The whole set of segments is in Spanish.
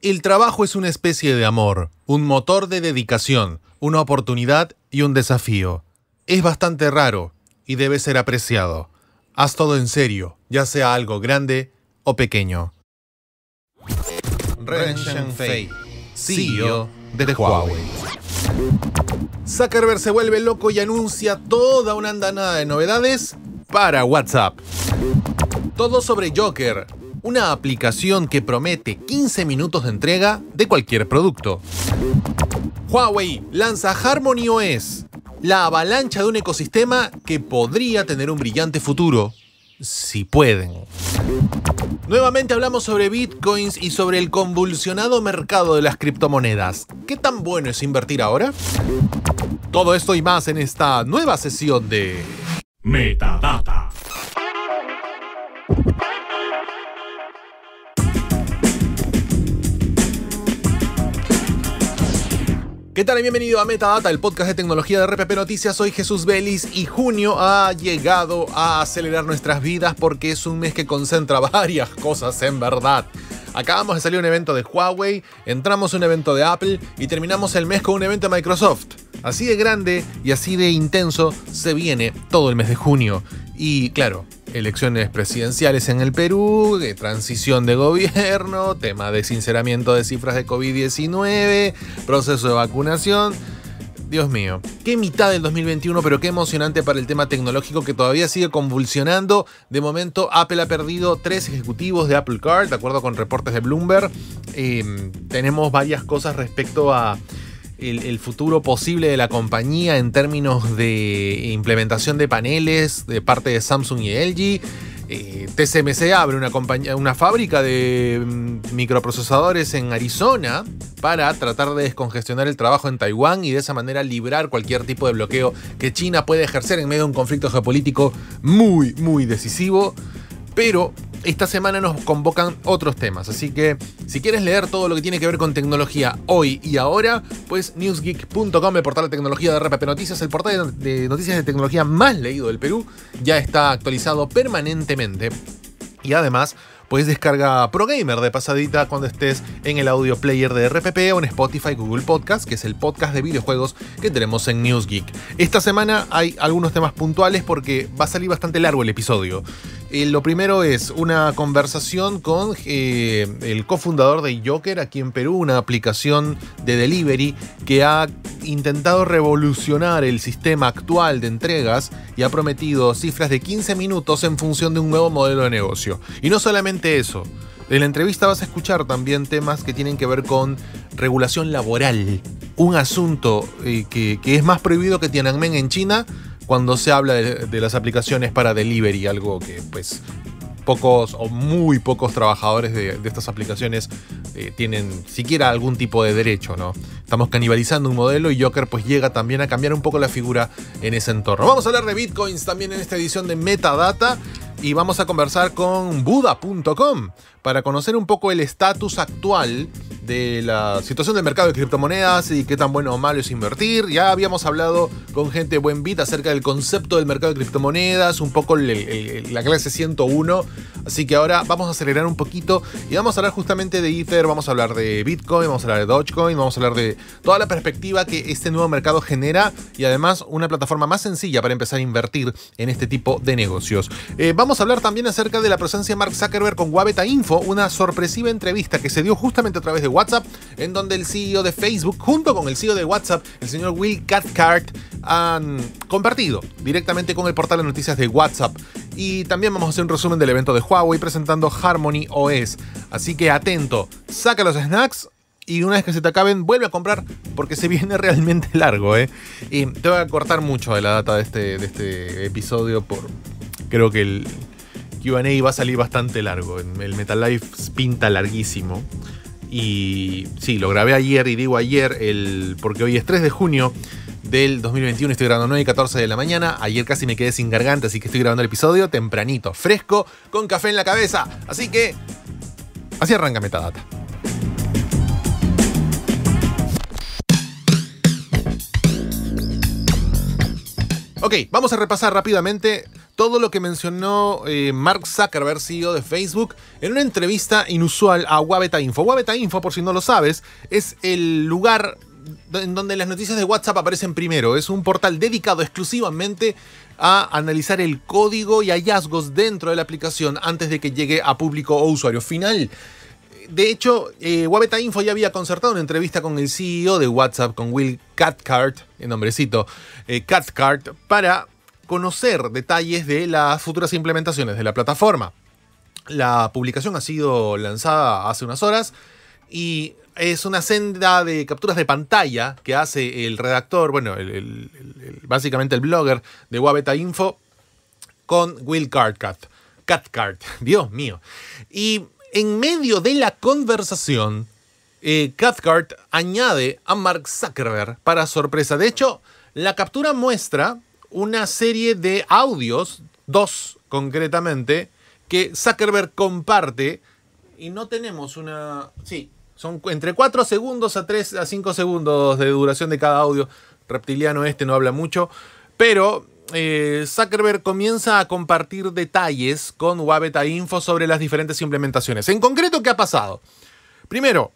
El trabajo es una especie de amor, un motor de dedicación, una oportunidad y un desafío. Es bastante raro y debe ser apreciado. Haz todo en serio, ya sea algo grande o pequeño. Ren CEO de Huawei. Zuckerberg se vuelve loco y anuncia toda una andanada de novedades para WhatsApp. Todo sobre Joker, una aplicación que promete 15 minutos de entrega de cualquier producto. Huawei lanza Harmony OS, la avalancha de un ecosistema que podría tener un brillante futuro, si pueden. Nuevamente hablamos sobre bitcoins y sobre el convulsionado mercado de las criptomonedas. ¿Qué tan bueno es invertir ahora? Todo esto y más en esta nueva sesión de Metadata. ¿Qué tal? Bienvenido a Metadata, el podcast de tecnología de RPP Noticias. Soy Jesús Vélez y junio ha llegado a acelerar nuestras vidas porque es un mes que concentra varias cosas en verdad. Acabamos de salir un evento de Huawei, entramos un evento de Apple y terminamos el mes con un evento de Microsoft. Así de grande y así de intenso se viene todo el mes de junio. Y claro, elecciones presidenciales en el Perú, de transición de gobierno, tema de sinceramiento de cifras de COVID-19, proceso de vacunación. Dios mío, qué mitad del 2021, pero qué emocionante para el tema tecnológico que todavía sigue convulsionando. De momento, Apple ha perdido tres ejecutivos de Apple Card, de acuerdo con reportes de Bloomberg. Em, tenemos varias cosas respecto a el, futuro posible de la compañía en términos de implementación de paneles de parte de Samsung y LG. Eh, TCMC TSMC abre una, compañía, una fábrica de mm, microprocesadores en Arizona para tratar de descongestionar el trabajo en Taiwán y de esa manera librar cualquier tipo de bloqueo que China puede ejercer en medio de un conflicto geopolítico muy, muy decisivo. Pero esta semana nos convocan otros temas, así que si quieres leer todo lo que tiene que ver con tecnología hoy y ahora, pues newsgeek.com, el portal de tecnología de RPP Noticias, el portal de noticias de tecnología más leído del Perú, ya está actualizado permanentemente. Y además Puedes descargar ProGamer de pasadita cuando estés en el audio player de RPP o en Spotify Google Podcast, que es el podcast de videojuegos que tenemos en NewsGeek. Esta semana hay algunos temas puntuales porque va a salir bastante largo el episodio. Eh, lo primero es una conversación con eh, el cofundador de Joker aquí en Perú, una aplicación de delivery que ha intentado revolucionar el sistema actual de entregas y ha prometido cifras de 15 minutos en función de un nuevo modelo de negocio. Y no solamente eso. En la entrevista vas a escuchar también temas que tienen que ver con regulación laboral. Un asunto eh, que, es más prohibido que Tiananmen en China cuando se habla de, las aplicaciones para delivery, algo que pues pocos o muy pocos trabajadores de, estas aplicaciones eh, tienen siquiera algún tipo de derecho, ¿no? Estamos canibalizando un modelo y Joker pues llega también a cambiar un poco la figura en ese entorno. Vamos a hablar de bitcoins también en esta edición de Metadata y vamos a conversar con Buda.com para conocer un poco el estatus actual de la situación del mercado de criptomonedas y qué tan bueno o malo es invertir. Ya habíamos hablado con gente de buen bit acerca del concepto del mercado de criptomonedas, un poco la clase 101. Así que ahora vamos a acelerar un poquito y vamos a hablar justamente de Ether, vamos a hablar de Bitcoin, vamos a hablar de Dogecoin, vamos a hablar de toda la perspectiva que este nuevo mercado genera y además una plataforma más sencilla para empezar a invertir en este tipo de negocios. Eh, vamos a hablar también acerca de la presencia de Mark Zuckerberg con Wabeta Info, una sorpresiva entrevista que se dio justamente a través de WhatsApp, en donde el CEO de Facebook, junto con el CEO de WhatsApp, el señor Will Catcart han compartido directamente con el portal de noticias de WhatsApp. Y también vamos a hacer un resumen del evento de Huawei presentando Harmony OS. Así que atento, saca los snacks, y una vez que se te acaben, vuelve a comprar porque se viene realmente largo, ¿eh? Y te voy a cortar mucho de la data de este, de este episodio por... Creo que el QA va a salir bastante largo. El Metal Life pinta larguísimo. Y sí, lo grabé ayer y digo ayer, el, porque hoy es 3 de junio del 2021, estoy grabando 9 y 14 de la mañana, ayer casi me quedé sin garganta, así que estoy grabando el episodio tempranito, fresco, con café en la cabeza. Así que, así arranca Metadata. Ok, vamos a repasar rápidamente todo lo que mencionó eh, Mark Zuckerberg, CEO de Facebook, en una entrevista inusual a Wabeta Info. Wabeta Info, por si no lo sabes, es el lugar en donde las noticias de WhatsApp aparecen primero. Es un portal dedicado exclusivamente a analizar el código y hallazgos dentro de la aplicación antes de que llegue a público o usuario final. De hecho, eh, Wabeta Info ya había concertado una entrevista con el CEO de WhatsApp, con Will Catcart, el eh, nombrecito, Catcart, para conocer detalles de las futuras implementaciones de la plataforma. La publicación ha sido lanzada hace unas horas y es una senda de capturas de pantalla que hace el redactor, bueno, básicamente el blogger de Wabeta Info con Will Cutcart. Catcart, Dios mío. Y en medio de la conversación, eh, añade a Mark Zuckerberg para sorpresa. De hecho, la captura muestra una serie de audios, dos concretamente, que Zuckerberg comparte y no tenemos una... Sí, son entre 4 segundos a 3 a 5 segundos de duración de cada audio. Reptiliano este no habla mucho, pero eh, Zuckerberg comienza a compartir detalles con Wabeta Info sobre las diferentes implementaciones. En concreto, ¿qué ha pasado? Primero,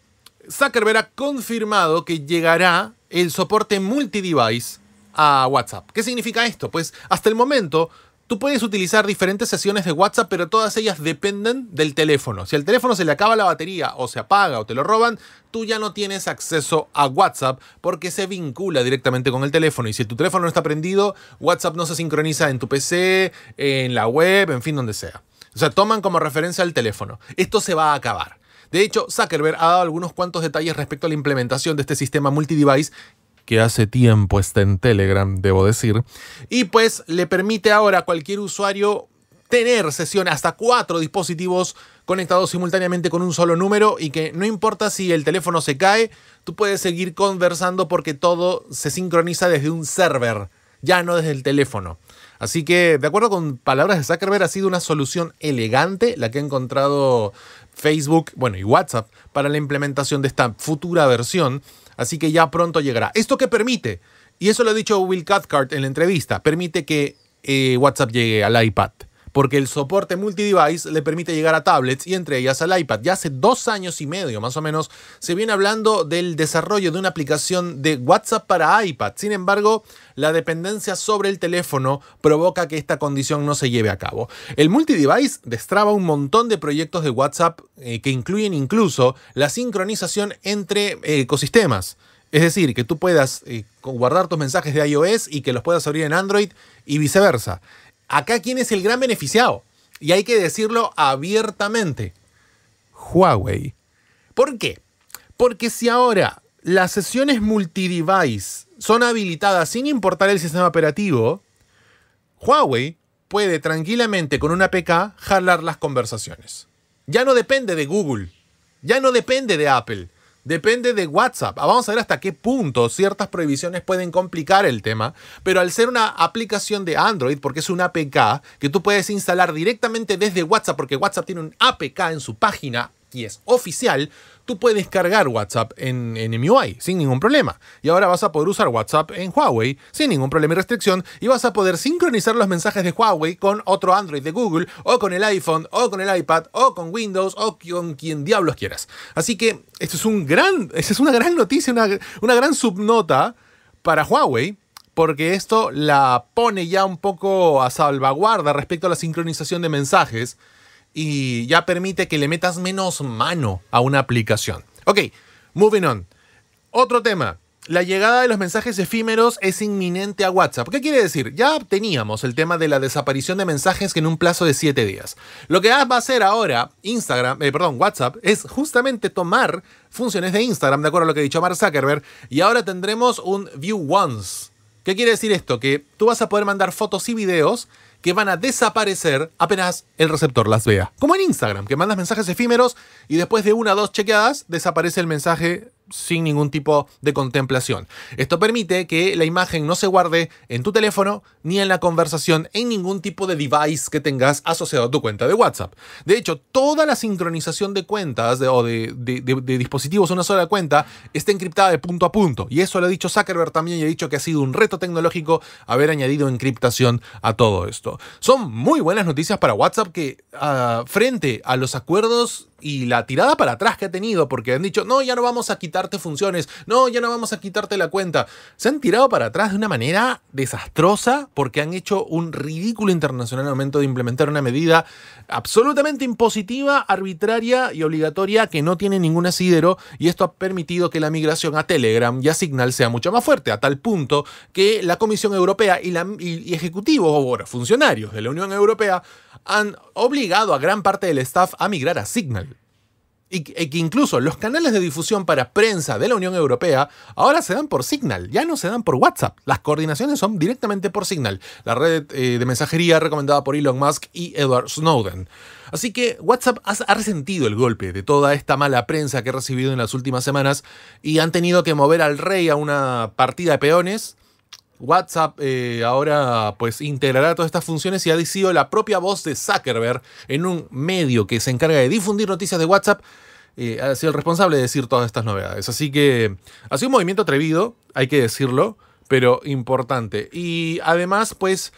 Zuckerberg ha confirmado que llegará el soporte multi-device a WhatsApp. ¿Qué significa esto? Pues hasta el momento Tú puedes utilizar diferentes sesiones de WhatsApp, pero todas ellas dependen del teléfono. Si al teléfono se le acaba la batería o se apaga o te lo roban, tú ya no tienes acceso a WhatsApp porque se vincula directamente con el teléfono. Y si tu teléfono no está prendido, WhatsApp no se sincroniza en tu PC, en la web, en fin, donde sea. O sea, toman como referencia el teléfono. Esto se va a acabar. De hecho, Zuckerberg ha dado algunos cuantos detalles respecto a la implementación de este sistema multi-device que hace tiempo está en Telegram, debo decir, y pues le permite ahora a cualquier usuario tener sesión hasta cuatro dispositivos conectados simultáneamente con un solo número y que no importa si el teléfono se cae, tú puedes seguir conversando porque todo se sincroniza desde un server, ya no desde el teléfono. Así que, de acuerdo con palabras de Zuckerberg, ha sido una solución elegante la que ha encontrado Facebook, bueno, y WhatsApp para la implementación de esta futura versión Así que ya pronto llegará. ¿Esto qué permite? Y eso lo ha dicho Will Cathcart en la entrevista. Permite que eh, WhatsApp llegue al iPad porque el soporte multi-device le permite llegar a tablets y entre ellas al iPad. Ya hace dos años y medio, más o menos, se viene hablando del desarrollo de una aplicación de WhatsApp para iPad. Sin embargo, la dependencia sobre el teléfono provoca que esta condición no se lleve a cabo. El multi-device destraba un montón de proyectos de WhatsApp eh, que incluyen incluso la sincronización entre eh, ecosistemas. Es decir, que tú puedas eh, guardar tus mensajes de iOS y que los puedas abrir en Android y viceversa. Acá, ¿quién es el gran beneficiado? Y hay que decirlo abiertamente. Huawei. ¿Por qué? Porque si ahora las sesiones multidevice son habilitadas sin importar el sistema operativo, Huawei puede tranquilamente con una APK jalar las conversaciones. Ya no depende de Google, ya no depende de Apple, Depende de WhatsApp. Ah, vamos a ver hasta qué punto ciertas prohibiciones pueden complicar el tema, pero al ser una aplicación de Android, porque es una APK que tú puedes instalar directamente desde WhatsApp, porque WhatsApp tiene un APK en su página y es oficial, tú puedes cargar WhatsApp en, en sin ningún problema. Y ahora vas a poder usar WhatsApp en Huawei sin ningún problema y restricción y vas a poder sincronizar los mensajes de Huawei con otro Android de Google o con el iPhone o con el iPad o con Windows o con quien diablos quieras. Así que esto es un gran, es una gran noticia, una, una gran subnota para Huawei porque esto la pone ya un poco a salvaguarda respecto a la sincronización de mensajes y ya permite que le metas menos mano a una aplicación. Ok, moving on. Otro tema. La llegada de los mensajes efímeros es inminente a WhatsApp. ¿Qué quiere decir? Ya teníamos el tema de la desaparición de mensajes en un plazo de 7 días. Lo que va a hacer ahora Instagram, eh, perdón, WhatsApp, es justamente tomar funciones de Instagram, de acuerdo a lo que ha dicho Mark Zuckerberg, y ahora tendremos un View Once. ¿Qué quiere decir esto? Que tú vas a poder mandar fotos y videos que van a desaparecer apenas el receptor las vea. Como en Instagram, que mandas mensajes efímeros y después de una o dos chequeadas desaparece el mensaje sin ningún tipo de contemplación. Esto permite que la imagen no se guarde en tu teléfono ni en la conversación en ningún tipo de device que tengas asociado a tu cuenta de WhatsApp. De hecho, toda la sincronización de cuentas o de, de, dispositivos a una sola cuenta está encriptada de punto a punto. Y eso lo ha dicho Zuckerberg también y ha dicho que ha sido un reto tecnológico haber añadido encriptación a todo esto. Son muy buenas noticias para WhatsApp que ah, frente a los acuerdos y la tirada para atrás que ha tenido, porque han dicho, no, ya no vamos a quitarte funciones, no, ya no vamos a quitarte la cuenta, se han tirado para atrás de una manera desastrosa porque han hecho un ridículo internacional al momento de implementar una medida absolutamente impositiva, arbitraria y obligatoria que no tiene ningún asidero y esto ha permitido que la migración a Telegram y a Signal sea mucho más fuerte, a tal punto que la Comisión Europea y, la, ejecutivos o funcionarios de la Unión Europea han obligado a gran parte del staff a migrar a Signal. Y que incluso los canales de difusión para prensa de la Unión Europea ahora se dan por Signal, ya no se dan por WhatsApp. Las coordinaciones son directamente por Signal, la red eh, de mensajería recomendada por Elon Musk y Edward Snowden. Así que WhatsApp ha resentido el golpe de toda esta mala prensa que ha recibido en las últimas semanas y han tenido que mover al rey a una partida de peones WhatsApp eh, ahora pues integrará todas estas funciones y ha decidido la propia voz de Zuckerberg en un medio que se encarga de difundir noticias de WhatsApp. Eh, ha sido el responsable de decir todas estas novedades. Así que ha sido un movimiento atrevido, hay que decirlo, pero importante. Y además, pues,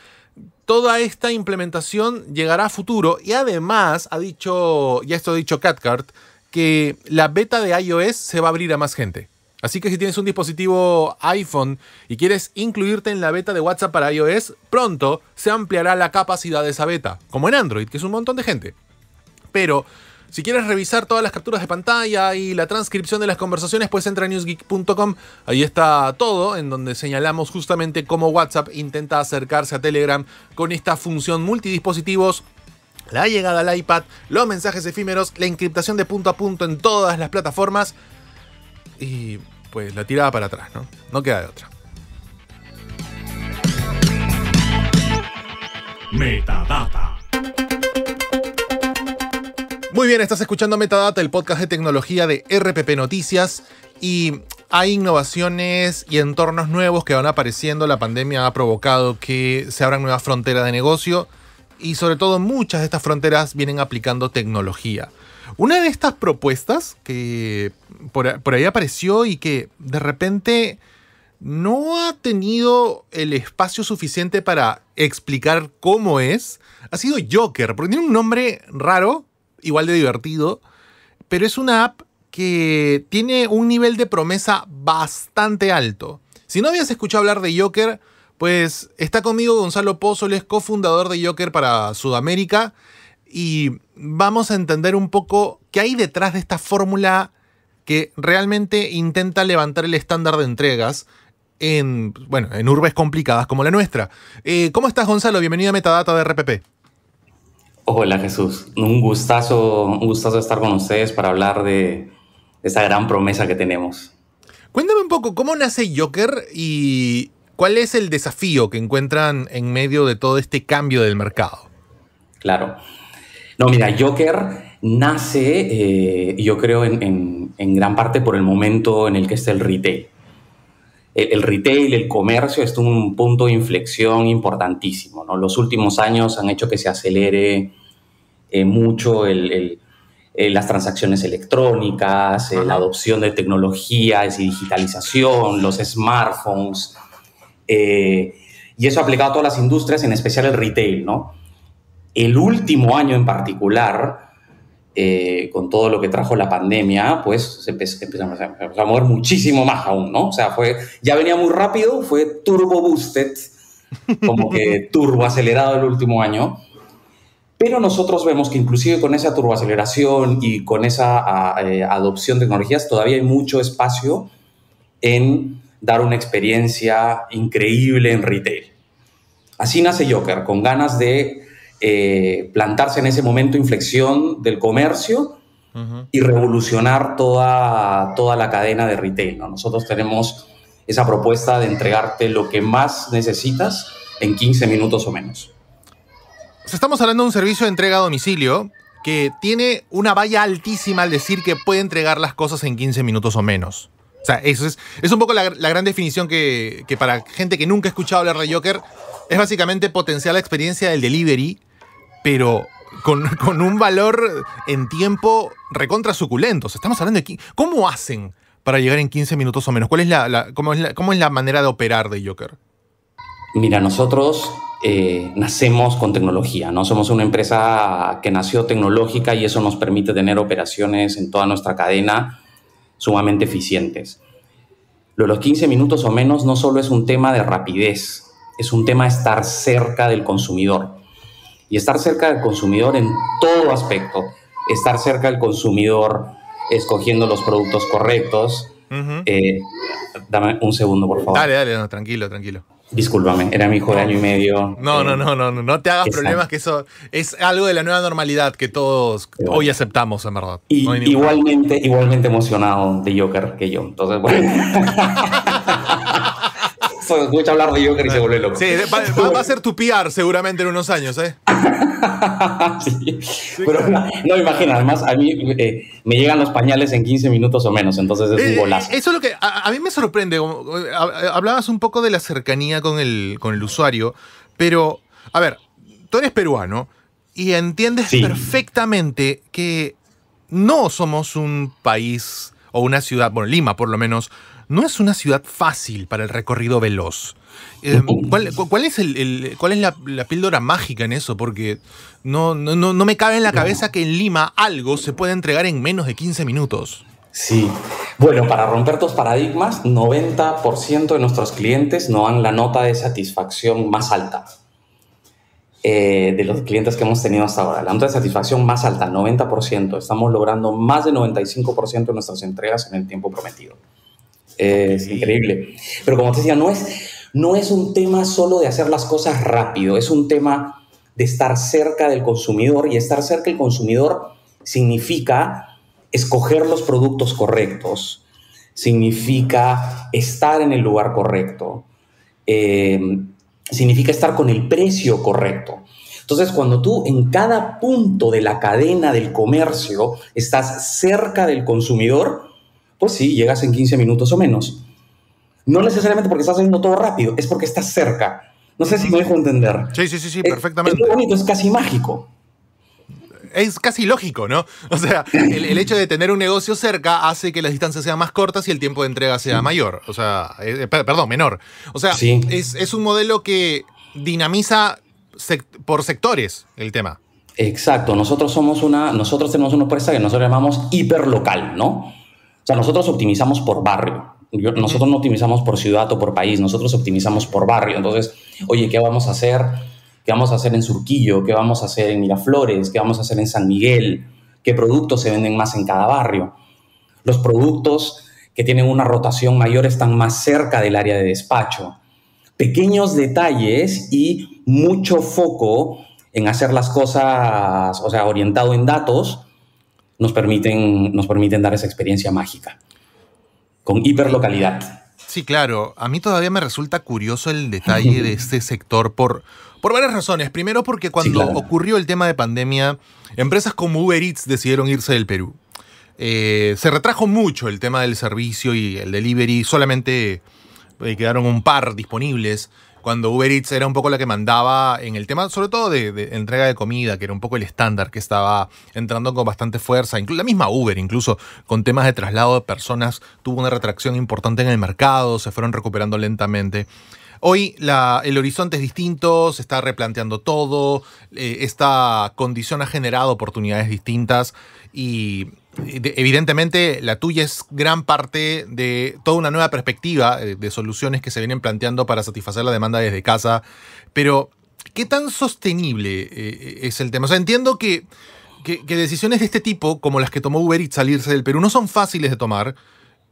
toda esta implementación llegará a futuro. Y además, ha dicho, ya esto ha dicho Catcart, que la beta de iOS se va a abrir a más gente. Así que si tienes un dispositivo iPhone y quieres incluirte en la beta de WhatsApp para iOS, pronto se ampliará la capacidad de esa beta, como en Android, que es un montón de gente. Pero si quieres revisar todas las capturas de pantalla y la transcripción de las conversaciones, pues entra a newsgeek.com. Ahí está todo, en donde señalamos justamente cómo WhatsApp intenta acercarse a Telegram con esta función multidispositivos. La llegada al iPad, los mensajes efímeros, la encriptación de punto a punto en todas las plataformas. Y pues la tiraba para atrás, ¿no? No queda de otra. Metadata. Muy bien, estás escuchando Metadata, el podcast de tecnología de RPP Noticias y hay innovaciones y entornos nuevos que van apareciendo. La pandemia ha provocado que se abran nuevas fronteras de negocio y sobre todo muchas de estas fronteras vienen aplicando tecnología. Una de estas propuestas que por, ahí apareció y que de repente no ha tenido el espacio suficiente para explicar cómo es, ha sido Joker, porque tiene un nombre raro, igual de divertido, pero es una app que tiene un nivel de promesa bastante alto. Si no habías escuchado hablar de Joker, pues está conmigo Gonzalo Pozo, cofundador de Joker para Sudamérica y vamos a entender un poco qué hay detrás de esta fórmula que realmente intenta levantar el estándar de entregas en, bueno, en urbes complicadas como la nuestra. Eh, ¿Cómo estás, Gonzalo? Bienvenido a Metadata de RPP. Hola, Jesús. Un gustazo, un gustazo estar con ustedes para hablar de esta gran promesa que tenemos. Cuéntame un poco, ¿cómo nace Joker y cuál es el desafío que encuentran en medio de todo este cambio del mercado? Claro. No, mira, Joker nace, eh, yo creo, en, gran parte por el momento en el que está el retail. El, retail, el comercio, es un punto de inflexión importantísimo. ¿no? Los últimos años han hecho que se acelere eh, mucho eh, las transacciones electrónicas, la adopción de tecnologías y digitalización, los smartphones, y eso ha aplicado a todas las industrias, en especial el retail, ¿no? el último año en particular, eh, con todo lo que trajo la pandemia, pues empezamos a mover muchísimo más aún, ¿no? O sea, fue, ya venía muy rápido, fue turbo boosted, como que turbo acelerado el último año. Pero nosotros vemos que inclusive con esa turbo aceleración y con esa eh, adopción de tecnologías todavía hay mucho espacio en dar una experiencia increíble en retail. Así nace Joker, con ganas de eh, plantarse en ese momento inflexión del comercio y revolucionar toda, toda la cadena de retail. Nosotros tenemos esa propuesta de entregarte lo que más necesitas en 15 minutos o menos. Estamos hablando de un servicio de entrega a domicilio que tiene una valla altísima al decir que puede entregar las cosas en 15 minutos o menos. O sea, eso es, un poco la, gran definición que, que, para gente que nunca ha escuchado hablar de Joker, es básicamente potenciar la experiencia del delivery pero con, un valor en tiempo recontra suculento. estamos hablando de cómo hacen para llegar en 15 minutos o menos. ¿Cuál es cómo, es la manera de operar de Joker? Mira, nosotros eh, nacemos con tecnología, ¿no? Somos una empresa que nació tecnológica y eso nos permite tener operaciones en toda nuestra cadena sumamente eficientes. Lo de los 15 minutos o menos no solo es un tema de rapidez, es un tema de estar cerca del consumidor. Y estar cerca del consumidor en todo aspecto. Estar cerca del consumidor escogiendo los productos correctos. Eh, dame un segundo, por favor. Dale, dale, tranquilo, tranquilo. Discúlpame, era mi hijo de año y medio. No, no eh, no, no, no, no te hagas problemas, que eso es algo de la nueva normalidad que todos hoy aceptamos, en verdad. Y, igualmente, igualmente emocionado de Joker que yo. Entonces, bueno. escucha hablar de Joker y se vuelve loco. Sí, va, a ser tu PR seguramente en unos años, ¿eh? no, me imaginas, más a mí eh, me llegan los pañales en 15 minutos o menos, entonces es un eh, golazo. Eso es lo que a, mí me sorprende. Eh, hablabas un poco de la cercanía con el, con el usuario, pero, a ver, tú eres peruano y entiendes perfectamente que no somos un país o una ciudad, bueno, Lima por lo menos, no es una ciudad fácil para el recorrido veloz. Eh, ¿cuál, es, la, píldora mágica en eso? Porque no, me cabe en la cabeza que en Lima algo se puede entregar en menos de 15 minutos. Sí, bueno, para romper tus paradigmas, 90% de nuestros clientes no dan la nota de satisfacción más alta eh, de los clientes que hemos tenido hasta ahora. La nota de satisfacción más alta, 90%. Estamos logrando más de 95% de nuestras entregas en el tiempo prometido. Es increíble. Pero como te decía, no es, no es un tema solo de hacer las cosas rápido, es un tema de estar cerca del consumidor y estar cerca del consumidor significa escoger los productos correctos, significa estar en el lugar correcto, eh, significa estar con el precio correcto. Entonces, cuando tú en cada punto de la cadena del comercio estás cerca del consumidor, pues sí, llegas en 15 minutos o menos. No necesariamente porque estás haciendo todo rápido, es porque estás cerca. No sé si me dejo entender. Sí, sí, sí, sí, eh, perfectamente. Es, bonito, es casi mágico es casi lógico, ¿no? O sea, el, hecho de tener un negocio cerca hace que las distancias sean más cortas y el tiempo de entrega sea mayor. O sea, eh, eh, perdón, menor. O sea, es, un modelo que dinamiza por sectores el tema. Exacto. Nosotros somos una, nosotros tenemos una empresa que nosotros llamamos hiperlocal, ¿no? O sea, nosotros optimizamos por barrio. nosotros no optimizamos por ciudad o por país, nosotros optimizamos por barrio. Entonces, oye, ¿qué vamos a hacer? ¿Qué vamos a hacer en Surquillo? ¿Qué vamos a hacer en Miraflores? ¿Qué vamos a hacer en San Miguel? ¿Qué productos se venden más en cada barrio? Los productos que tienen una rotación mayor están más cerca del área de despacho. Pequeños detalles y mucho foco en hacer las cosas, o sea, orientado en datos, nos permiten, nos permiten dar esa experiencia mágica con hiperlocalidad. Sí, claro. A mí todavía me resulta curioso el detalle de este sector por, por varias razones. Primero, porque cuando ocurrió el tema de pandemia, empresas como Uber Eats decidieron irse del Perú. Eh, se retrajo mucho el tema del servicio y el delivery. Solamente eh, quedaron un par disponibles cuando Uber Eats era un poco la que mandaba en el tema, sobre todo de, entrega de comida, que era un poco el estándar que estaba entrando con bastante fuerza. incluso la misma Uber, incluso con temas de traslado de personas, tuvo una retracción importante en el mercado, se fueron recuperando lentamente. Hoy el horizonte es distinto, se está replanteando todo, eh, esta condición ha generado oportunidades distintas y evidentemente la tuya es gran parte de toda una nueva perspectiva eh, de, soluciones que se vienen planteando para satisfacer la demanda desde casa, pero ¿qué tan sostenible eh, es el tema? O sea, entiendo que, decisiones de este tipo, como las que tomó Uber y salirse del Perú, no son fáciles de tomar,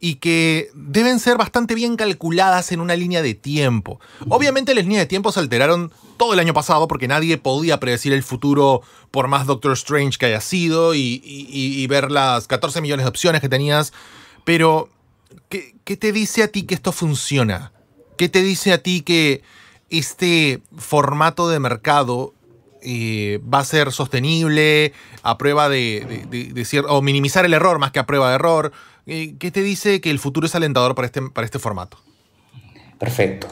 y que deben ser bastante bien calculadas en una línea de tiempo. Obviamente las líneas de tiempo se alteraron todo el año pasado porque nadie podía predecir el futuro por más Doctor Strange que haya sido y, ver las 14 millones de opciones que tenías, pero ¿qué, te dice a ti que esto funciona? ¿Qué te dice a ti que este formato de mercado eh, va a ser sostenible a prueba de, de, o minimizar el error más que a prueba de error? Eh, ¿Qué te dice que el futuro es alentador para este, para este formato? Perfecto.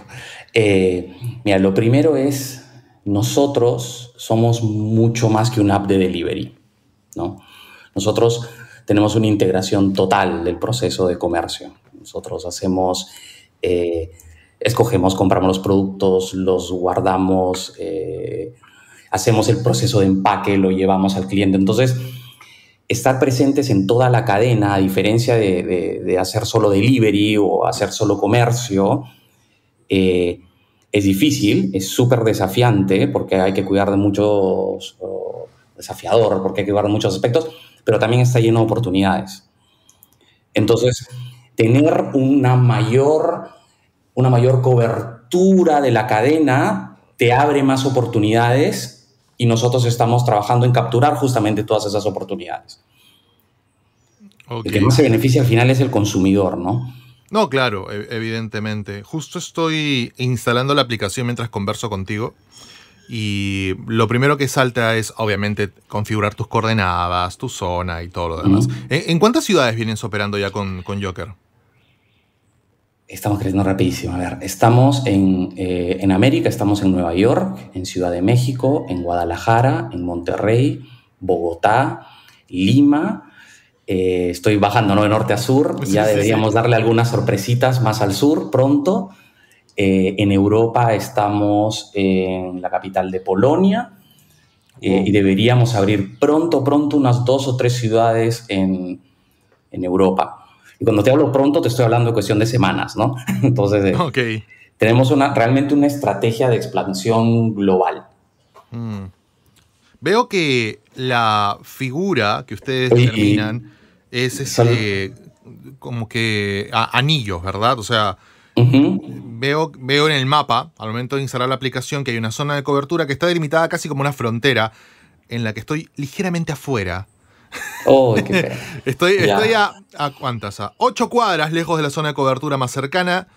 Eh, mira, lo primero es, nosotros somos mucho más que una app de delivery, ¿no? Nosotros tenemos una integración total del proceso de comercio. Nosotros hacemos, eh, escogemos, compramos los productos, los guardamos, hacemos el proceso de empaque, lo llevamos al cliente. Entonces, estar presentes en toda la cadena, a diferencia de, hacer solo delivery o hacer solo comercio, eh, es difícil, es súper desafiante, porque hay que cuidar de muchos, desafiador, porque hay que cuidar de muchos aspectos, pero también está lleno de oportunidades. Entonces, tener una mayor, una mayor cobertura de la cadena te abre más oportunidades y nosotros estamos trabajando en capturar justamente todas esas oportunidades. El que más se beneficia al final es el consumidor, ¿no? No, claro, e, evidentemente. Justo estoy instalando la aplicación mientras converso contigo. Y lo primero que salta es, obviamente, configurar tus coordenadas, tu zona y todo lo demás. ¿En, cuántas ciudades vienes operando ya con Joker? Estamos creciendo rapidísimo. A ver, estamos eh, en, América, estamos en Nueva York, en Ciudad de México, en Guadalajara, en Monterrey, Bogotá, Lima. Eh, estoy bajando de norte a sur. ya deberíamos darle algunas sorpresitas más al sur pronto. Eh, en Europa estamos en la capital de Polonia y deberíamos abrir pronto, pronto unas dos o tres ciudades en, en Europa cuando te hablo pronto, te estoy hablando de cuestión de semanas, ¿no? Entonces, eh, tenemos una, realmente una estrategia de expansión global. Mm. Veo que la figura que ustedes determinan es ese, como que anillos, ¿verdad? O sea, veo, veo en el mapa, al momento de instalar la aplicación, que hay una zona de cobertura que está delimitada casi como una frontera en la que estoy ligeramente afuera estoy, a, 8 a ocho cuadras lejos de la zona de cobertura más cercana,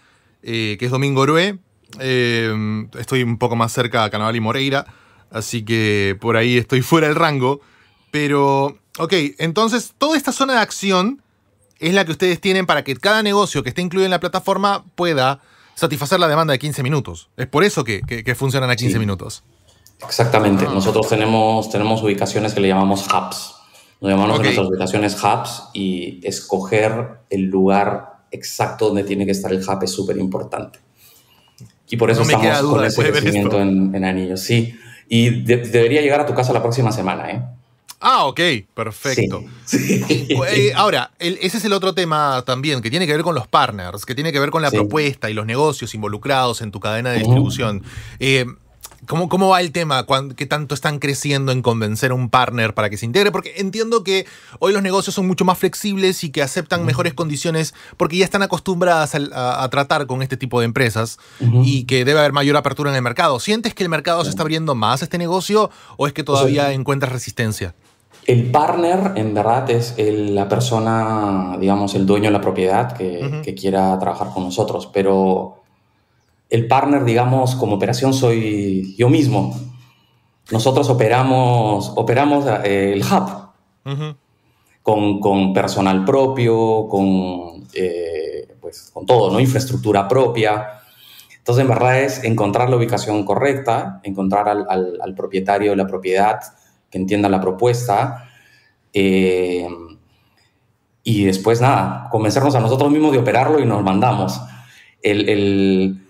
eh, que es Domingo Orué. Eh, estoy un poco más cerca a Canaval y Moreira, así que por ahí estoy fuera del rango. Pero, ok, entonces toda esta zona de acción es la que ustedes tienen para que cada negocio que esté incluido en la plataforma pueda satisfacer la demanda de 15 minutos. Es por eso que, funcionan a 15 minutos. Exactamente. Ah. Nosotros tenemos, tenemos ubicaciones que le llamamos hubs. Lo llamamos nuestras aplicaciones hubs y escoger el lugar exacto donde tiene que estar el hub es súper importante. Y por eso estamos con ese crecimiento en, anillos, sí. Y debería llegar a tu casa la próxima semana, ¿eh? Ah, ok, perfecto. ahora, ese es el otro tema también, que tiene que ver con los partners, que tiene que ver con la propuesta y los negocios involucrados en tu cadena de distribución. Eh, ¿Cómo, va el tema? ¿Qué tanto están creciendo en convencer a un partner para que se integre? Porque entiendo que hoy los negocios son mucho más flexibles y que aceptan mejores condiciones porque ya están acostumbradas a, tratar con este tipo de empresas y que debe haber mayor apertura en el mercado. ¿Sientes que el mercado se está abriendo más a este negocio o es que todavía encuentras resistencia? El partner, en verdad, es la persona, digamos, el dueño de la propiedad que quiera trabajar con nosotros, pero el partner, digamos, como operación soy yo mismo. Nosotros operamos, operamos eh, el hub con, con, personal propio, con, eh, pues, con todo, ¿no? Infraestructura propia. Entonces, en verdad es encontrar la ubicación correcta, encontrar al, propietario de la propiedad que entienda la propuesta. Eh, y después, nada, convencernos a nosotros mismos de operarlo y nos mandamos. el, el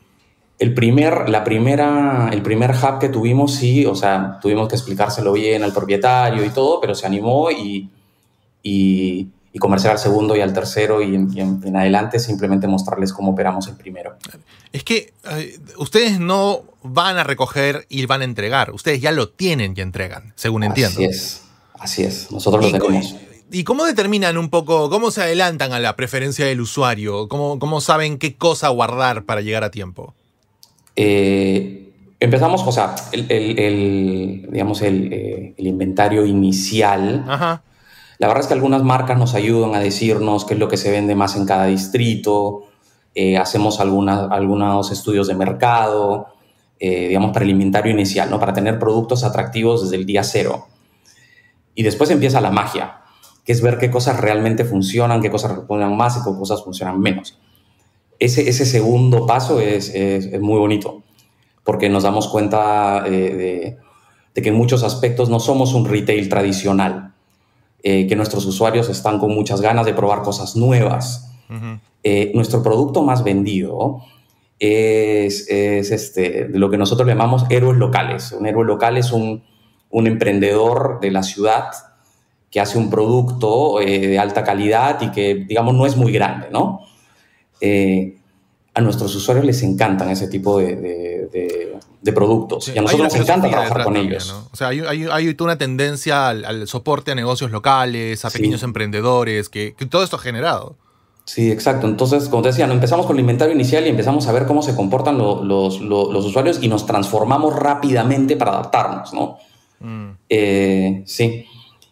el primer, la primera, el primer hub que tuvimos, sí, o sea, tuvimos que explicárselo bien al propietario y todo, pero se animó y, y, comerciar al segundo y al tercero y en, adelante simplemente mostrarles cómo operamos el primero. Es que ustedes no van a recoger y van a entregar, ustedes ya lo tienen y entregan, según entiendo. Así es, así es, nosotros lo tenemos. ¿Y cómo determinan un poco, cómo se adelantan a la preferencia del usuario? cómo saben qué cosa guardar para llegar a tiempo? Eh, empezamos, o sea, el, el, digamos, eh, el, inventario inicial. La verdad es que algunas marcas nos ayudan a decirnos qué es lo que se vende más en cada distrito. Eh, hacemos algunas, algunos estudios de mercado, digamos, para el inventario inicial, ¿no? Para tener productos atractivos desde el día cero. Y después empieza la magia, que es ver qué cosas realmente funcionan, qué cosas funcionan más y qué cosas funcionan menos ese, ese segundo paso es, es, muy bonito, porque nos damos cuenta eh, de, que en muchos aspectos no somos un retail tradicional, eh, que nuestros usuarios están con muchas ganas de probar cosas nuevas. Eh, nuestro producto más vendido es, es, este, lo que nosotros llamamos héroes locales. Un héroe local es un, un emprendedor de la ciudad que hace un producto de alta calidad y que, digamos, no es muy grande, ¿no? Eh, a nuestros usuarios les encantan ese tipo de, productos. y a nosotros nos encanta trabajar con ellos. O sea, hay, toda una tendencia al, soporte a negocios locales, a pequeños emprendedores, que, todo esto ha generado. Sí, exacto. Entonces, como te decía, empezamos con el inventario inicial y empezamos a ver cómo se comportan los, usuarios y nos transformamos rápidamente para adaptarnos, mm. eh, sí.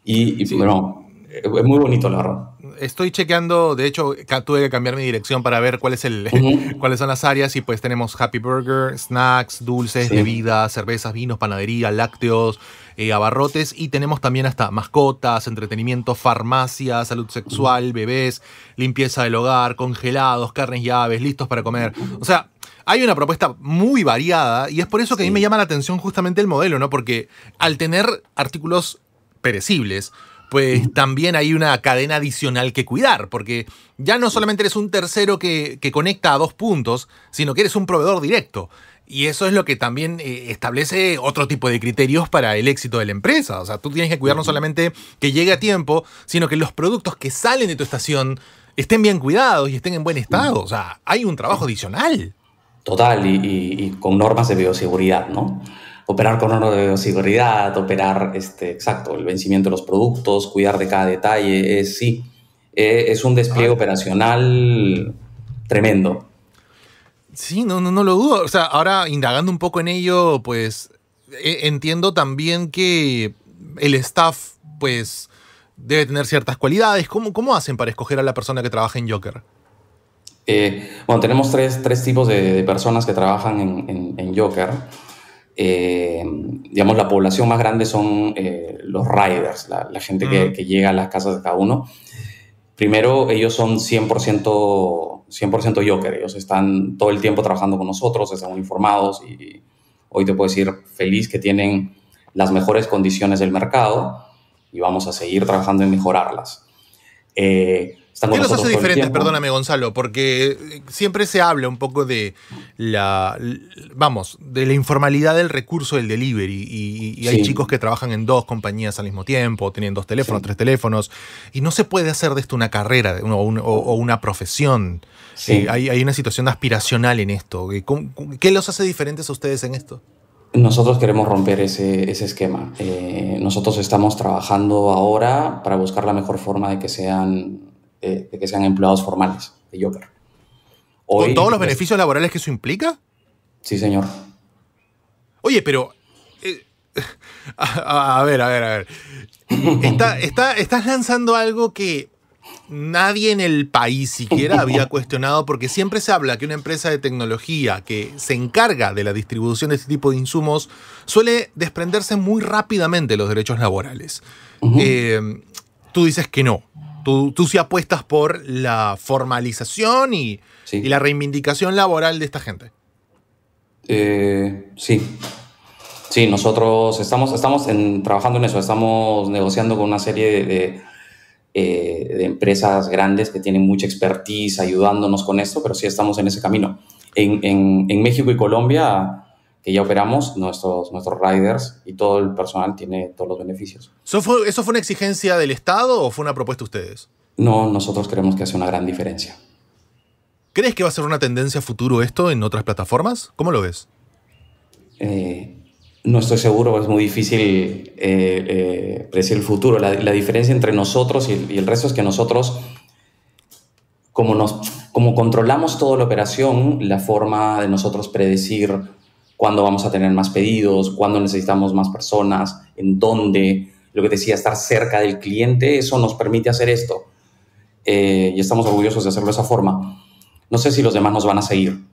Y, bueno, es muy bonito, la verdad estoy chequeando, de hecho, tuve que cambiar mi dirección para ver cuál es el, cuáles son las áreas y pues tenemos Happy Burger, snacks, dulces, bebidas, cervezas, vinos, panadería, lácteos, eh, abarrotes y tenemos también hasta mascotas, entretenimiento, farmacia, salud sexual, bebés, limpieza del hogar, congelados, carnes y aves, listos para comer. O sea, hay una propuesta muy variada y es por eso que a mí me llama la atención justamente el modelo, ¿no? Porque al tener artículos perecibles, pues también hay una cadena adicional que cuidar, porque ya no solamente eres un tercero que, conecta a dos puntos, sino que eres un proveedor directo. Y eso es lo que también eh, establece otro tipo de criterios para el éxito de la empresa. O sea, tú tienes que cuidar no solamente que llegue a tiempo, sino que los productos que salen de tu estación estén bien cuidados y estén en buen estado. O sea, hay un trabajo adicional. Total, y con normas de bioseguridad, ¿no? operar con de seguridad, operar, este, exacto, el vencimiento de los productos, cuidar de cada detalle, es, sí, eh, es un despliegue ah. operacional tremendo. Sí, no, no, lo dudo. O sea, ahora indagando un poco en ello, pues e, entiendo también que el staff, pues, debe tener ciertas cualidades. ¿Cómo, hacen para escoger a la persona que trabaja en Joker? Eh, bueno, tenemos tres, tipos de, personas que trabajan en, en Joker. Eh, digamos, la población más grande son eh, los riders, la, gente que, llega a las casas de cada uno. Primero, ellos son 100%, 100 Joker, ellos están todo el tiempo trabajando con nosotros, están informados y hoy te puedo decir feliz que tienen las mejores condiciones del mercado y vamos a seguir trabajando en mejorarlas. Eh, ¿Qué los hace diferentes, perdóname Gonzalo? Porque eh, siempre se habla un poco de la, vamos, de la informalidad del recurso del delivery y, hay chicos que trabajan en dos compañías al mismo tiempo, tienen dos teléfonos, tres teléfonos y no se puede hacer de esto una carrera o, una profesión. Sí. Eh, hay, una situación aspiracional en esto. Eh, ¿Qué los hace diferentes a ustedes en esto? Nosotros queremos romper ese, esquema. nosotros estamos trabajando ahora para buscar la mejor forma de que sean de que sean empleados formales de Joker. ¿Con todos los beneficios laborales que eso implica? Sí, señor. Oye, pero. Eh, a, ver, a ver, a ver. Está, estás lanzando algo que nadie en el país siquiera había cuestionado, porque siempre se habla que una empresa de tecnología que se encarga de la distribución de este tipo de insumos suele desprenderse muy rápidamente los derechos laborales. Eh, tú dices que no. Tú, sí apuestas por la formalización y, la reivindicación laboral de esta gente. Eh, sí. Sí, nosotros estamos, estamos trabajando en eso, estamos negociando con una serie eh, de, empresas grandes que tienen mucha expertise ayudándonos con esto, pero sí estamos en ese camino. en México y Colombia que ya operamos, nuestros, nuestros riders y todo el personal tiene todos los beneficios. ¿Eso fue, una exigencia del Estado o fue una propuesta de ustedes? No, nosotros creemos que hace una gran diferencia. ¿Crees que va a ser una tendencia futuro esto en otras plataformas? ¿Cómo lo ves? Eh, no estoy seguro, es muy difícil eh, eh, predecir el futuro. La, diferencia entre nosotros y el, resto es que nosotros, como, nos, como controlamos toda la operación, la forma de nosotros predecir cuándo vamos a tener más pedidos, cuándo necesitamos más personas, en dónde, lo que decía, estar cerca del cliente, eso nos permite hacer esto. Eh, y estamos orgullosos de hacerlo de esa forma. No sé si los demás nos van a seguir,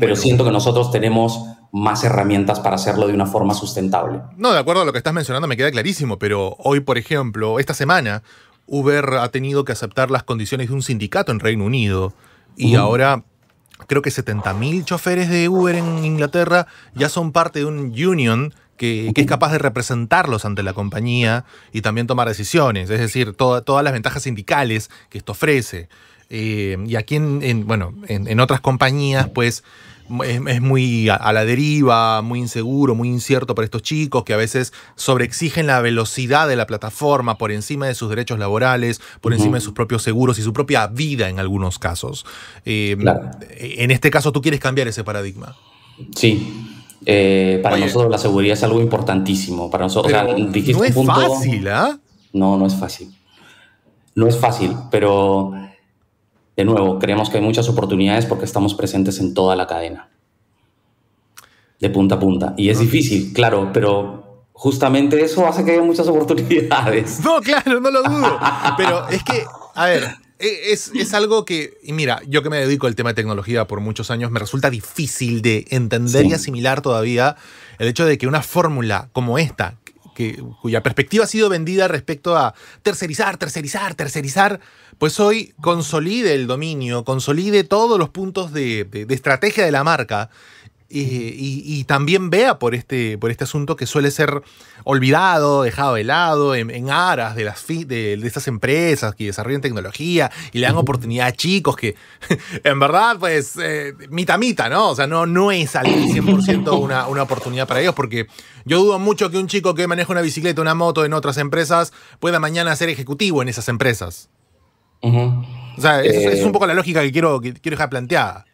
pero siento que nosotros tenemos más herramientas para hacerlo de una forma sustentable. No, de acuerdo a lo que estás mencionando me queda clarísimo, pero hoy, por ejemplo, esta semana, Uber ha tenido que aceptar las condiciones de un sindicato en Reino Unido y ahora creo que 70.000 choferes de Uber en Inglaterra ya son parte de un union que, es capaz de representarlos ante la compañía y también tomar decisiones, es decir, todas las ventajas sindicales que esto ofrece. Eh, y aquí, en, bueno, en, otras compañías, pues es, muy a, la deriva, muy inseguro, muy incierto para estos chicos que a veces sobreexigen la velocidad de la plataforma por encima de sus derechos laborales, por encima de sus propios seguros y su propia vida en algunos casos. Em, en este caso tú quieres cambiar ese paradigma. Sí, eh, para nosotros la seguridad es algo importantísimo. Para nosotros, no es fácil, ¿ah? No, no es fácil. No es fácil, pero de nuevo, creemos que hay muchas oportunidades porque estamos presentes en toda la cadena, de punta a punta. Y es difícil, claro, pero justamente eso hace que haya muchas oportunidades. No, claro, no lo dudo. Pero es que, a ver, e, es, algo que, y mira, yo que me dedico al tema de tecnología por muchos años, me resulta difícil de entender y asimilar todavía el hecho de que una fórmula como esta, cuya perspectiva ha sido vendida respecto a tercerizar, tercerizar, tercerizar, pues hoy consolide el dominio, consolide todos los puntos de estrategia de la marca eh, y, también vea por este, por este asunto que suele ser olvidado, dejado de lado, en, aras de, las de, estas empresas que desarrollan tecnología y le dan oportunidad a chicos que, en verdad, pues, eh, ¿no? O sea, no, no es al 100% una, oportunidad para ellos, porque yo dudo mucho que un chico que maneja una bicicleta, una moto en otras empresas, pueda mañana ser ejecutivo en esas empresas. O sea, es, es, un eh. poco la lógica que quiero, que quiero dejar planteada.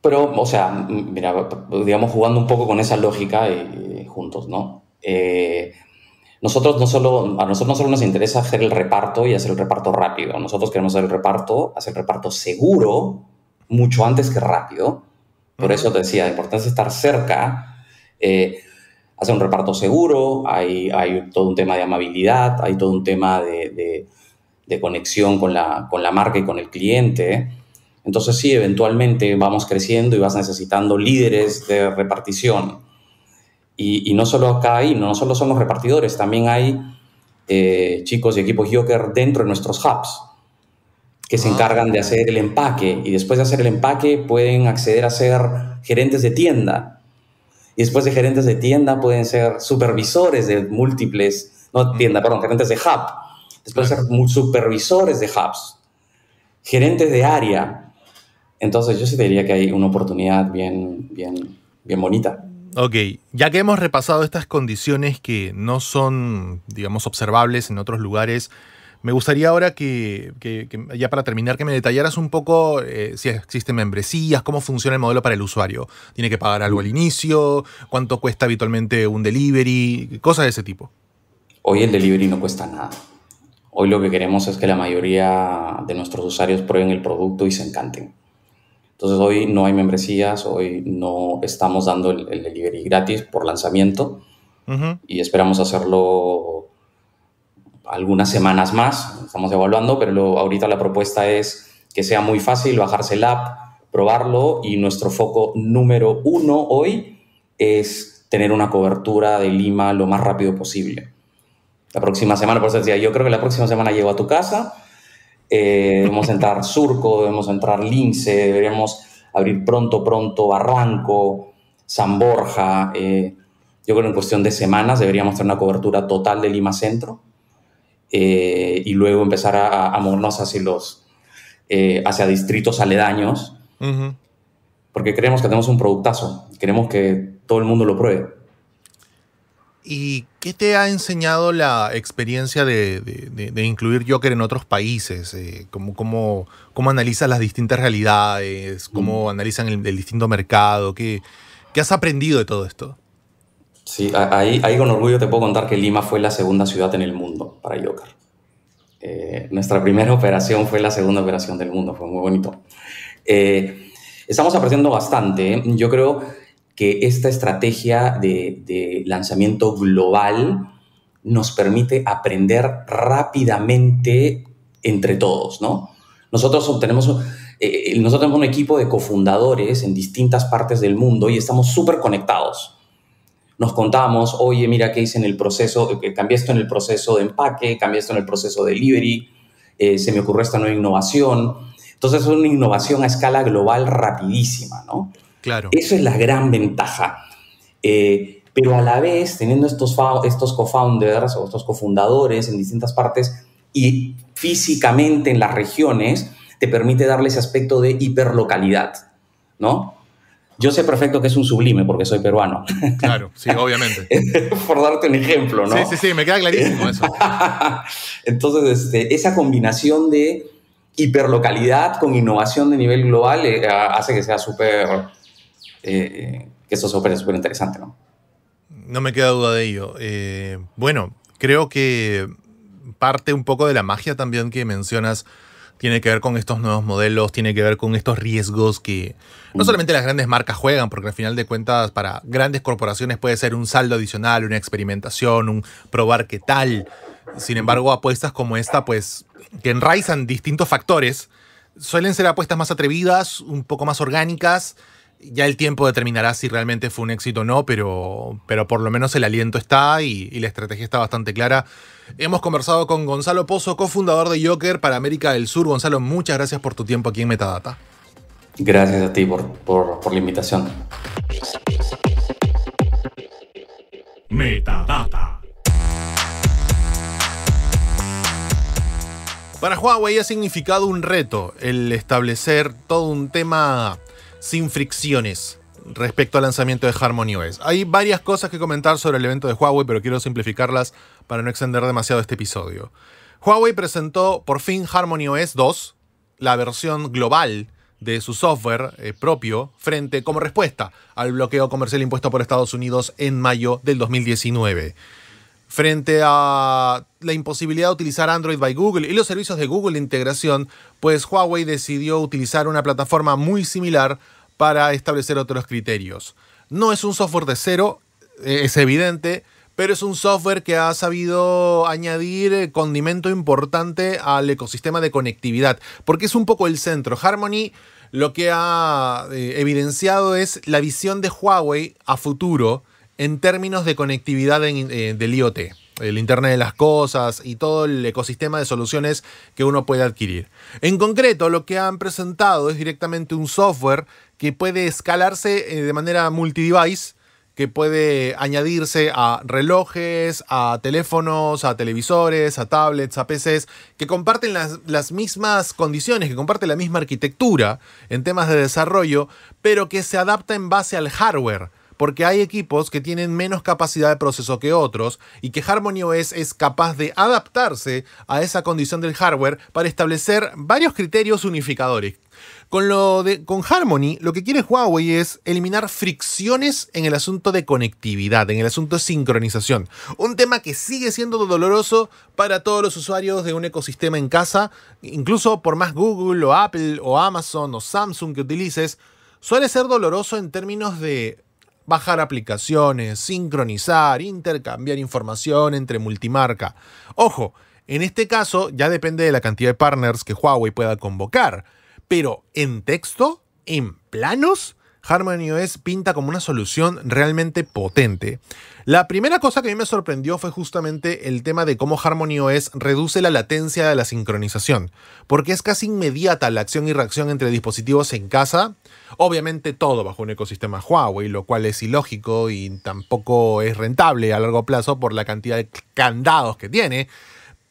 Pero, o sea, mira, digamos, jugando un poco con esa lógica y juntos, ¿no? Eh, nosotros no solo, a nosotros no solo nos interesa hacer el reparto y hacer el reparto rápido, nosotros queremos hacer el reparto, hacer el reparto seguro, mucho antes que rápido. Por eso te decía, la importancia es estar cerca, eh, hacer un reparto seguro, hay, hay, todo un tema de amabilidad, hay todo un tema de, de conexión con la, con la marca y con el cliente. Entonces sí, eventualmente vamos creciendo y vas necesitando líderes de repartición. Y, no solo acá hay, no solo son los repartidores, también hay eh, chicos y equipos Joker dentro de nuestros hubs que se ah. encargan de hacer el empaque y después de hacer el empaque pueden acceder a ser gerentes de tienda y después de gerentes de tienda pueden ser supervisores de múltiples, no tienda, perdón, gerentes de hub, después ser supervisores de hubs, gerentes de área, entonces yo sí diría que hay una oportunidad bien, bien, bien bonita. Ok, ya que hemos repasado estas condiciones que no son, digamos, observables en otros lugares, me gustaría ahora que, ya para terminar, que me detallaras un poco eh, si existen membresías, cómo funciona el modelo para el usuario. ¿Tiene que pagar algo al inicio? ¿Cuánto cuesta habitualmente un delivery? Cosas de ese tipo. Hoy el delivery no cuesta nada. Hoy lo que queremos es que la mayoría de nuestros usuarios prueben el producto y se encanten. Entonces hoy no hay membresías, hoy no estamos dando el, delivery gratis por lanzamiento y esperamos hacerlo algunas semanas más, estamos evaluando, pero ahorita la propuesta es que sea muy fácil bajarse el app, probarlo y nuestro foco número uno hoy es tener una cobertura de Lima lo más rápido posible. La próxima semana, por eso decía, yo creo que la próxima semana llego a tu casa eh, debemos entrar Surco, debemos entrar Lince, deberíamos abrir pronto, pronto Barranco, San Borja. Eh, yo creo que en cuestión de semanas deberíamos tener una cobertura total de Lima Centro eh, y luego empezar a, a movernos hacia, los, hacia distritos aledaños, porque creemos que tenemos un productazo, queremos que todo el mundo lo pruebe. ¿Y qué te ha enseñado la experiencia de, incluir Joker en otros países? Eh, ¿cómo, cómo, analizas las distintas realidades? ¿Cómo mm. analizan el, distinto mercado? ¿Qué, has aprendido de todo esto? Sí, ahí, con orgullo te puedo contar que Lima fue la segunda ciudad en el mundo para Joker. Eh, nuestra primera operación fue la segunda operación del mundo, fue muy bonito. Eh, estamos aprendiendo bastante. Yo creo que esta estrategia de, lanzamiento global nos permite aprender rápidamente entre todos, ¿no? Nosotros tenemos, eh, eh, nosotros tenemos un equipo de cofundadores en distintas partes del mundo y estamos súper conectados. Nos contamos, oye, mira qué hice en el proceso, eh, cambié esto en el proceso de empaque, cambié esto en el proceso de delivery, se me ocurrió esta nueva innovación. Entonces es una innovación a escala global rapidísima, ¿no? Claro. Eso es la gran ventaja. Eh, pero a la vez, teniendo estos, estos co-founders o estos cofundadores en distintas partes y físicamente en las regiones, te permite darle ese aspecto de hiperlocalidad, ¿no? Yo sé perfecto que es un sublime porque soy peruano. Claro, sí, obviamente. Por darte un ejemplo, ¿no? Sí, sí, sí, me queda clarísimo eso. Entonces, este, esa combinación de hiperlocalidad con innovación de nivel global eh, hace que sea súper eh, que eso súper, súper interesante, ¿no? No me queda duda de ello. Eh, bueno, creo que parte un poco de la magia también que mencionas tiene que ver con estos nuevos modelos, tiene que ver con estos riesgos que no mm. solamente las grandes marcas juegan, porque al final de cuentas para grandes corporaciones puede ser un saldo adicional, una experimentación, un probar qué tal. Sin embargo, apuestas como esta, pues, que enraizan distintos factores, suelen ser apuestas más atrevidas, un poco más orgánicas, ya el tiempo determinará si realmente fue un éxito o no, pero, pero por lo menos el aliento está y, la estrategia está bastante clara. Hemos conversado con Gonzalo Pozo, cofundador de Joker para América del Sur. Gonzalo, muchas gracias por tu tiempo aquí en Metadata. Gracias a ti por, por la invitación. Metadata. Para Huawei ha significado un reto el establecer todo un tema sin fricciones respecto al lanzamiento de Harmony OS. Hay varias cosas que comentar sobre el evento de Huawei, pero quiero simplificarlas para no extender demasiado este episodio. Huawei presentó por fin Harmony OS 2, la versión global de su software eh, propio, frente como respuesta al bloqueo comercial impuesto por Estados Unidos en mayo del 2019 frente a la imposibilidad de utilizar Android by Google y los servicios de Google de integración, pues Huawei decidió utilizar una plataforma muy similar para establecer otros criterios. No es un software de cero, eh, es evidente, pero es un software que ha sabido añadir condimento importante al ecosistema de conectividad, porque es un poco el centro. Harmony lo que ha eh, evidenciado es la visión de Huawei a futuro en términos de conectividad eh, del IoT, el Internet de las Cosas y todo el ecosistema de soluciones que uno puede adquirir. En concreto, lo que han presentado es directamente un software que puede escalarse eh, de manera multidevice que puede añadirse a relojes, a teléfonos, a televisores, a tablets, a PCs, que comparten las, las, mismas condiciones, que comparten la misma arquitectura en temas de desarrollo, pero que se adapta en base al hardware porque hay equipos que tienen menos capacidad de proceso que otros y que Harmony OS es capaz de adaptarse a esa condición del hardware para establecer varios criterios unificadores. Con, lo de, con Harmony, lo que quiere Huawei es eliminar fricciones en el asunto de conectividad, en el asunto de sincronización. Un tema que sigue siendo doloroso para todos los usuarios de un ecosistema en casa, incluso por más Google o Apple o Amazon o Samsung que utilices, suele ser doloroso en términos de bajar aplicaciones, sincronizar, intercambiar información entre multimarca. Ojo, en este caso ya depende de la cantidad de partners que Huawei pueda convocar, pero en texto, en planos, Harmony OS pinta como una solución realmente potente. La primera cosa que a mí me sorprendió fue justamente el tema de cómo Harmony OS reduce la latencia de la sincronización, porque es casi inmediata la acción y reacción entre dispositivos en casa, obviamente todo bajo un ecosistema Huawei, lo cual es ilógico y tampoco es rentable a largo plazo por la cantidad de candados que tiene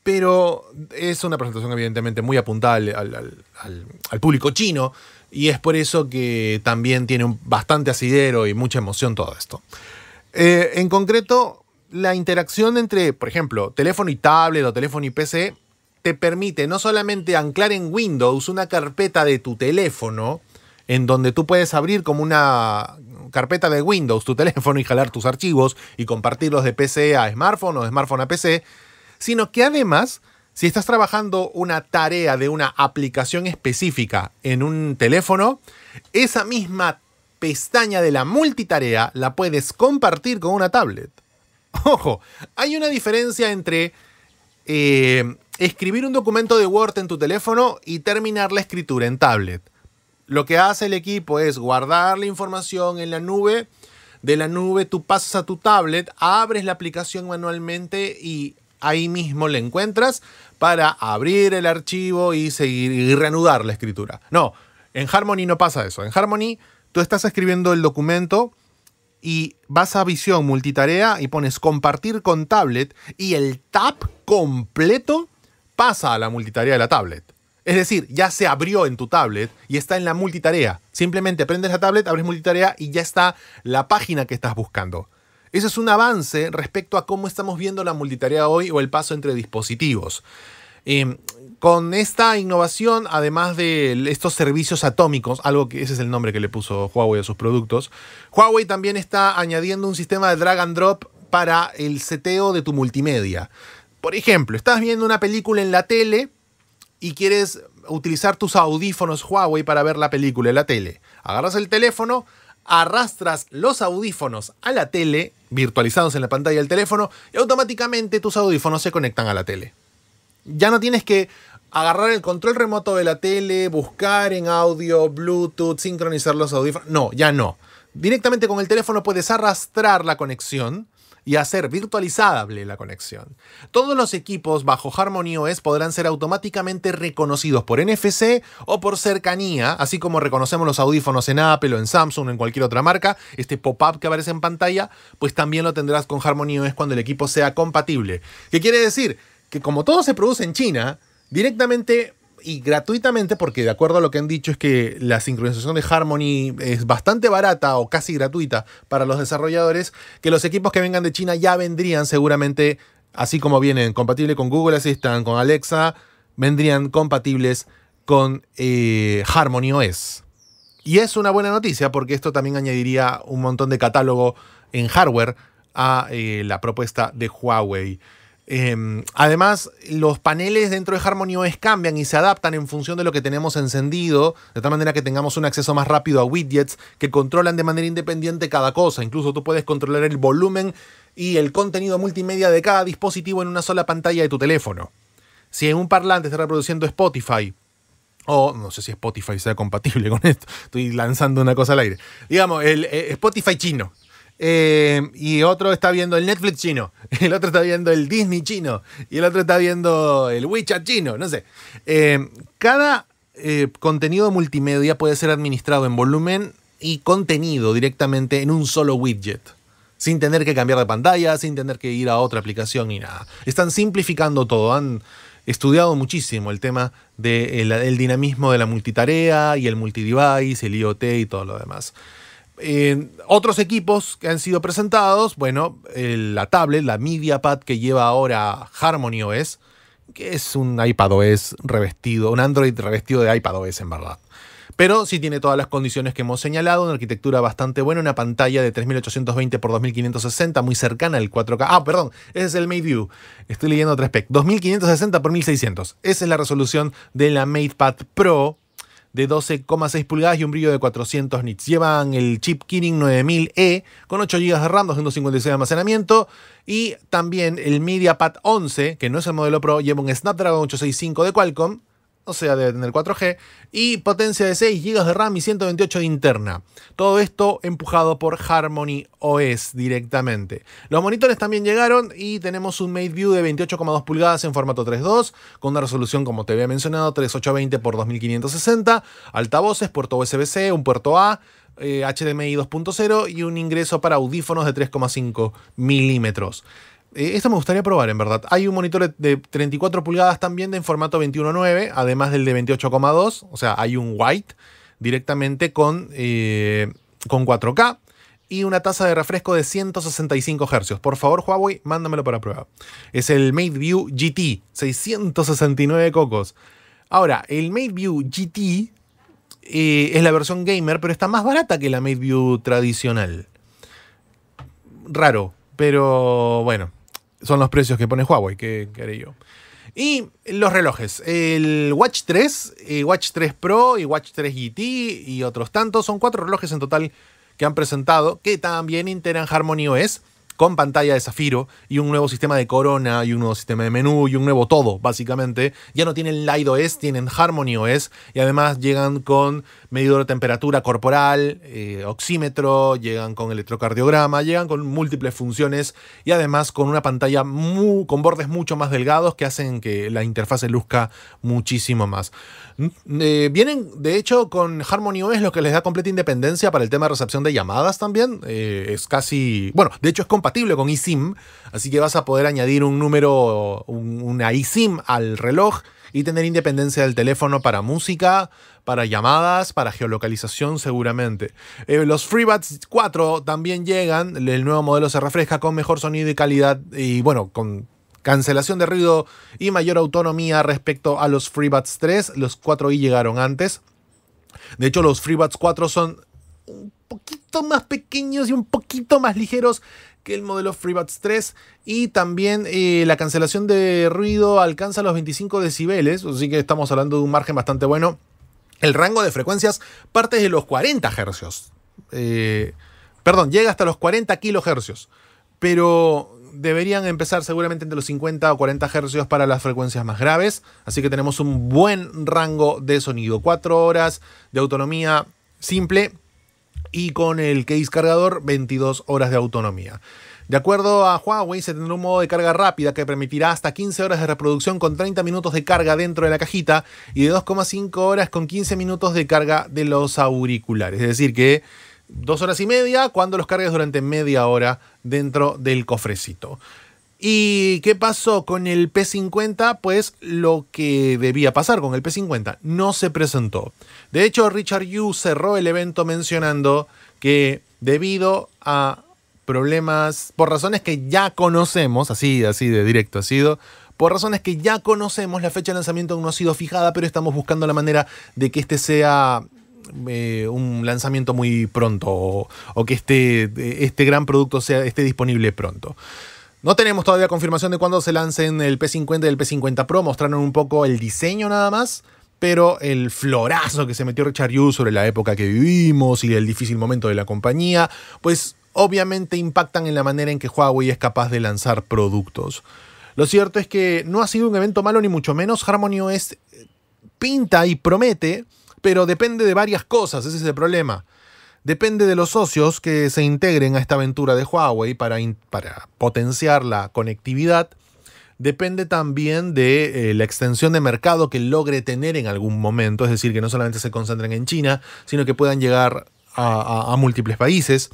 pero es una presentación evidentemente muy apuntada al público chino y es por eso que también tiene un, bastante asidero y mucha emoción todo esto. Eh, en concreto, la interacción entre, por ejemplo, teléfono y tablet o teléfono y PC te permite no solamente anclar en Windows una carpeta de tu teléfono, en donde tú puedes abrir como una carpeta de Windows tu teléfono y jalar tus archivos y compartirlos de PC a smartphone o de smartphone a PC, sino que además si estás trabajando una tarea de una aplicación específica en un teléfono, esa misma pestaña de la multitarea la puedes compartir con una tablet. Ojo, hay una diferencia entre eh, escribir un documento de Word en tu teléfono y terminar la escritura en tablet. Lo que hace el equipo es guardar la información en la nube. De la nube tú pasas a tu tablet, abres la aplicación manualmente y ahí mismo le encuentras para abrir el archivo y seguir y reanudar la escritura. No, en Harmony no pasa eso. En Harmony tú estás escribiendo el documento y vas a visión multitarea y pones compartir con tablet y el tab completo pasa a la multitarea de la tablet. Es decir, ya se abrió en tu tablet y está en la multitarea. Simplemente prendes la tablet, abres multitarea y ya está la página que estás buscando. Ese es un avance respecto a cómo estamos viendo la multitarea hoy o el paso entre dispositivos. Eh, con esta innovación, además de estos servicios atómicos, algo que ese es el nombre que le puso Huawei a sus productos, Huawei también está añadiendo un sistema de drag and drop para el seteo de tu multimedia. Por ejemplo, estás viendo una película en la tele y quieres utilizar tus audífonos Huawei para ver la película en la tele. Agarras el teléfono, arrastras los audífonos a la tele virtualizados en la pantalla del teléfono y automáticamente tus audífonos se conectan a la tele. Ya no tienes que agarrar el control remoto de la tele, buscar en audio, Bluetooth, sincronizar los audífonos. No, ya no. Directamente con el teléfono puedes arrastrar la conexión y hacer virtualizable la conexión. Todos los equipos bajo Harmony OS podrán ser automáticamente reconocidos por NFC o por cercanía, así como reconocemos los audífonos en Apple o en Samsung o en cualquier otra marca. Este pop-up que aparece en pantalla, pues también lo tendrás con Harmony OS cuando el equipo sea compatible. ¿Qué quiere decir? Que como todo se produce en China, directamente y gratuitamente, porque de acuerdo a lo que han dicho es que la sincronización de Harmony es bastante barata o casi gratuita para los desarrolladores, que los equipos que vengan de China ya vendrían seguramente, así como vienen, compatible con Google Assistant, con Alexa, vendrían compatibles con eh, Harmony OS. Y es una buena noticia porque esto también añadiría un montón de catálogo en hardware a eh, la propuesta de Huawei. Em, además, los paneles dentro de Harmony OS cambian y se adaptan en función de lo que tenemos encendido, de tal manera que tengamos un acceso más rápido a widgets que controlan de manera independiente cada cosa. Incluso tú puedes controlar el volumen y el contenido multimedia de cada dispositivo en una sola pantalla de tu teléfono. Si en un parlante está reproduciendo Spotify, o no sé si Spotify sea compatible con esto, estoy lanzando una cosa al aire. Digamos, el eh, Spotify chino, eh, y otro está viendo el Netflix chino, el otro está viendo el Disney chino, y el otro está viendo el WeChat chino, no sé. Eh, cada eh, contenido multimedia puede ser administrado en volumen y contenido directamente en un solo widget, sin tener que cambiar de pantalla, sin tener que ir a otra aplicación ni nada. Están simplificando todo, han estudiado muchísimo el tema del dinamismo de la multitarea y el multidevice, el IoT y todo lo demás en otros equipos que han sido presentados, bueno, la tablet, la MediaPad que lleva ahora Harmony OS, que es un iPad OS revestido, un Android revestido de iPad OS en verdad. Pero sí tiene todas las condiciones que hemos señalado, una arquitectura bastante buena, una pantalla de 3820 x 2560, muy cercana al 4K. Ah, perdón, ese es el MateView. Estoy leyendo otra spec. 2560 x 1600. Esa es la resolución de la MatePad Pro de 12,6 pulgadas y un brillo de 400 nits. Llevan el chip Kirin 9000E e con 8 GB de RAM, 256 de almacenamiento y también el MediaPad 11, que no es el modelo Pro, lleva un Snapdragon 865 de Qualcomm o sea, debe tener 4G, y potencia de 6 GB de RAM y 128 de interna. Todo esto empujado por Harmony OS directamente. Los monitores también llegaron y tenemos un MateView de 28,2 pulgadas en formato 3.2, con una resolución como te había mencionado, 3820x2560, altavoces, puerto USB-C, un puerto A, HDMI eh, 2.0 y un ingreso para audífonos de 3,5 milímetros. Eh, esto me gustaría probar, en verdad. Hay un monitor de 34 pulgadas también en formato 21.9, además del de 28.2. O sea, hay un white directamente con, eh, con 4K y una tasa de refresco de 165 Hz. Por favor, Huawei, mándamelo para prueba. Es el MateView GT, 669 cocos. Ahora, el MateView GT eh, es la versión gamer, pero está más barata que la MateView tradicional. Raro, pero bueno son los precios que pone Huawei, que, haré yo. Y los relojes, el Watch 3, el eh, Watch 3 Pro y Watch 3 GT y otros tantos, son cuatro relojes en total que han presentado, que también integran Harmony OS con pantalla de zafiro y un nuevo sistema de corona y un nuevo sistema de menú y un nuevo todo, básicamente. Ya no tienen Light OS, tienen Harmony OS y además llegan con medidor de temperatura corporal, eh, oxímetro, llegan con electrocardiograma, llegan con múltiples funciones y además con una pantalla con bordes mucho más delgados que hacen que la interfaz luzca muchísimo más. Eh, vienen, de hecho, con Harmony OS, lo que les da completa independencia para el tema de recepción de llamadas también. Eh, es casi, bueno, de hecho es compatible con eSIM, así que vas a poder añadir un número, una eSIM al reloj y tener independencia del teléfono para música, para llamadas, para geolocalización seguramente. Eh, los FreeBuds 4 también llegan, el nuevo modelo se refresca con mejor sonido y calidad y bueno, con cancelación de ruido y mayor autonomía respecto a los FreeBuds 3. Los 4i llegaron antes. De hecho, los FreeBuds 4 son un poquito más pequeños y un poquito más ligeros que el modelo FreeBuds 3 y también eh, la cancelación de ruido alcanza los 25 decibeles, así que estamos hablando de un margen bastante bueno. El rango de frecuencias parte de los 40 Hz. Eh, perdón, llega hasta los 40 kHz. Pero deberían empezar seguramente entre los 50 o 40 Hz para las frecuencias más graves, así que tenemos un buen rango de sonido, 4 horas de autonomía simple y con el case cargador 22 horas de autonomía. De acuerdo a Huawei, se tendrá un modo de carga rápida que permitirá hasta 15 horas de reproducción con 30 minutos de carga dentro de la cajita y de 2,5 horas con 15 minutos de carga de los auriculares. Es decir, que dos horas y media cuando los cargues durante media hora dentro del cofrecito. ¿Y qué pasó con el P50? Pues lo que debía pasar con el P50 no se presentó. De hecho, Richard Yu cerró el evento mencionando que debido a problemas, por razones que ya conocemos, así, así de directo ha sido, por razones que ya conocemos, la fecha de lanzamiento no ha sido fijada, pero estamos buscando la manera de que este sea eh, un lanzamiento muy pronto o, que este, este gran producto sea, esté disponible pronto. No tenemos todavía confirmación de cuándo se lancen el P50 y el P50 Pro. Mostraron un poco el diseño nada más. Pero el florazo que se metió Richard Yu sobre la época que vivimos y el difícil momento de la compañía, pues obviamente impactan en la manera en que Huawei es capaz de lanzar productos. Lo cierto es que no ha sido un evento malo ni mucho menos. Harmony pinta y promete pero depende de varias cosas, ese es el problema. Depende de los socios que se integren a esta aventura de Huawei para, para potenciar la conectividad. Depende también de eh, la extensión de mercado que logre tener en algún momento, es decir, que no solamente se concentren en China, sino que puedan llegar a, múltiples países.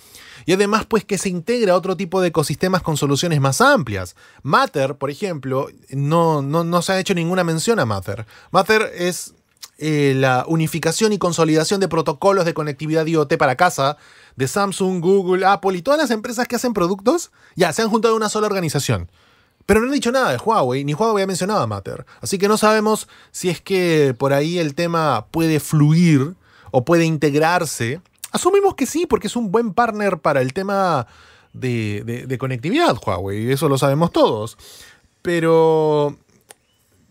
Y además, pues que se integre a otro tipo de ecosistemas con soluciones más amplias. Matter, por ejemplo, no, no, no se ha hecho ninguna mención a Matter. Matter es eh, la unificación y consolidación de protocolos de conectividad IoT para casa de Samsung, Google, Apple y todas las empresas que hacen productos, ya se han juntado en una sola organización. Pero no han dicho nada de Huawei, ni Huawei ha mencionado a Matter. Así que no sabemos si es que por ahí el tema puede fluir o puede integrarse. Asumimos que sí, porque es un buen partner para el tema de, de conectividad, Huawei. Eso lo sabemos todos. Pero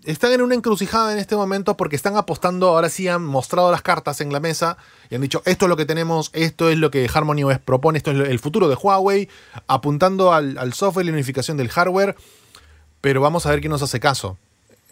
están en una encrucijada en este momento porque están apostando, ahora sí han mostrado las cartas en la mesa y han dicho, esto es lo que tenemos, esto es lo que Harmony OS propone, esto es el futuro de Huawei, apuntando al, software y la unificación del hardware, pero vamos a ver quién nos hace caso.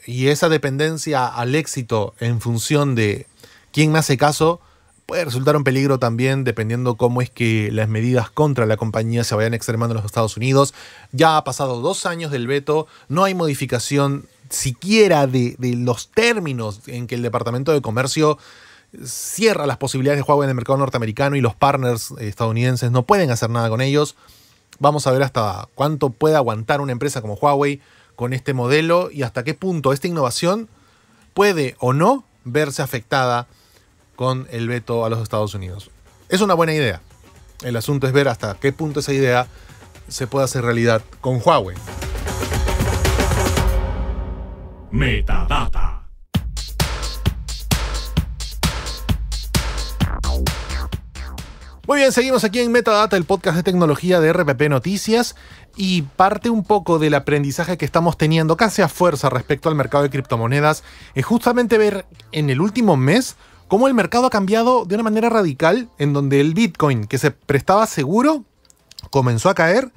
Y esa dependencia al éxito en función de quién me hace caso puede resultar un peligro también dependiendo cómo es que las medidas contra la compañía se vayan extremando en los Estados Unidos. Ya ha pasado dos años del veto, no hay modificación siquiera de, los términos en que el Departamento de Comercio cierra las posibilidades de Huawei en el mercado norteamericano y los partners eh, estadounidenses no pueden hacer nada con ellos. Vamos a ver hasta cuánto puede aguantar una empresa como Huawei con este modelo y hasta qué punto esta innovación puede o no verse afectada con el veto a los Estados Unidos. Es una buena idea. El asunto es ver hasta qué punto esa idea se puede hacer realidad con Huawei. Metadata. Muy bien, seguimos aquí en Metadata, el podcast de tecnología de RPP Noticias, y parte un poco del aprendizaje que estamos teniendo casi a fuerza respecto al mercado de criptomonedas, es justamente ver en el último mes cómo el mercado ha cambiado de una manera radical, en donde el Bitcoin, que se prestaba seguro, comenzó a caer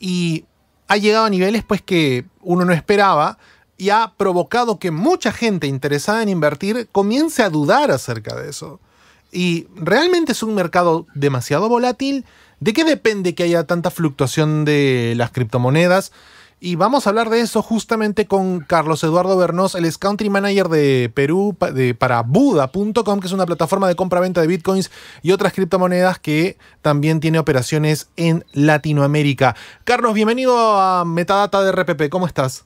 y ha llegado a niveles pues que uno no esperaba, y ha provocado que mucha gente interesada en invertir comience a dudar acerca de eso. Y realmente es un mercado demasiado volátil. ¿De qué depende que haya tanta fluctuación de las criptomonedas? Y vamos a hablar de eso justamente con Carlos Eduardo Bernos, el ex country manager de Perú de, para Buda.com, que es una plataforma de compra-venta de bitcoins y otras criptomonedas que también tiene operaciones en Latinoamérica. Carlos, bienvenido a Metadata de RPP. ¿Cómo estás?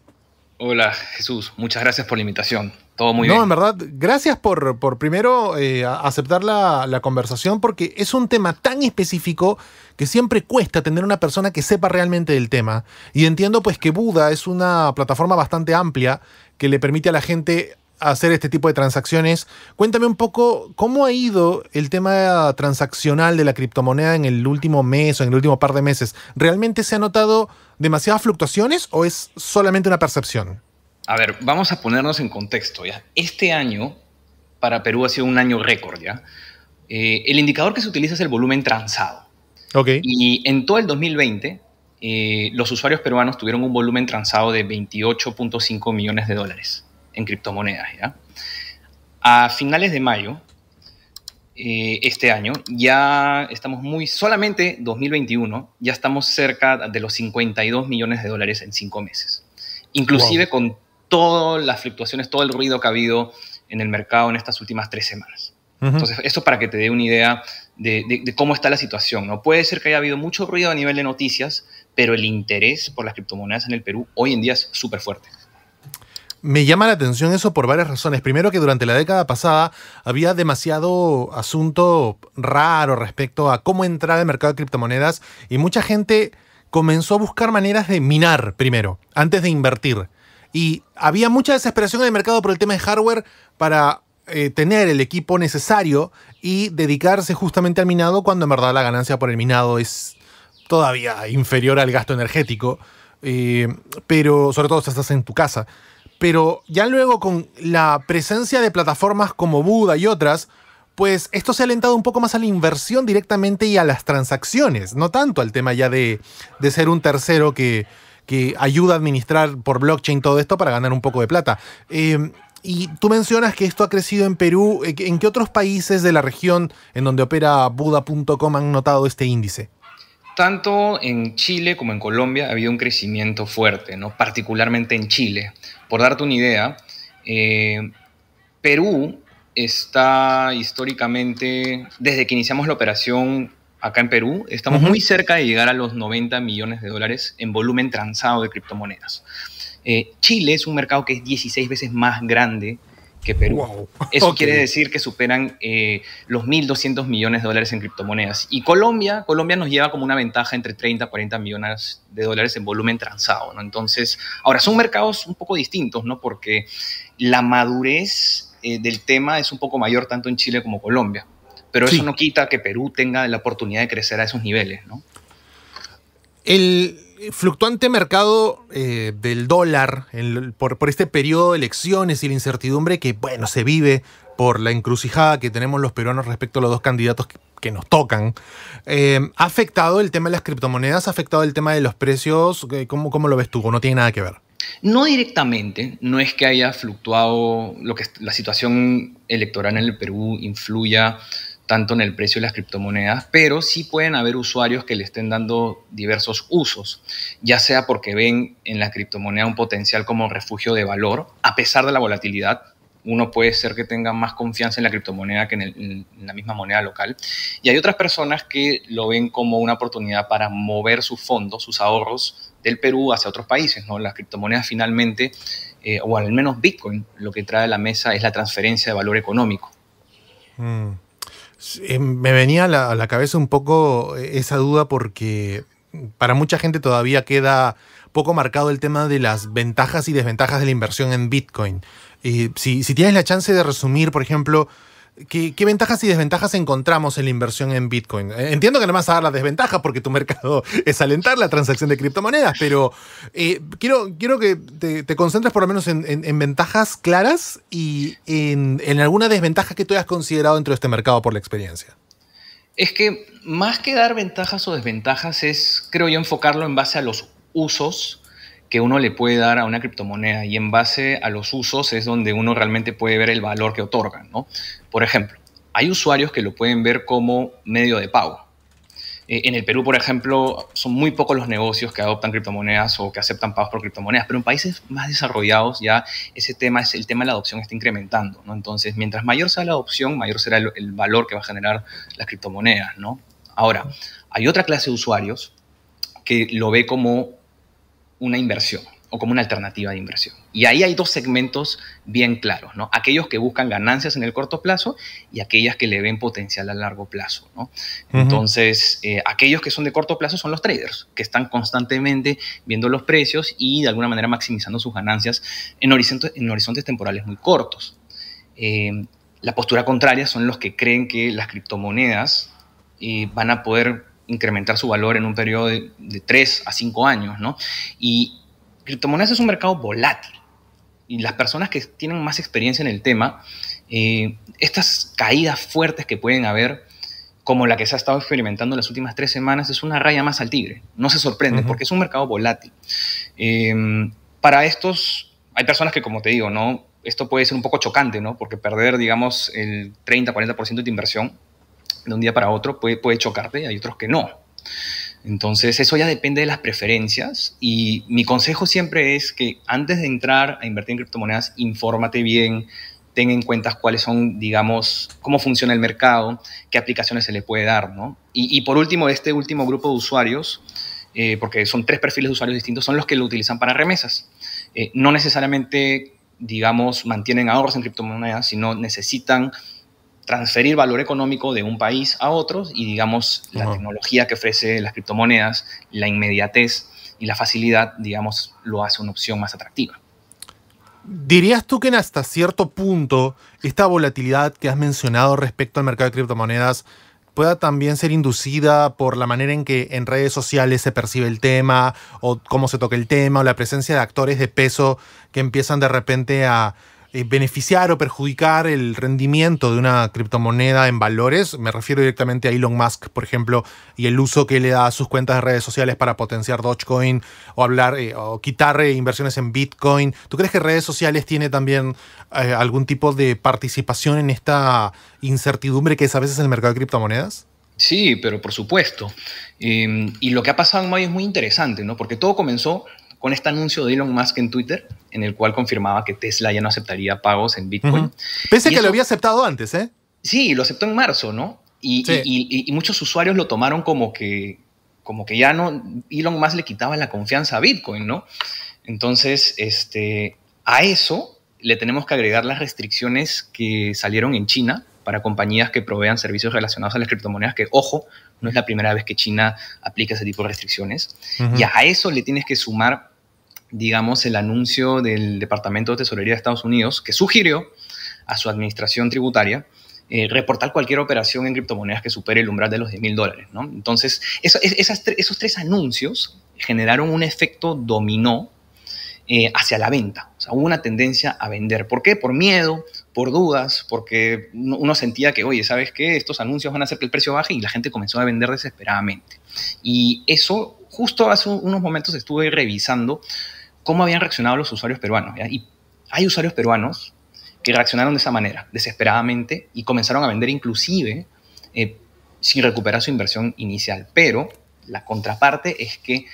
Hola Jesús, muchas gracias por la invitación. Todo muy bien. No, en verdad, gracias por, por primero eh, aceptar la, la, conversación porque es un tema tan específico que siempre cuesta tener una persona que sepa realmente del tema. Y entiendo pues que Buda es una plataforma bastante amplia que le permite a la gente hacer este tipo de transacciones. Cuéntame un poco cómo ha ido el tema transaccional de la criptomoneda en el último mes o en el último par de meses. ¿Realmente se ha notado demasiadas fluctuaciones o es solamente una percepción? A ver, vamos a ponernos en contexto. ¿ya? Este año para Perú ha sido un año récord. ¿ya? Eh, el indicador que se utiliza es el volumen transado. Y en todo el 2020, eh, los usuarios peruanos tuvieron un volumen transado de 28.5 millones de dólares en criptomonedas. A finales de mayo, eh, este año. Ya estamos muy, solamente 2021, ya estamos cerca de los 52 millones de dólares en cinco meses. Inclusive con todas las fluctuaciones, todo el ruido que ha habido en el mercado en estas últimas tres semanas. Entonces, esto para que te dé una idea de, cómo está la situación. No puede ser que haya habido mucho ruido a nivel de noticias, pero el interés por las criptomonedas en el Perú hoy en día es súper fuerte. Me llama la atención eso por varias razones. Primero que durante la década pasada había demasiado asunto raro respecto a cómo entrar al mercado de criptomonedas y mucha gente comenzó a buscar maneras de minar primero, antes de invertir. Y había mucha desesperación en el mercado por el tema de hardware para eh, tener el equipo necesario y dedicarse justamente al minado cuando en verdad la ganancia por el minado es todavía inferior al gasto energético. Eh, pero sobre todo si estás en tu casa. Pero ya luego con la presencia de plataformas como Buda y otras, pues esto se ha alentado un poco más a la inversión directamente y a las transacciones, no tanto al tema ya de, ser un tercero que, que, ayuda a administrar por blockchain todo esto para ganar un poco de plata. Em, y tú mencionas que esto ha crecido en Perú. ¿En qué otros países de la región en donde opera Buda.com han notado este índice? Tanto en Chile como en Colombia ha habido un crecimiento fuerte, ¿no? particularmente en Chile. Por darte una idea, eh, Perú está históricamente, desde que iniciamos la operación acá en Perú, estamos muy cerca de llegar a los 90 millones de dólares en volumen transado de criptomonedas. Eh, Chile es un mercado que es 16 veces más grande que Perú. Eso quiere decir que superan eh, los 1.200 millones de dólares en criptomonedas. Y Colombia, Colombia nos lleva como una ventaja entre 30 a 40 millones de dólares en volumen transado, ¿no? Entonces, ahora son mercados un poco distintos, ¿no? Porque la madurez eh, del tema es un poco mayor tanto en Chile como Colombia. Pero eso no quita que Perú tenga la oportunidad de crecer a esos niveles, ¿no? El, fluctuante mercado eh, del dólar por, este periodo de elecciones y la incertidumbre que, bueno, se vive por la encrucijada que tenemos los peruanos respecto a los dos candidatos que, nos tocan, eh, ¿ha afectado el tema de las criptomonedas? ¿Ha afectado el tema de los precios? ¿Cómo, cómo lo ves tú? no tiene nada que ver? No directamente, no es que haya fluctuado, lo que la situación electoral en el Perú influya tanto en el precio de las criptomonedas, pero sí pueden haber usuarios que le estén dando diversos usos, ya sea porque ven en la criptomoneda un potencial como refugio de valor, a pesar de la volatilidad. Uno puede ser que tenga más confianza en la criptomoneda que en, la misma moneda local. Y hay otras personas que lo ven como una oportunidad para mover sus fondos, sus ahorros del Perú hacia otros países. ¿no? Las criptomonedas finalmente, eh, o al menos Bitcoin, lo que trae a la mesa es la transferencia de valor económico. Mm. Eh, me venía a la, cabeza un poco eh, esa duda porque para mucha gente todavía queda poco marcado el tema de las ventajas y desventajas de la inversión en Bitcoin. Y si tienes la chance de resumir, por ejemplo, ¿Qué, ventajas y desventajas encontramos en la inversión en Bitcoin? Eh, entiendo que no vas a dar las desventajas porque tu mercado es alentar la transacción de criptomonedas, pero eh, quiero, quiero que te, concentres por lo menos en, ventajas claras y en, en, alguna desventaja que tú hayas considerado dentro de este mercado por la experiencia. Es que más que dar ventajas o desventajas es, creo yo, enfocarlo en base a los usos que uno le puede dar a una criptomoneda y en base a los usos es donde uno realmente puede ver el valor que otorgan. ¿no? Por ejemplo, hay usuarios que lo pueden ver como medio de pago. Eh, en el Perú, por ejemplo, son muy pocos los negocios que adoptan criptomonedas o que aceptan pagos por criptomonedas, pero en países más desarrollados ya ese tema, el tema de la adopción está incrementando. ¿no? Entonces, mientras mayor sea la adopción, mayor será el, valor que va a generar las criptomonedas. ¿no? Ahora, hay otra clase de usuarios que lo ve como una inversión o como una alternativa de inversión. Y ahí hay dos segmentos bien claros, ¿no? Aquellos que buscan ganancias en el corto plazo y aquellas que le ven potencial a largo plazo, ¿no? Entonces, eh, aquellos que son de corto plazo son los traders, que están constantemente viendo los precios y de alguna manera maximizando sus ganancias en, horizontes, en horizontes temporales muy cortos. Eh, la postura contraria son los que creen que las criptomonedas eh, van a poder incrementar su valor en un periodo de, 3 a 5 años, ¿no? Y criptomonedas es un mercado volátil y las personas que tienen más experiencia en el tema, eh, estas caídas fuertes que pueden haber, como la que se ha estado experimentando en las últimas tres semanas, es una raya más al tigre. No se sorprende, porque es un mercado volátil. Em, para estos, hay personas que, como te digo, ¿no? esto puede ser un poco chocante, ¿no? porque perder, digamos, el 30, 40% de inversión de un día para otro puede, puede chocarte, hay otros que no. Entonces eso ya depende de las preferencias y mi consejo siempre es que antes de entrar a invertir en criptomonedas, infórmate bien, ten en cuenta cuáles son, digamos, cómo funciona el mercado, qué aplicaciones se le puede dar, Y, por último, este último grupo de usuarios, eh, porque son tres perfiles de usuarios distintos, son los que lo utilizan para remesas. Eh, no necesariamente, digamos, mantienen ahorros en criptomonedas, sino necesitan transferir valor económico de un país a otro y digamos la tecnología que ofrece las criptomonedas, la inmediatez y la facilidad, digamos, lo hace una opción más atractiva. ¿Dirías tú que en hasta cierto punto esta volatilidad que has mencionado respecto al mercado de criptomonedas pueda también ser inducida por la manera en que en redes sociales se percibe el tema o cómo se toca el tema o la presencia de actores de peso que empiezan de repente a eh, beneficiar o perjudicar el rendimiento de una criptomoneda en valores. Me refiero directamente a Elon Musk, por ejemplo, y el uso que le da a sus cuentas de redes sociales para potenciar Dogecoin o hablar eh, o quitar eh, inversiones en Bitcoin. ¿Tú crees que redes sociales tiene también algún tipo de participación en esta incertidumbre que es a veces el mercado de criptomonedas? Sí, pero por supuesto. Em, y lo que ha pasado en mayo es muy interesante, ¿no? Porque todo comenzó con este anuncio de Elon Musk en Twitter, en el cual confirmaba que Tesla ya no aceptaría pagos en Bitcoin. pensé que lo había aceptado antes, ¿eh? Sí, lo aceptó en marzo, ¿no? Y, muchos usuarios lo tomaron como que, como que ya no, Elon Musk le quitaba la confianza a Bitcoin, ¿no? Entonces, este, a eso le tenemos que agregar las restricciones que salieron en China para compañías que provean servicios relacionados a las criptomonedas, que ojo, no es la primera vez que China aplica ese tipo de restricciones. Y a eso le tienes que sumar, digamos, el anuncio del Departamento de Tesorería de Estados Unidos, que sugirió a su administración tributaria eh, reportar cualquier operación en criptomonedas que supere el umbral de los 10 mil dólares. Entonces, esos tres anuncios generaron un efecto dominó eh, hacia la venta. O sea, hubo una tendencia a vender. ¿Por qué? Por miedo, por dudas, porque uno sentía que, oye, ¿sabes qué? Estos anuncios van a hacer que el precio baje y la gente comenzó a vender desesperadamente. Y eso, justo hace unos momentos estuve revisando cómo habían reaccionado los usuarios peruanos. Y hay usuarios peruanos que reaccionaron de esa manera, desesperadamente, y comenzaron a vender inclusive eh, sin recuperar su inversión inicial. Pero la contraparte es que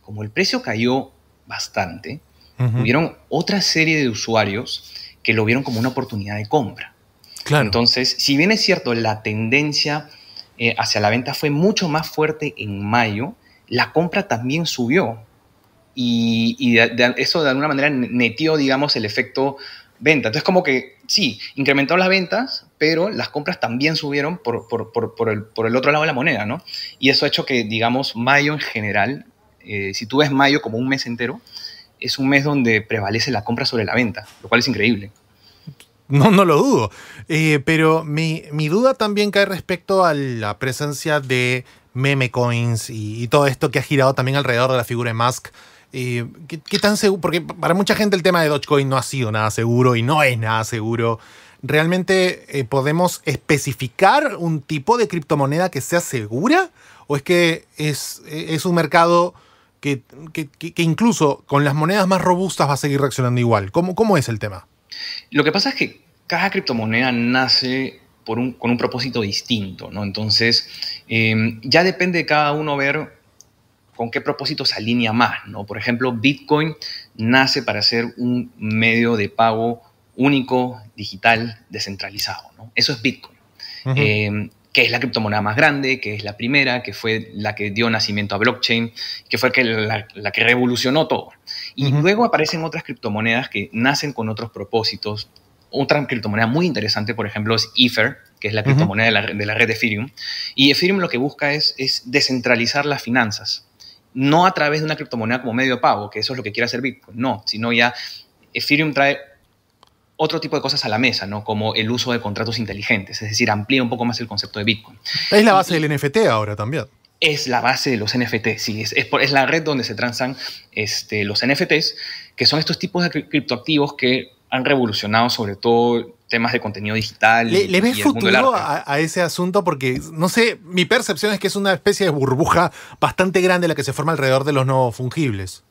como el precio cayó bastante, uh otra serie de usuarios que lo vieron como una oportunidad de compra. Entonces, si bien es cierto, la tendencia eh, hacia la venta fue mucho más fuerte en mayo, la compra también subió. Y, eso de alguna manera metió, digamos, el efecto venta. Entonces, como que sí, incrementaron las ventas, pero las compras también subieron por, el, otro lado de la moneda, ¿no? Y eso ha hecho que, digamos, mayo en general, eh, si tú ves mayo como un mes entero, es un mes donde prevalece la compra sobre la venta, lo cual es increíble. No, no lo dudo. Eh, pero mi, duda también cae respecto a la presencia de meme coins y, todo esto que ha girado también alrededor de la figura de Musk. Eh, ¿qué, tan seguro? Porque para mucha gente el tema de Dogecoin no ha sido nada seguro y no es nada seguro. ¿Realmente eh, podemos especificar un tipo de criptomoneda que sea segura? ¿O es que es, es un mercado que, incluso con las monedas más robustas va a seguir reaccionando igual. ¿Cómo, cómo es el tema? Lo que pasa es que cada criptomoneda nace con un propósito distinto, ¿no? Entonces, em, ya depende de cada uno ver con qué propósito se alinea más, ¿no? Por ejemplo, Bitcoin nace para ser un medio de pago único, digital, descentralizado, ¿no? Eso es Bitcoin que es la criptomoneda más grande, que es la primera, que fue la que dio nacimiento a blockchain, que fue la, que revolucionó todo. Y luego aparecen otras criptomonedas que nacen con otros propósitos. Otra criptomoneda muy interesante, por ejemplo, es Ether, que es la criptomoneda de la, de, red Ethereum. Y Ethereum lo que busca es, es descentralizar las finanzas, no a través de una criptomoneda como medio de pago, que eso es lo que quiere hacer Bitcoin, no, sino ya Ethereum trae otro tipo de cosas a la mesa, ¿no? Como el uso de contratos inteligentes, es decir, amplía un poco más el concepto de Bitcoin. Es la base del NFT ahora también. Es la base de los NFT, sí, es, la red donde se transan este, los NFTs, que son estos tipos de criptoactivos que han revolucionado sobre todo temas de contenido digital. ¿Le, y, el A, a, ese asunto? Porque, no sé, mi percepción es que es una especie de burbuja bastante grande la que se forma alrededor de los no fungibles.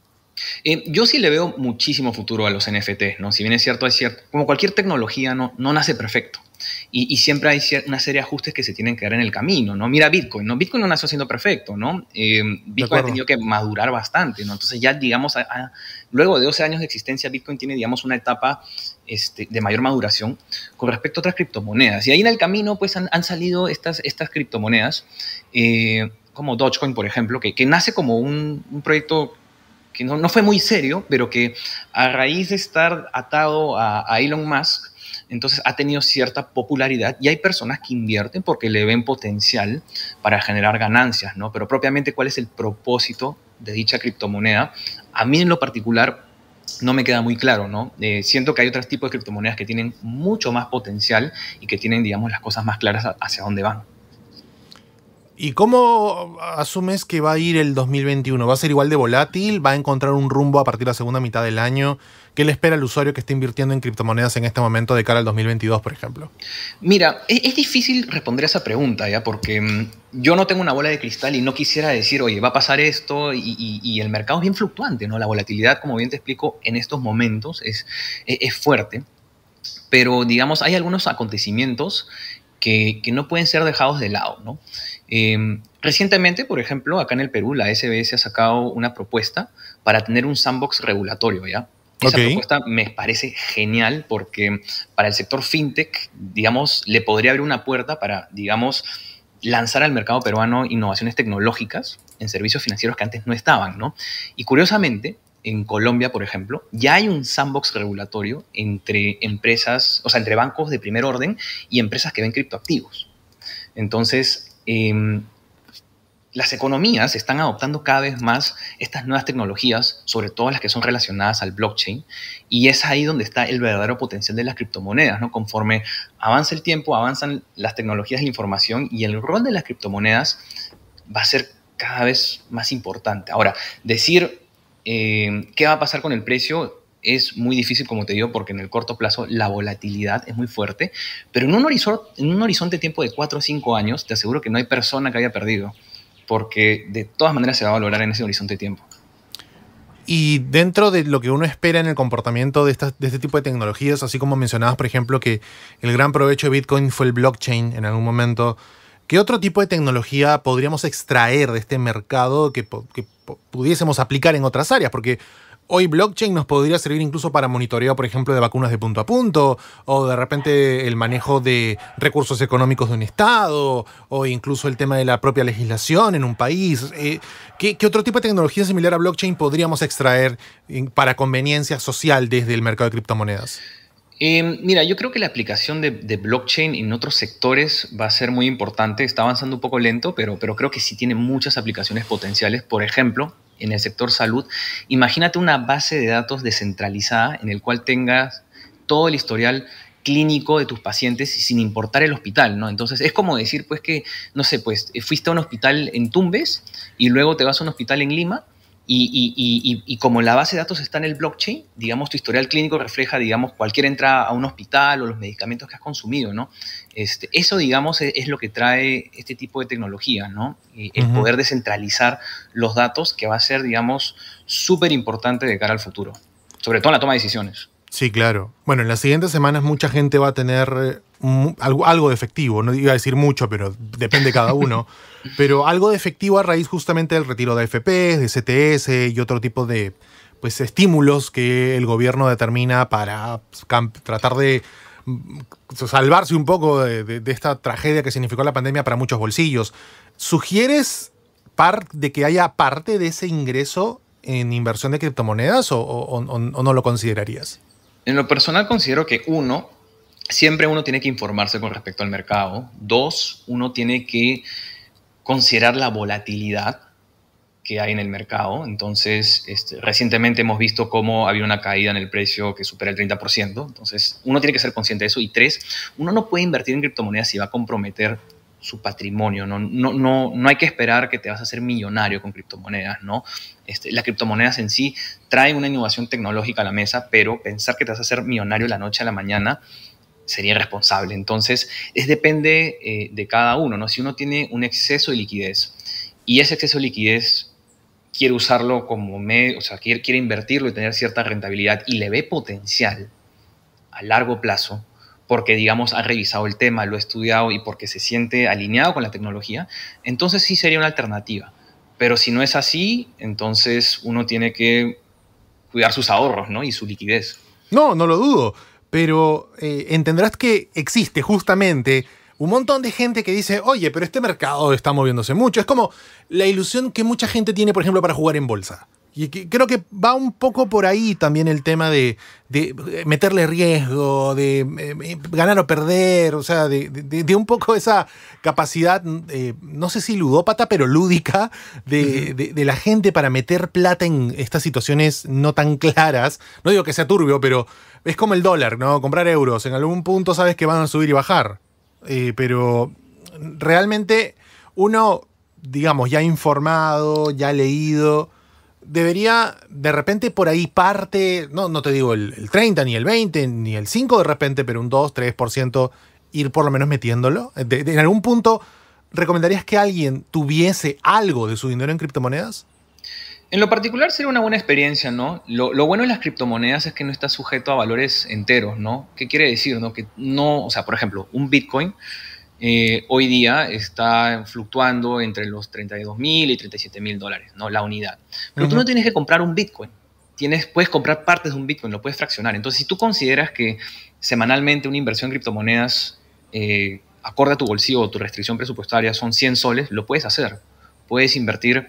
Eh, yo sí le veo muchísimo futuro a los NFTs, ¿no? Si bien es cierto, es cierto, como cualquier tecnología no, no nace perfecto. Y, siempre hay una serie de ajustes que se tienen que dar en el camino, ¿no? Mira Bitcoin, ¿no? Bitcoin no nació siendo perfecto, ¿no? Eh, Bitcoin ha tenido que madurar bastante, ¿no? Entonces ya, digamos, a, luego de 12 años de existencia, Bitcoin tiene, digamos, una etapa este, de mayor maduración con respecto a otras criptomonedas. Y ahí en el camino, pues, han, salido estas, estas criptomonedas, eh, como Dogecoin, por ejemplo, que, que nace como un, un proyecto que no, fue muy serio, pero que a raíz de estar atado a, Elon Musk, entonces ha tenido cierta popularidad y hay personas que invierten porque le ven potencial para generar ganancias, ¿no? Pero propiamente cuál es el propósito de dicha criptomoneda, a mí en lo particular no me queda muy claro, ¿no? Eh, siento que hay otros tipos de criptomonedas que tienen mucho más potencial y que tienen, digamos, las cosas más claras hacia dónde van. ¿Y cómo asumes que va a ir el 2021? ¿Va a ser igual de volátil? ¿Va a encontrar un rumbo a partir de la segunda mitad del año? ¿Qué le espera al usuario que esté invirtiendo en criptomonedas en este momento de cara al 2022, por ejemplo? Mira, e-, es, difícil responder a esa pregunta, ¿ya? Porque mm, yo no tengo una bola de cristal y no quisiera decir, oye, va a pasar esto y, el mercado es bien fluctuante, ¿no? La volatilidad, como bien te explico, en estos momentos es, e-, es, fuerte. Pero, digamos, hay algunos acontecimientos que, que no pueden ser dejados de lado, ¿no? Em, recientemente, por ejemplo, acá en el Perú, la SBS ha sacado una propuesta para tener un sandbox regulatorio, ¿ya? Esa propuesta me parece genial porque para el sector fintech, digamos, le podría abrir una puerta para, digamos, lanzar al mercado peruano innovaciones tecnológicas en servicios financieros que antes no estaban, ¿no? Y curiosamente, en Colombia, por ejemplo, ya hay un sandbox regulatorio entre empresas, o sea, entre bancos de primer orden y empresas que ven criptoactivos. Entonces, Em, las economías están adoptando cada vez más estas nuevas tecnologías, sobre todo las que son relacionadas al blockchain, y es ahí donde está el verdadero potencial de las criptomonedas, ¿no? Conforme avanza el tiempo, avanzan las tecnologías de información y el rol de las criptomonedas va a ser cada vez más importante. Ahora, decir eh, qué va a pasar con el precio es muy difícil, como te digo, porque en el corto plazo la volatilidad es muy fuerte, pero en un, horizonte, en un horizonte de tiempo de 4 o 5 años, te aseguro que no hay persona que haya perdido, porque de todas maneras se va a valorar en ese horizonte de tiempo. Y dentro de lo que uno espera en el comportamiento de, estas, de este tipo de tecnologías, así como mencionabas, por ejemplo, que el gran provecho de Bitcoin fue el blockchain en algún momento, ¿qué otro tipo de tecnología podríamos extraer de este mercado que pudiésemos aplicar en otras áreas? Porque hoy blockchain nos podría servir incluso para monitoreo, por ejemplo, de vacunas de punto a punto, o de repente el manejo de recursos económicos de un Estado, o incluso el tema de la propia legislación en un país. Eh, ¿qué, otro tipo de tecnología similar a blockchain podríamos extraer para conveniencia social desde el mercado de criptomonedas? Em, mira, yo creo que la aplicación de, blockchain en otros sectores va a ser muy importante. Está avanzando un poco lento, pero, pero creo que sí tiene muchas aplicaciones potenciales. Por ejemplo, en el sector salud, imagínate una base de datos descentralizada en el cual tengas todo el historial clínico de tus pacientes sin importar el hospital, ¿no? Entonces es como decir, pues que, no sé, pues eh, fuiste a un hospital en Tumbes y luego te vas a un hospital en Lima y, como la base de datos está en el blockchain, digamos, tu historial clínico refleja, digamos, cualquier entrada a un hospital o los medicamentos que has consumido, ¿no? Este, eso, digamos, e, es, lo que trae este tipo de tecnología, ¿no? el poder descentralizar los datos que va a ser, digamos, súper importante de cara al futuro, sobre todo en la toma de decisiones. Sí, claro. Bueno, en las siguientes semanas mucha gente va a tener eh, algo, algo de efectivo, no iba a decir mucho, pero depende de cada uno. pero algo de efectivo a raíz justamente del retiro de AFPs, de CTS y otro tipo de pues, estímulos que el gobierno determina para pues, tratar de mm, salvarse un poco de, esta tragedia que significó la pandemia para muchos bolsillos. ¿Sugieres de que haya parte de ese ingreso en inversión de criptomonedas o no lo considerarías? En lo personal considero que uno, siempre uno tiene que informarse con respecto al mercado. Dos, uno tiene que considerar la volatilidad que hay en el mercado. Entonces, este, recientemente hemos visto cómo había una caída en el precio que supera el 30%. Entonces, uno tiene que ser consciente de eso. Y tres, uno no puede invertir en criptomonedas si va a comprometer su patrimonio. No, no, no, no hay que esperar que te vas a hacer millonario con criptomonedas, ¿no? Este, las criptomonedas en sí traen una innovación tecnológica a la mesa, pero pensar que te vas a hacer millonario la noche a la mañana sería irresponsable. Entonces, es depende eh, de cada uno, ¿no? Si uno tiene un exceso de liquidez y ese exceso de liquidez quiere usarlo como medio, o sea, quiere, quiere invertirlo y tener cierta rentabilidad y le ve potencial a largo plazo, porque digamos ha revisado el tema, lo ha estudiado y porque se siente alineado con la tecnología, entonces sí sería una alternativa. Pero si no es así, entonces uno tiene que cuidar sus ahorros ¿no? y su liquidez. No, no lo dudo pero eh, entenderás que existe justamente un montón de gente que dice, oye, pero este mercado está moviéndose mucho. Es como la ilusión que mucha gente tiene, por ejemplo, para jugar en bolsa. Y creo que va un poco por ahí también el tema de, eh, meterle riesgo, de eh, ganar o perder, o sea, de, un poco esa capacidad, no sé si ludópata, pero lúdica de, la gente para meter plata en estas situaciones no tan claras. No digo que sea turbio, pero es como el dólar, ¿no? Comprar euros. En algún punto sabes que van a subir y bajar. Eh, pero realmente uno, digamos, ya informado, ya leído, debería de repente por ahí parte, no, no te digo el, 30, ni el 20, ni el 5 de repente, pero un 2, 3% ir por lo menos metiéndolo. en algún punto, ¿recomendarías que alguien tuviese algo de su dinero en criptomonedas? En lo particular sería una buena experiencia, ¿no? Lo, bueno de las criptomonedas es que no está sujeto a valores enteros, ¿no? ¿Qué quiere decir, no? Que no, o sea, por ejemplo, un Bitcoin eh, hoy día está fluctuando entre los 32 mil y 37 mil dólares, ¿no? La unidad. Pero tú no tienes que comprar un Bitcoin. Tienes, puedes comprar partes de un Bitcoin, lo puedes fraccionar. Entonces, si tú consideras que semanalmente una inversión en criptomonedas eh, acorde a tu bolsillo o tu restricción presupuestaria son 100 soles, lo puedes hacer. Puedes invertir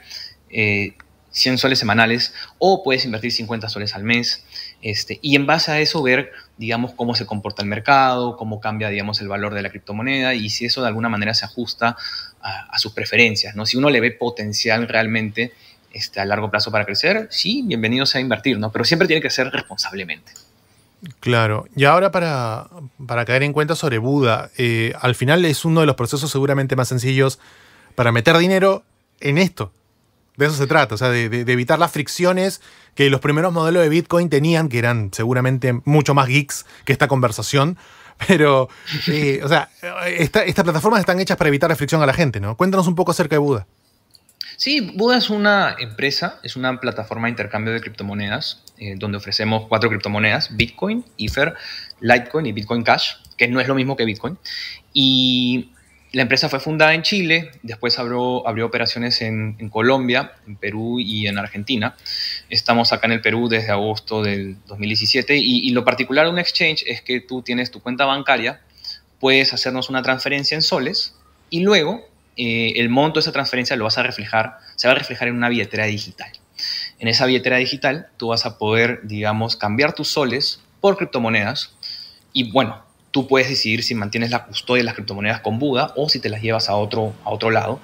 eh, 100 soles semanales o puedes invertir 50 soles al mes este, y en base a eso ver, digamos, cómo se comporta el mercado, cómo cambia, digamos, el valor de la criptomoneda y si eso de alguna manera se ajusta a, sus preferencias, ¿no? Si uno le ve potencial realmente este, a largo plazo para crecer, sí, bienvenido sea a invertir, ¿no? Pero siempre tiene que ser responsablemente. Claro, y ahora para, caer en cuenta sobre Buda, eh, al final es uno de los procesos seguramente más sencillos para meter dinero en esto, de eso se trata, o sea, de, evitar las fricciones que los primeros modelos de Bitcoin tenían, que eran seguramente mucho más geeks que esta conversación. Pero, eh, o sea, esta, estas plataformas están hechas para evitar la fricción a la gente, ¿no? Cuéntanos un poco acerca de Buda. Sí, Buda es una empresa, es una plataforma de intercambio de criptomonedas, eh, donde ofrecemos cuatro criptomonedas, Bitcoin, Ether, Litecoin y Bitcoin Cash, que no es lo mismo que Bitcoin. Y la empresa fue fundada en Chile, después abrió, operaciones en, Colombia, en Perú y en Argentina. Estamos acá en el Perú desde agosto del 2017 y, lo particular de un exchange es que tú tienes tu cuenta bancaria, puedes hacernos una transferencia en soles y luego eh, el monto de esa transferencia lo vas a reflejar, se va a reflejar en una billetera digital. En esa billetera digital tú vas a poder, digamos, cambiar tus soles por criptomonedas y bueno, tú puedes decidir si mantienes la custodia de las criptomonedas con Buda o si te las llevas a otro, a otro lado.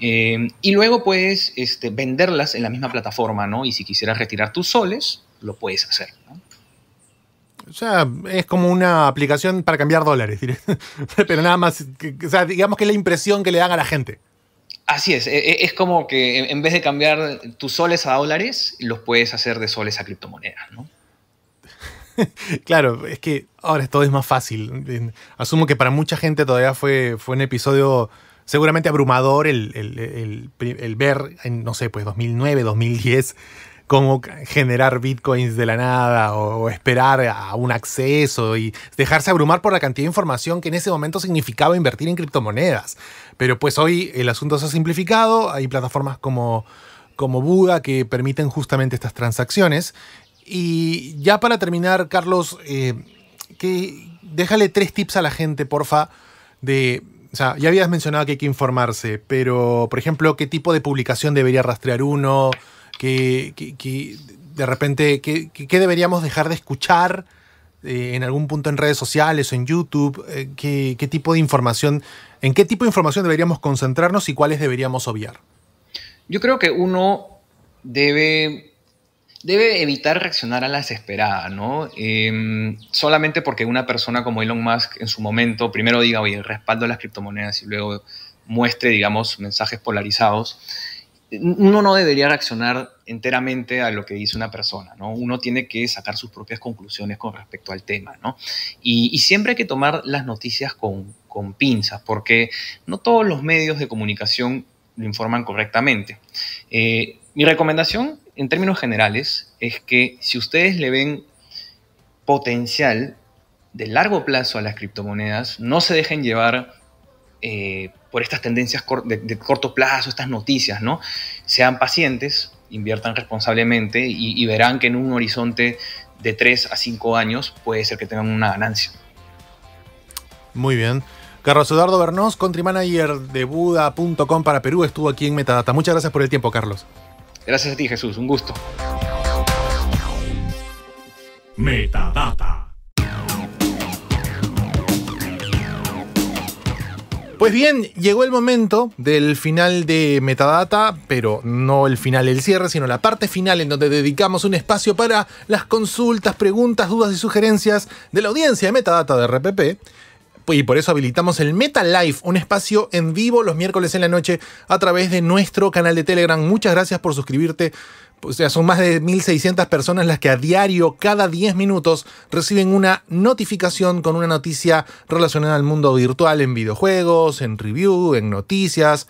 Eh, y luego puedes este, venderlas en la misma plataforma, ¿no? Y si quisieras retirar tus soles, lo puedes hacer. ¿no? O sea, es como una aplicación para cambiar dólares, pero nada más, digamos que es la impresión que le dan a la gente. Así es, e, e, es como que en vez de cambiar tus soles a dólares, los puedes hacer de soles a criptomonedas, ¿no? claro, es que ahora todo es más fácil. Asumo que para mucha gente todavía fue, fue un episodio seguramente abrumador el, ver no sé, pues 2009, 2010 cómo generar bitcoins de la nada o, esperar a un acceso y dejarse abrumar por la cantidad de información que en ese momento significaba invertir en criptomonedas. Pero pues hoy el asunto se ha simplificado, hay plataformas como, como Buda que permiten justamente estas transacciones y ya para terminar, Carlos, eh, que, déjale tres tips a la gente, porfa, de... O sea, ya habías mencionado que hay que informarse, pero, por ejemplo, ¿qué tipo de publicación debería rastrear uno? ¿Qué, de repente, ¿qué, deberíamos dejar de escuchar eh, en algún punto en redes sociales o en YouTube? Eh, ¿Qué tipo de información, en qué tipo de información deberíamos concentrarnos y cuáles deberíamos obviar? Yo creo que uno debe debe evitar reaccionar a la desesperada, ¿no? Em, solamente porque una persona como Elon Musk en su momento primero diga, oye, respaldo las criptomonedas y luego muestre, digamos, mensajes polarizados, uno no debería reaccionar enteramente a lo que dice una persona, ¿no? Uno tiene que sacar sus propias conclusiones con respecto al tema, ¿no? Y, siempre hay que tomar las noticias con, pinzas, porque no todos los medios de comunicación lo informan correctamente. Eh, mi recomendación en términos generales es que si ustedes le ven potencial de largo plazo a las criptomonedas, no se dejen llevar eh, por estas tendencias de, corto plazo, estas noticias, ¿no? Sean pacientes, inviertan responsablemente y, verán que en un horizonte de 3 a 5 años puede ser que tengan una ganancia. Muy bien. Carlos Eduardo Bernós, country manager de Buda.com para Perú, estuvo aquí en Metadata. Muchas gracias por el tiempo, Carlos. Gracias a ti, Jesús. Un gusto. Metadata. Pues bien, llegó el momento del final de Metadata, pero no el final el cierre, sino la parte final en donde dedicamos un espacio para las consultas, preguntas, dudas y sugerencias de la audiencia de Metadata de RPP y por eso habilitamos el MetaLife, un espacio en vivo los miércoles en la noche a través de nuestro canal de Telegram. Muchas gracias por suscribirte. O sea, son más de 1.600 personas las que a diario, cada 10 minutos, reciben una notificación con una noticia relacionada al mundo virtual, en videojuegos, en review, en noticias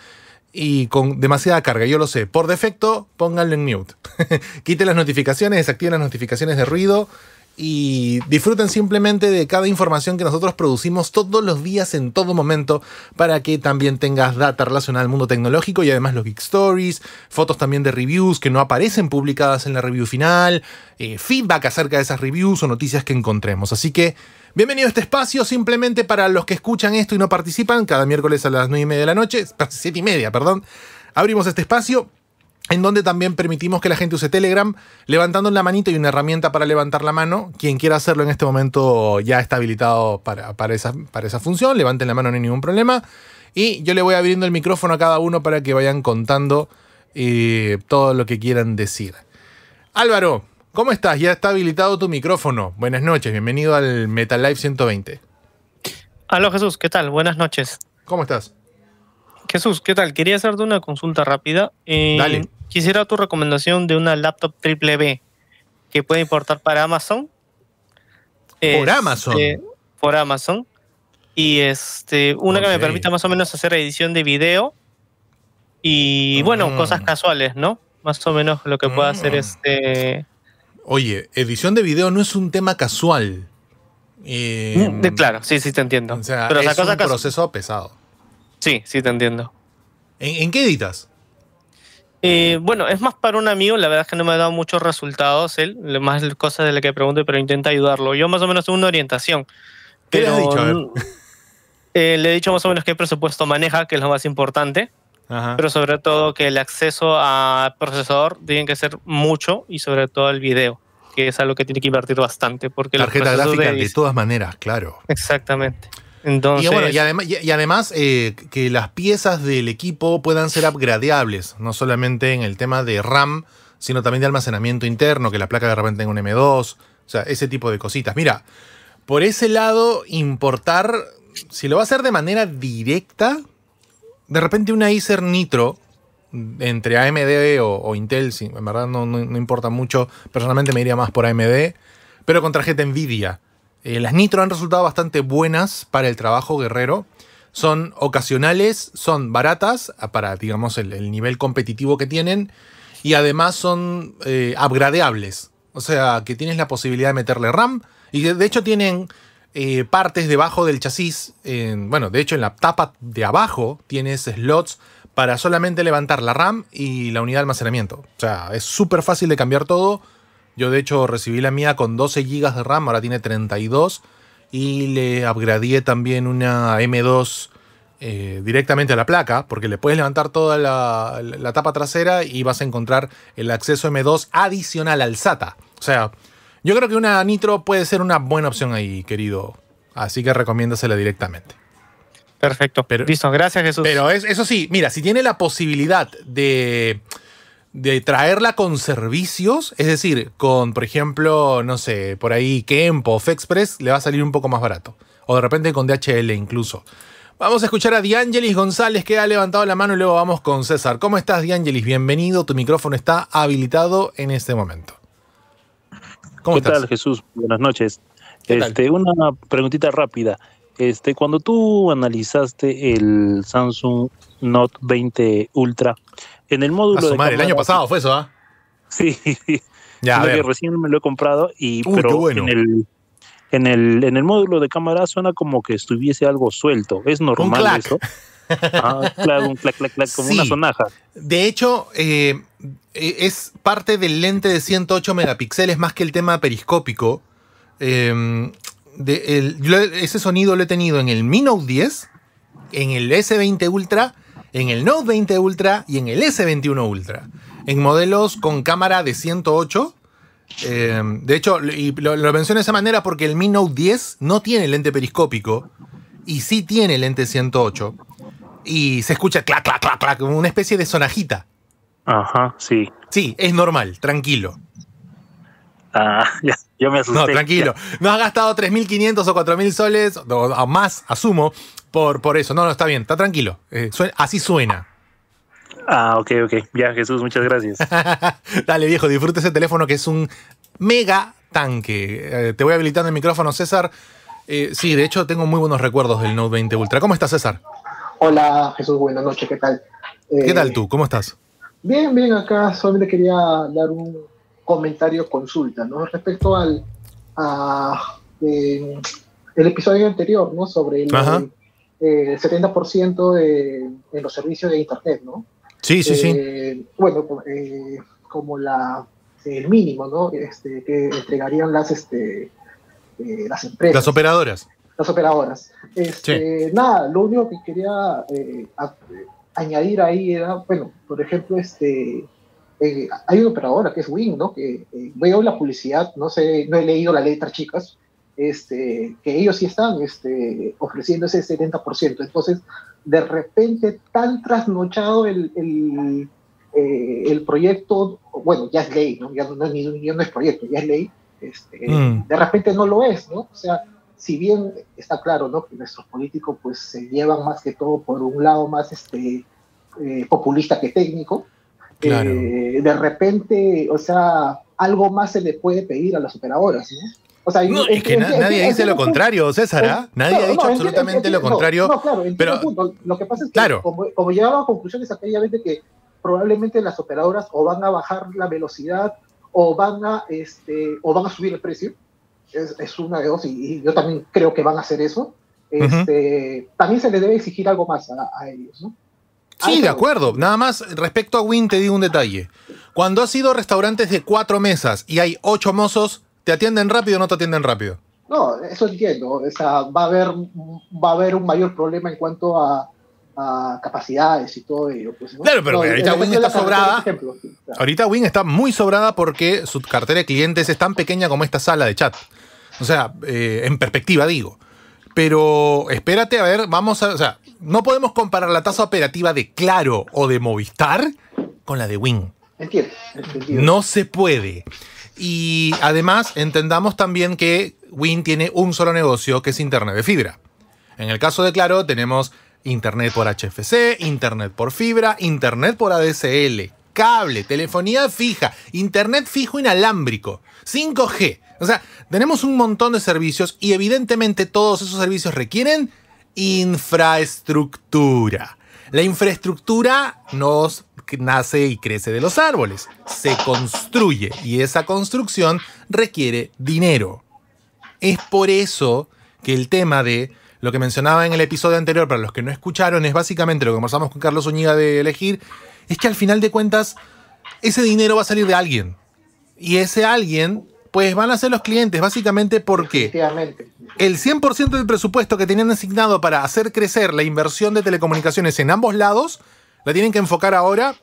y con demasiada carga, yo lo sé. Por defecto, pónganlo en mute. Quiten las notificaciones, desactiven las notificaciones de ruido y disfruten simplemente de cada información que nosotros producimos todos los días en todo momento para que también tengas data relacionada al mundo tecnológico y además los Geek Stories, fotos también de reviews que no aparecen publicadas en la review final, eh, feedback acerca de esas reviews o noticias que encontremos. Así que bienvenido a este espacio simplemente para los que escuchan esto y no participan cada miércoles a las 9 y media de la noche, 7 y media, perdón. Abrimos este espacio en donde también permitimos que la gente use Telegram levantando la manita y una herramienta para levantar la mano. Quien quiera hacerlo en este momento ya está habilitado para, esa, para esa función. Levanten la mano, no hay ningún problema. Y yo le voy abriendo el micrófono a cada uno para que vayan contando eh, todo lo que quieran decir. Álvaro, ¿cómo estás? Ya está habilitado tu micrófono. Buenas noches, bienvenido al Metal 120. Aló Jesús, ¿qué tal? Buenas noches. ¿Cómo estás? Jesús, ¿qué tal? Quería hacerte una consulta rápida. Eh, Dale. Quisiera tu recomendación de una laptop triple B que puede importar para Amazon. Por este, Amazon. por Amazon. Y este, una que me permita más o menos hacer edición de video. Y mm. bueno, cosas casuales, ¿no? Más o menos lo que pueda hacer mm. este. Oye, edición de video no es un tema casual. Mm, de, em, claro, sí, sí te entiendo. O sea, es un proceso pesado. Sí, sí te entiendo. ¿En, qué editas? Eh, bueno, es más para un amigo, la verdad es que no me ha dado muchos resultados él, más cosas de las que pregunto, pero intenta ayudarlo. Yo más o menos tengo una orientación. ¿Qué le has dicho? A él? Eh, le he dicho más o menos qué presupuesto maneja, que es lo más importante. Pero sobre todo que el acceso al procesador tiene que ser mucho y sobre todo el video, que es algo que tiene que invertir bastante. Porque Tarjeta gráfica de todas maneras, claro. Exactamente. Y, bueno, y, además eh, que las piezas del equipo puedan ser upgradeables, no solamente en el tema de RAM, sino también de almacenamiento interno, que la placa de repente tenga un M2, o sea, ese tipo de cositas. Mira, por ese lado, importar, si lo va a hacer de manera directa, de repente una Acer Nitro entre AMD o, Intel, en verdad no importa mucho, personalmente me iría más por AMD, pero con tarjeta Nvidia eh, las nitro han resultado bastante buenas para el trabajo guerrero. Son ocasionales, son baratas para, digamos, el, nivel competitivo que tienen. Y además son eh, upgradeables. O sea, que tienes la posibilidad de meterle RAM. Y de, hecho tienen eh, partes debajo del chasis. bueno, de hecho en la tapa de abajo tienes slots para solamente levantar la RAM y la unidad de almacenamiento. O sea, es súper fácil de cambiar todo yo de hecho recibí la mía con 12 GB de RAM, ahora tiene 32. Y le upgradé también una M2 eh, directamente a la placa, porque le puedes levantar toda la, tapa trasera y vas a encontrar el acceso M2 adicional al SATA. O sea, yo creo que una Nitro puede ser una buena opción ahí, querido. Así que recomiéndasela directamente. Perfecto. Pero, Listo, gracias Jesús. Pero es, eso sí, mira, si tiene la posibilidad de de traerla con servicios, es decir, con, por ejemplo, no sé, por ahí Kempo, Fexpress, le va a salir un poco más barato. O de repente con DHL incluso. Vamos a escuchar a Diángelis González que ha levantado la mano y luego vamos con César. ¿Cómo estás, Diángelis? Bienvenido. Tu micrófono está habilitado en este momento. ¿Cómo ¿Qué estás? tal, Jesús? Buenas noches. Este, una preguntita rápida. Este, cuando tú analizaste el Samsung Note 20 Ultra, en el módulo. de el año pasado fue eso, ¿ah? Sí, ya, recién me lo he comprado y pero bueno. en, el, en, el, módulo de cámara suena como que estuviese algo suelto. Es normal eso. Ah, claro, un clac, clac, clac, como una sonaja. De hecho, eh, e, es parte del lente de 108 megapíxeles más que el tema periscópico. Em, ese sonido lo he tenido en el Mi Note 10, en el S20 Ultra en el Note 20 Ultra y en el S21 Ultra. En modelos con cámara de 108. Em, de hecho, lo, menciono de esa manera porque el Mi Note 10 no tiene lente periscópico y sí tiene lente 108. Y se escucha clac, clac, clac, clac, como una especie de sonajita. Ajá, sí. Sí, es normal, tranquilo. Ah, yo me asusté. No, tranquilo. No has gastado 3.500 o 4.000 soles, o más, asumo, por, eso. No, no, está bien, está tranquilo. Eh, así suena. Ah, ok, ok. Ya, Jesús, muchas gracias. Dale, viejo, disfrute ese teléfono que es un mega tanque. Eh, te voy habilitando el micrófono, César. Eh, sí, de hecho, tengo muy buenos recuerdos del Note 20 Ultra. ¿Cómo estás, César? Hola, Jesús, buenas noches, ¿qué tal? ¿Qué tal tú? ¿Cómo estás? Bien, bien, acá solamente quería dar un comentario, consulta, ¿no? Respecto al el episodio anterior, ¿no? Sobre el, el eh, 70% de, los servicios de Internet, ¿no? Sí, sí, sí. Eh, bueno, eh, como la, el mínimo, ¿no? Este, que entregarían las, este, las empresas. Las operadoras. Las operadoras. Este, nada, lo único que quería añadir ahí era, bueno, por ejemplo, este, hay una operadora que es Wing, ¿no? Que veo la publicidad, no sé, no he leído la letra, chicas, este, que ellos sí están este, ofreciendo ese 70%. Entonces, de repente, tan trasnochado el, eh, proyecto, bueno, ya es ley, Ya no, es proyecto, ya es ley, este, mm. de repente no lo es, ¿no? O sea, si bien está claro, ¿no? Que nuestros políticos pues se llevan más que todo por un lado más este, eh, populista que técnico, eh, de repente, o sea, algo más se le puede pedir a las operadoras, ¿no? O sea, no, es, que nadie dice lo contrario, César, ¿ah? Nadie ha dicho absolutamente lo contrario. No, claro, pero, Lo que pasa es que, claro. como, llegaba a conclusiones aquella vez de que probablemente las operadoras o van a bajar la velocidad o van a, este, o van a subir el precio, es, una de dos, y, yo también creo que van a hacer eso. Este, También se les debe exigir algo más a, ellos, ¿no? Sí, de acuerdo. Nada más respecto a Win te digo un detalle. Cuando ha sido restaurantes de cuatro mesas y hay ocho mozos, ¿Te atienden rápido o no te atienden rápido? No, eso entiendo. O sea, va a haber, va a haber un mayor problema en cuanto a, capacidades y todo pues, Claro, pero ahorita Wing está sobrada. Ahorita Win está muy sobrada porque su cartera de clientes es tan pequeña como esta sala de chat. O sea, eh, en perspectiva digo. Pero espérate, a ver, vamos a. O sea, no podemos comparar la tasa operativa de Claro o de Movistar con la de Win. Entiendo, entiendo. No se puede. Y además, entendamos también que Win tiene un solo negocio, que es Internet de fibra. En el caso de Claro, tenemos Internet por HFC, Internet por fibra, Internet por ADSL, cable, telefonía fija, Internet fijo inalámbrico, 5G. O sea, tenemos un montón de servicios y evidentemente todos esos servicios requieren infraestructura. La infraestructura nos nace y crece de los árboles, se construye y esa construcción requiere dinero. Es por eso que el tema de lo que mencionaba en el episodio anterior, para los que no escucharon, es básicamente lo que conversamos con Carlos Uñiga de elegir, es que al final de cuentas ese dinero va a salir de alguien. Y ese alguien, pues van a ser los clientes, básicamente porque el 100% del presupuesto que tenían asignado para hacer crecer la inversión de telecomunicaciones en ambos lados la tienen que enfocar ahora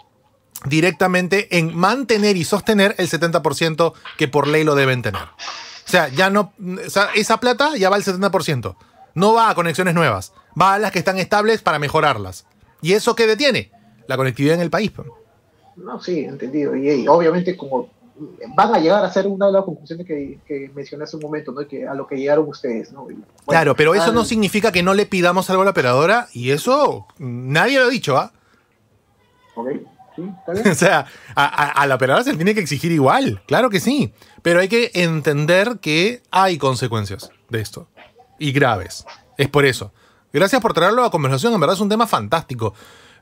directamente en mantener y sostener el 70% que por ley lo deben tener. O sea, ya no. esa plata ya va al 70%. No va a conexiones nuevas. Va a las que están estables para mejorarlas. ¿Y eso qué detiene? La conectividad en el país. No, sí, entendido. Y, obviamente, como van a llegar a ser una de las conclusiones que, mencioné hace un momento, ¿no? que a lo que llegaron ustedes. ¿no? claro, pero eso no significa que no le pidamos algo a la operadora y eso mm, nadie lo ha dicho, ¿ah? Ok. ¿Sí? ¿Está bien? o sea, a, la operadora se le tiene que exigir igual, claro que sí, pero hay que entender que hay consecuencias de esto y graves. Es por eso. Gracias por traerlo a conversación, en verdad es un tema fantástico.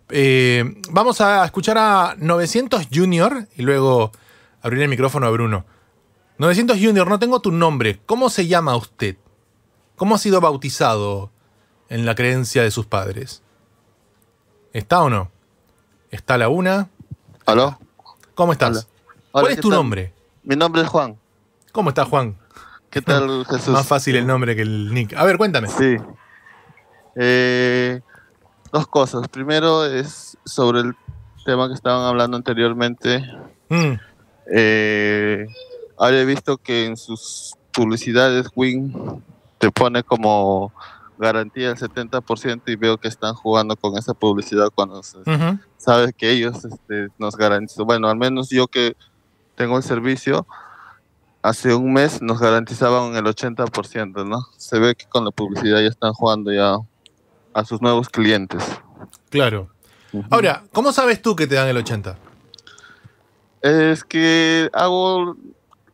Eh, vamos a escuchar a 900 Junior y luego abrir el micrófono a Bruno. 900 Junior, no tengo tu nombre. ¿Cómo se llama usted? ¿Cómo ha sido bautizado en la creencia de sus padres? ¿Está o no? está la una. ¿Aló? ¿Cómo estás? ¿Cuál es tu nombre? Mi nombre es Juan. ¿Cómo estás, Juan? ¿Qué tal, Jesús? Más fácil el nombre que el nick. A ver, cuéntame. Sí. Eh, dos cosas. Primero es sobre el tema que estaban hablando anteriormente. Mm. Eh, había visto que en sus publicidades Wing te pone como garantía del 70% y veo que están jugando con esa publicidad cuando sabes que ellos este, nos garantizan. Bueno, al menos yo que tengo el servicio, hace un mes nos garantizaban el 80%, ¿no? Se ve que con la publicidad ya están jugando ya a sus nuevos clientes. Claro. Ahora, ¿cómo sabes tú que te dan el 80%? Es que hago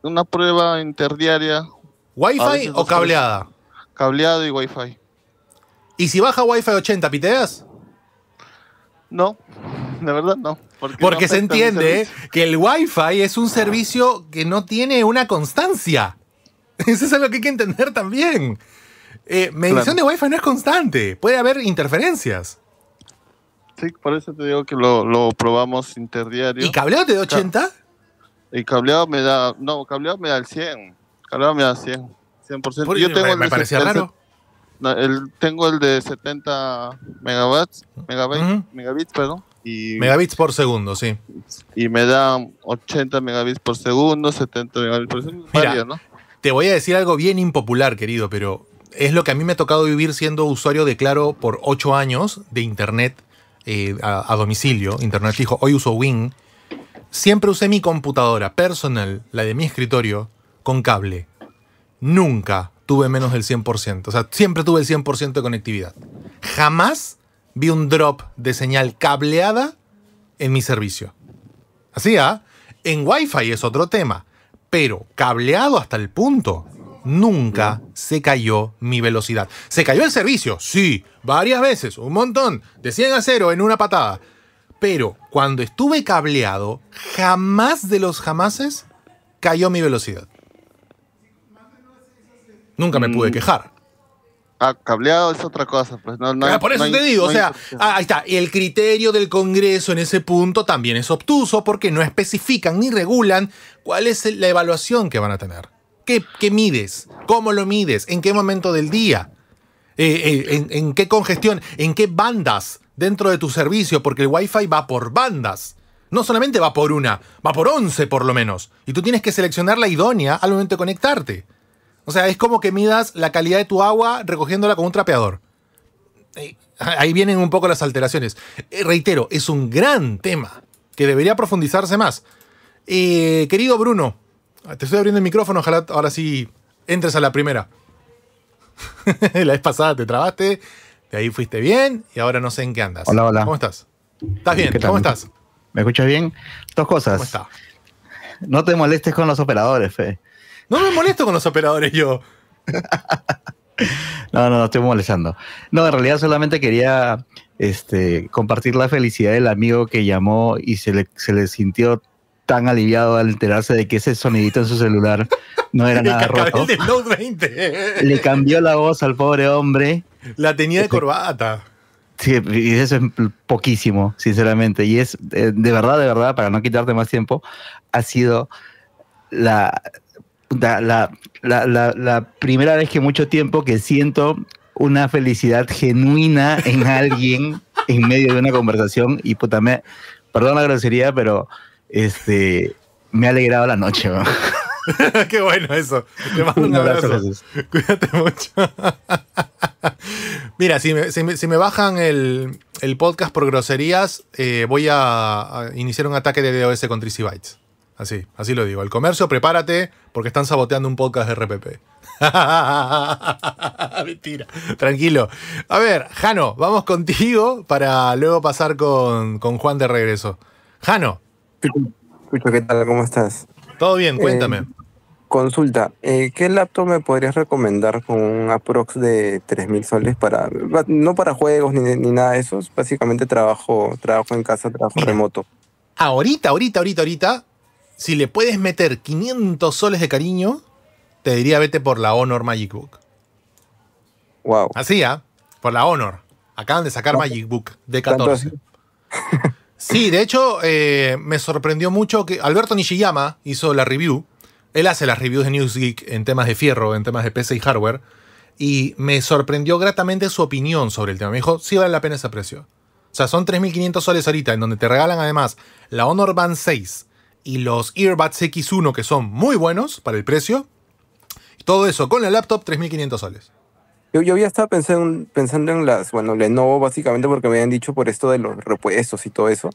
una prueba interdiaria. ¿Wi-Fi o cableada? Cableado y Wi-Fi. ¿Y si baja Wi-Fi 80, piteas? No, de verdad no. Porque, se entiende que el Wi-Fi es un servicio que no tiene una constancia. Eso es lo que hay que entender también. Eh, medición de Wi-Fi no es constante, puede haber interferencias. Sí, por eso te digo que lo, probamos interdiario. ¿Y cableado te da 80? Y cableado me da, no, cableado me da el 100. Cableado me da 100. 100%. yo me parecía raro tengo el de 70 megabits megabits, perdón. megabits por segundo, sí. Y me da 80 megabits por segundo, 70 megabits por segundo. Te voy a decir algo bien impopular, querido, pero es lo que a mí me ha tocado vivir siendo usuario de Claro por 8 años de internet eh, a, a, domicilio, internet fijo. Hoy uso Wing. Siempre usé mi computadora personal, la de mi escritorio, con cable. Nunca tuve menos del 100%. O sea, siempre tuve el 100% de conectividad. Jamás vi un drop de señal cableada en mi servicio. Así, ¿ah? En Wi-Fi es otro tema, pero cableado hasta el punto. Nunca se cayó mi velocidad. ¿Se cayó el servicio? Sí, varias veces, un montón, de 100 a 0 en una patada. Pero cuando estuve cableado, jamás de los jamases cayó mi velocidad. Nunca me pude mm. quejar. Ah, cableado es otra cosa, pues, ah, Por eso te digo, o sea, ah, ahí está. El criterio del Congreso en ese punto también es obtuso porque no especifican ni regulan cuál es la evaluación que van a tener. ¿Qué, mides? ¿Cómo lo mides? ¿En qué momento del día? Eh, eh, en, qué congestión? ¿En qué bandas dentro de tu servicio? Porque el Wi-Fi va por bandas. No solamente va por una, va por 11 por lo menos. Y tú tienes que seleccionar la idónea al momento de conectarte. O sea, es como que midas la calidad de tu agua recogiéndola con un trapeador. Eh, ahí vienen un poco las alteraciones. Eh, reitero, es un gran tema que debería profundizarse más. Eh, querido Bruno, te estoy abriendo el micrófono, ojalá ahora sí entres a la primera. la vez pasada te trabaste, de ahí fuiste bien y ahora no sé en qué andas. Hola, hola. ¿Cómo estás? ¿Estás bien? ¿Cómo estás? ¿Me escuchas bien? Dos cosas. ¿Cómo está? No te molestes con los operadores, Fe. No me molesto con los operadores yo. No, no, no estoy molestando. No, en realidad solamente quería este, compartir la felicidad del amigo que llamó y se le, se le sintió tan aliviado al enterarse de que ese sonidito en su celular no era nada roto. Le cambió la voz al pobre hombre. La tenía de este, corbata. Sí, y eso es poquísimo, sinceramente. Y es, eh, de verdad, de verdad, para no quitarte más tiempo, ha sido la, la, primera vez que mucho tiempo que siento una felicidad genuina en alguien en medio de una conversación y puta, me, perdón la grosería, pero este, me ha alegrado la noche. Qué bueno eso. Te mando un, abrazo. Cuídate mucho. Mira, si me, bajan el, podcast por groserías, eh, voy a, iniciar un ataque de DOS con Tricy Bytes. Así, así lo digo. El comercio, prepárate porque están saboteando un podcast de RPP. Mentira. Tranquilo. A ver, Jano, vamos contigo para luego pasar con, Juan de regreso. Jano. Escucho, ¿qué tal? ¿Cómo estás? Todo bien, eh, cuéntame. consulta, eh, ¿qué laptop me podrías recomendar con un aprox de 3.000 soles para, no para juegos ni, nada de eso, básicamente trabajo, trabajo en casa, trabajo remoto? Ah, ahorita, ahorita, ahorita, ahorita, si le puedes meter 500 soles de cariño, te diría vete por la Honor Magic Book. Wow. Así, ¿ah? Por la Honor. Acaban de sacar Magic Book de 14. Sí, de hecho, eh, me sorprendió mucho que Alberto Nishiyama hizo la review. Él hace las reviews de Newsgeek en temas de fierro, en temas de PC y hardware. Y me sorprendió gratamente su opinión sobre el tema. Me dijo, sí vale la pena ese precio. O sea, son 3.500 soles ahorita, en donde te regalan además la Honor Band 6, y los Earbuds X1 que son muy buenos para el precio. Todo eso con la laptop, 3.500 soles. Yo, había ya estaba pensando, pensando en las, bueno, Lenovo básicamente porque me habían dicho por esto de los repuestos y todo eso.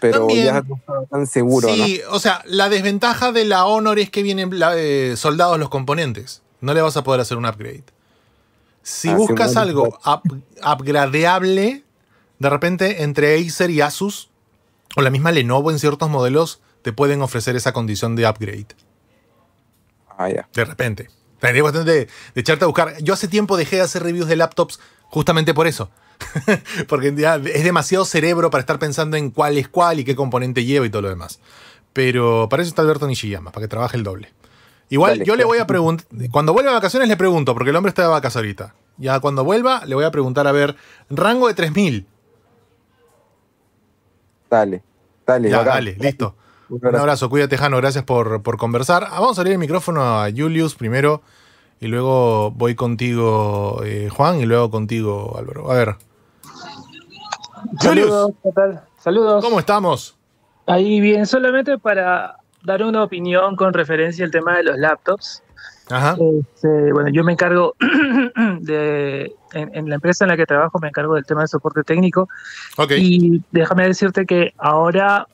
Pero ya no estaba tan seguro. Sí, o sea, la desventaja de la Honor es que vienen eh, soldados los componentes. No le vas a poder hacer un upgrade. Si ah, buscas algo upgradeable, de repente entre Acer y Asus, o la misma Lenovo en ciertos modelos, te pueden ofrecer esa condición de upgrade. Ah, ya. De repente. Tendría bastante de, echarte a buscar. Yo hace tiempo dejé de hacer reviews de laptops justamente por eso. Porque es demasiado cerebro para estar pensando en cuál es cuál y qué componente lleva y todo lo demás. Pero para eso está Alberto Nishiyama, para que trabaje el doble. Igual yo le voy a preguntar, cuando vuelva de vacaciones le pregunto, porque el hombre está de vacaciones ahorita. Ya cuando vuelva le voy a preguntar, a ver, rango de 3000. Dale, dale. Ya, dale, listo. Un abrazo, abrazo. cuídate, Jano, gracias por, conversar. Ah, vamos a abrir el micrófono a Julius primero y luego voy contigo, eh, Juan, y luego contigo, Álvaro. A ver. Julius. Saludos, ¿qué tal? Saludos. ¿Cómo estamos? Ahí bien, solamente para dar una opinión con referencia al tema de los laptops. Ajá. Este, bueno, yo me encargo de, en, la empresa en la que trabajo, me encargo del tema de soporte técnico. Okay. Y déjame decirte que ahora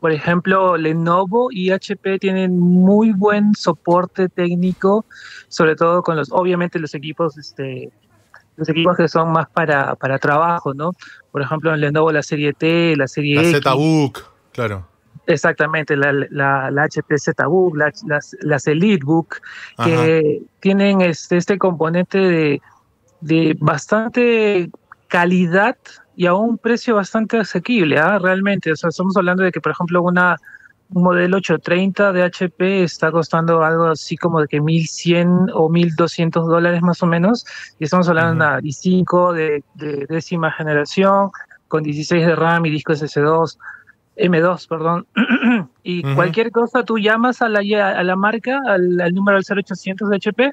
por ejemplo, Lenovo y HP tienen muy buen soporte técnico, sobre todo con los, obviamente los equipos, este, los equipos que son más para, para trabajo, ¿no? Por ejemplo, en Lenovo la serie T, la serie la z ZBook, claro. Exactamente, la, la, HP z las, las, las EliteBook, que tienen este, este componente de, de bastante calidad y a un precio bastante asequible, ¿ah? realmente. O sea, estamos hablando de que, por ejemplo, una, un modelo 830 de HP está costando algo así como de que 1100 o 1200 dólares más o menos. Y estamos hablando de una i5 de, décima generación con 16 de RAM y disco S2. M2, perdón. y cualquier cosa, tú llamas a la, marca, al, al número del 0800 de HP,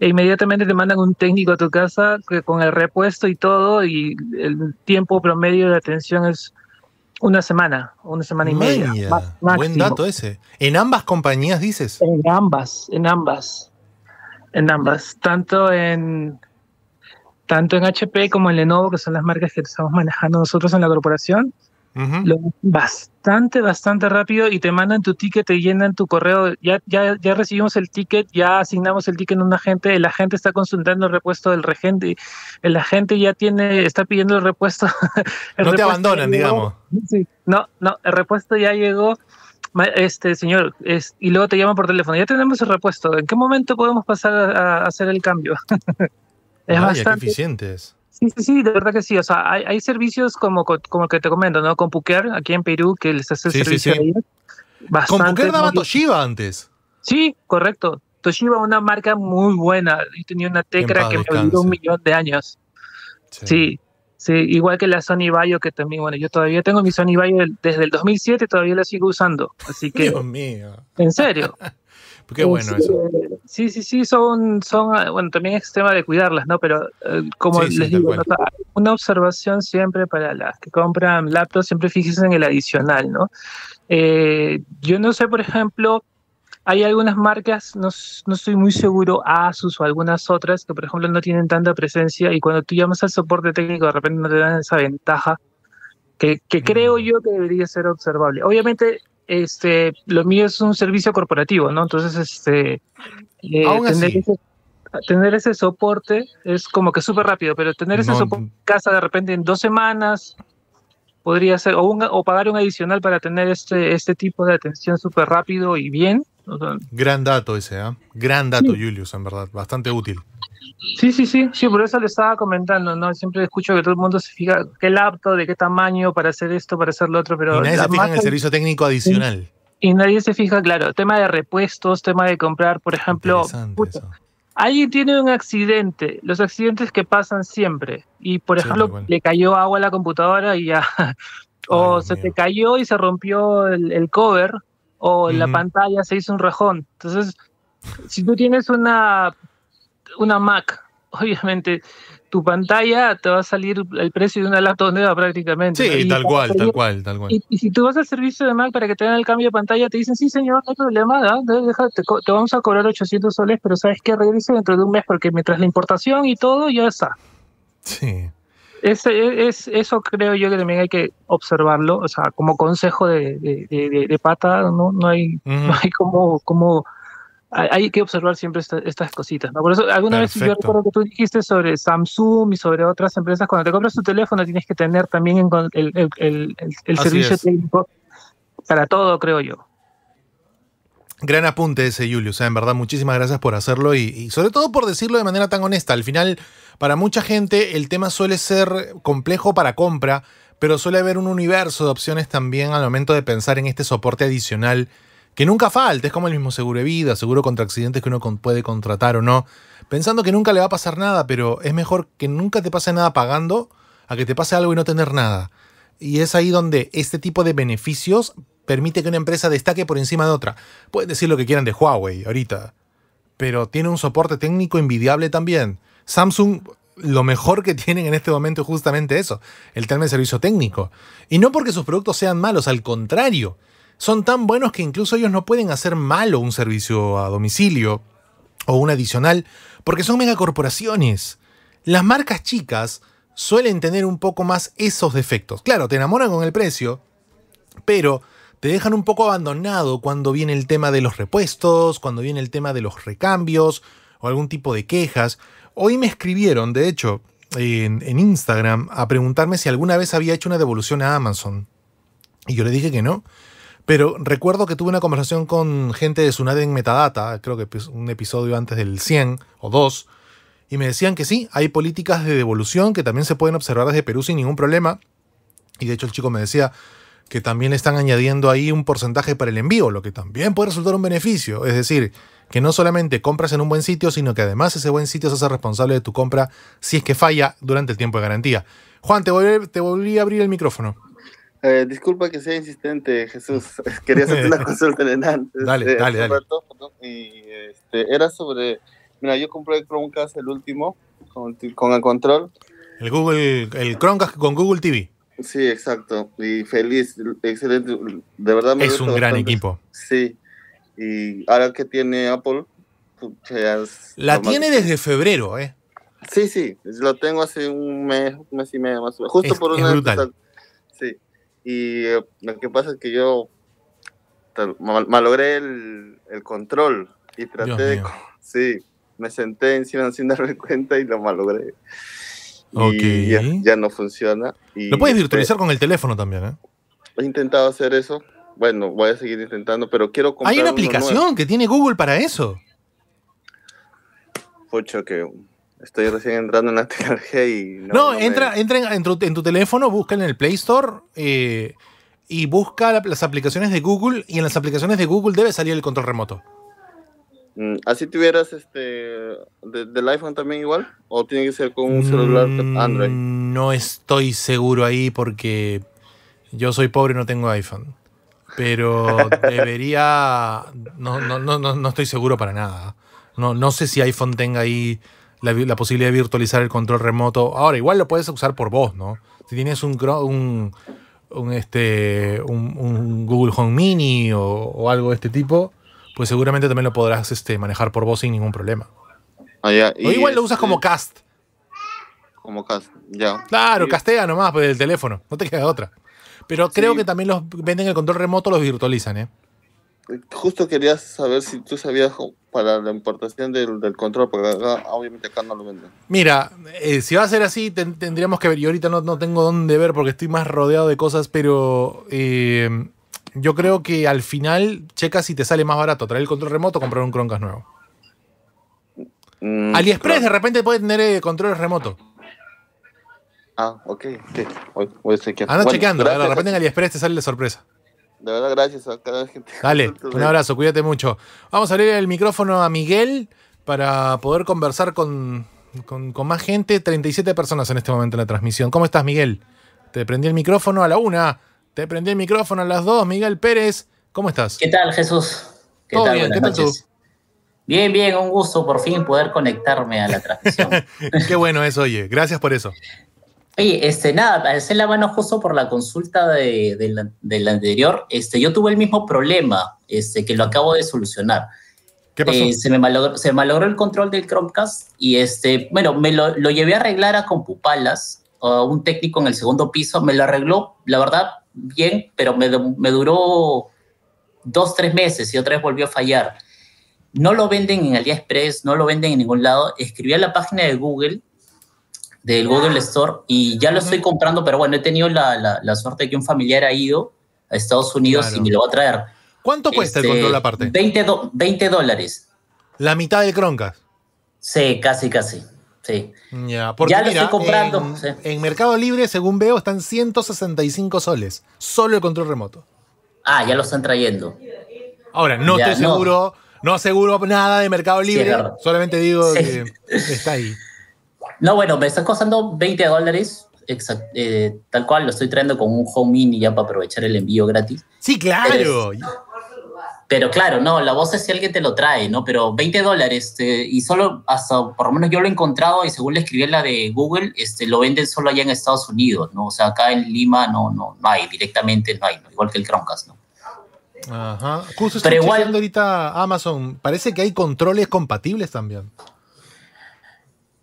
e inmediatamente te mandan un técnico a tu casa con el repuesto y todo y el tiempo promedio de atención es una semana, una semana y media. Buen dato ese. ¿En ambas compañías dices? En ambas, en ambas. En ambas. Tanto en tanto en HP como en Lenovo, que son las marcas que estamos manejando nosotros en la corporación, bastante, bastante rápido y te mandan tu ticket, te llenan tu correo. Ya, ya, ya recibimos el ticket, ya asignamos el ticket a un agente, el agente está consultando el repuesto del regente, el agente ya tiene, está pidiendo el repuesto. no te abandonan, digamos. No, no, el repuesto ya llegó este señor, y luego te llaman por teléfono, ya tenemos el repuesto, ¿en qué momento podemos pasar a, hacer el cambio? es bastante, eficientes. Sí, sí, sí, de verdad que sí. O sea, hay, servicios como, como el que te comento, ¿no? Con Puker, aquí en Perú, que les hace servicio Con Puker daba Toshiba antes. Sí, correcto. Toshiba, una marca muy buena. Yo tenía una tecra que me duró un millón de años. Sí. sí, igual que la Sony Vaio, que también, bueno, yo todavía tengo mi Sony Vaio desde el 2007, todavía la sigo usando. Así que. Dios mío. En serio. Pues qué bueno sí, eso. Sí, sí, sí, son, son, ah, bueno, también es tema de cuidarlas, ¿no? Pero eh, como les digo, una observación siempre para las que compran laptops, siempre fíjense en el adicional, ¿no? Eh, yo no sé, por ejemplo, hay algunas marcas, no, no estoy muy seguro, Asus o algunas otras, que por ejemplo no tienen tanta presencia y cuando tú llamas al soporte técnico de repente no te dan esa ventaja que, que creo yo que debería ser observable. Obviamente este, lo mío es un servicio corporativo, ¿no? Entonces, este, eh, tener, Ese, soporte es como que súper rápido, pero tener ese soporte en casa de repente en dos semanas podría ser, o, pagar un adicional para tener este, este tipo de atención súper rápido y bien. gran dato ese, ¿ah? Gran dato, Julius, en verdad, bastante útil. Sí, sí, sí, sí, por eso le estaba comentando, ¿no? Siempre escucho que todo el mundo se fija qué laptop, de qué tamaño, para hacer esto, para hacer lo otro, pero... nadie se fija en el servicio técnico adicional. Y, nadie se fija, claro, tema de repuestos, tema de comprar, por ejemplo... alguien tiene un accidente, los accidentes que pasan siempre, y por ejemplo le cayó agua a la computadora y ya... o se te cayó y se rompió el, cover, o en la pantalla se hizo un rajón. Entonces, si tú tienes una una Mac, obviamente tu pantalla te va a salir el precio de una laptop nueva prácticamente. Sí, tal cual, tal cual, tal cual. Y, si tú vas al servicio de Mac para que te den el cambio de pantalla, te dicen, sí señor, no hay problema, ¿ah? te, vamos a cobrar 800 soles, pero sabes qué? regreso dentro de un mes porque mientras la importación y todo ya está. Sí. Es, e, es, eso creo yo que también hay que observarlo, o sea, como consejo de, pata, no, no hay, hay como... como hay que observar siempre estas cositas, Por eso alguna vez yo recuerdo que tú dijiste sobre Samsung y sobre otras empresas, cuando te compras tu teléfono tienes que tener también el, servicio técnico para todo, creo yo. Gran apunte ese, Julio. O ¿eh? sea, en verdad, muchísimas gracias por hacerlo y, y, sobre todo por decirlo de manera tan honesta. Al final, para mucha gente, el tema suele ser complejo para compra, pero suele haber un universo de opciones también al momento de pensar en este soporte adicional que nunca falte, es como el mismo seguro de vida, seguro contra accidentes que uno puede contratar o no, pensando que nunca le va a pasar nada, pero es mejor que nunca te pase nada pagando a que te pase algo y no tener nada. Y es ahí donde este tipo de beneficios permite que una empresa destaque por encima de otra. Pueden decir lo que quieran de Huawei ahorita, pero tiene un soporte técnico envidiable también. Samsung lo mejor que tienen en este momento es justamente eso, el tema de servicio técnico. Y no porque sus productos sean malos, al contrario, son tan buenos que incluso ellos no pueden hacer malo un servicio a domicilio o un adicional, porque son megacorporaciones. Las marcas chicas suelen tener un poco más esos defectos. Claro, te enamoran con el precio, pero te dejan un poco abandonado cuando viene el tema de los repuestos, cuando viene el tema de los recambios o algún tipo de quejas. Hoy me escribieron, de hecho, en, en, Instagram a preguntarme si alguna vez había hecho una devolución a Amazon. Y yo le dije que no, pero recuerdo que tuve una conversación con gente de Sunade en Metadata, creo que pues, un episodio antes del 100 o 2, y me decían que sí, hay políticas de devolución que también se pueden observar desde Perú sin ningún problema. Y de hecho el chico me decía que también están añadiendo ahí un porcentaje para el envío, lo que también puede resultar un beneficio. Es decir, que no solamente compras en un buen sitio, sino que además ese buen sitio se hace responsable de tu compra si es que falla durante el tiempo de garantía. Juan, te te volví a abrir el micrófono. Eh, disculpa que sea insistente, Jesús. Quería hacerte una consulta de antes. Dale, dale, dale. Este, era sobre. Mira, yo compré el Chromecast, el último, con, el control. El Google, el Chromecast con Google TV. Sí, exacto. Y feliz, excelente. De verdad me Es un gran equipo. Sí. Y ahora que tiene Apple. La tiene desde febrero, ¿eh? Sí, sí. Lo tengo hace un mes, un mes y medio más o menos. Justo es, por una. Y eh, lo que pasa es que yo malogré el, control y traté de... Sí, me senté encima sin darme cuenta y lo malogré. Ok. ya, no funciona. Y lo puedes este virtualizar con el teléfono también, ¿eh? He intentado hacer eso. Bueno, voy a seguir intentando, pero quiero comprar Hay una aplicación que tiene Google para eso. Pucho, que Estoy recién entrando en la tecnología y. No, entra, entra en, tu, teléfono, busca en el Play Store eh, y busca las aplicaciones de Google. Y en las aplicaciones de Google debe salir el control remoto. Mm, ¿Así tuvieras este del iPhone también igual? ¿O tiene que ser con un celular mm, Android? No estoy seguro ahí porque yo soy pobre y no tengo iPhone. Pero debería. No, estoy seguro para nada. No, no sé si iPhone tenga ahí la, posibilidad de virtualizar el control remoto. Ahora, igual lo puedes usar por voz, ¿no? Si tienes un, un, este, un, Google Home Mini o, algo de este tipo, pues seguramente también lo podrás este, manejar por voz sin ningún problema. Ah, o igual lo usas este como cast. Como cast, ya. Claro, castea nomás por pues, el teléfono, no te queda otra. Pero creo que también los venden el control remoto, los virtualizan, ¿eh? Justo quería saber si tú sabías para la importación del, control, porque obviamente acá no lo venden. Mira, eh, si va a ser así, tendríamos que ver. y ahorita no, tengo dónde ver porque estoy más rodeado de cosas, pero eh, yo creo que al final checa si te sale más barato traer el control remoto o comprar un croncast nuevo. Mm, AliExpress de repente puede tener eh, control remoto. Ah, ok, Voy, a chequear. Ah, chequeando, de repente en AliExpress te sale de sorpresa. De verdad, gracias a cada gente. Dale, un abrazo, cuídate mucho. Vamos a abrir el micrófono a Miguel para poder conversar con, con, más gente. 37 personas en este momento en la transmisión. ¿Cómo estás, Miguel? Te prendí el micrófono a la una, te prendí el micrófono a las dos. Miguel Pérez, ¿cómo estás? ¿Qué tal, Jesús? ¿Qué tal? Bien, Bien, bien, un gusto por fin poder conectarme a la transmisión. Qué bueno es, oye, gracias por eso. Oye, este, nada, al la mano justo por la consulta de, del anterior, este, yo tuve el mismo problema, este, que lo acabo de solucionar. ¿Qué pasó? Eh, se, me malogró, se malogró el control del Chromecast y, este, bueno, me lo, lo llevé a arreglar a Compupalas, a un técnico en el segundo piso, me lo arregló, la verdad, bien, pero me, me duró dos, tres meses y otra vez volvió a fallar. No lo venden en AliExpress, no lo venden en ningún lado. Escribí a la página de Google del Google Store y ya lo estoy comprando, pero bueno, he tenido la, suerte de que un familiar ha ido a Estados Unidos y me lo va a traer. ¿Cuánto cuesta el este, control aparte? 20, dólares. La mitad de croncas? Sí, casi, casi. Sí. Ya, lo estoy comprando. En, Mercado Libre, según veo, están 165 soles. Solo el control remoto. Ah, ya lo están trayendo. Ahora, no estoy seguro, no. aseguro nada de Mercado Libre. solamente digo que está ahí. No, bueno, me está costando 20 dólares. Eh, tal cual, lo estoy trayendo con un home mini ya para aprovechar el envío gratis. Sí, claro. Pero, claro, no, la voz es si alguien te lo trae, ¿no? Pero 20 dólares, este, y solo hasta, por lo menos yo lo he encontrado, y según le escribí en la de Google, este, lo venden solo allá en Estados Unidos, ¿no? O sea, acá en Lima no, no, no hay, directamente no hay, igual que el Chromecast, ¿no? Ajá. Justo estoy igual, ahorita Amazon. Parece que hay controles compatibles también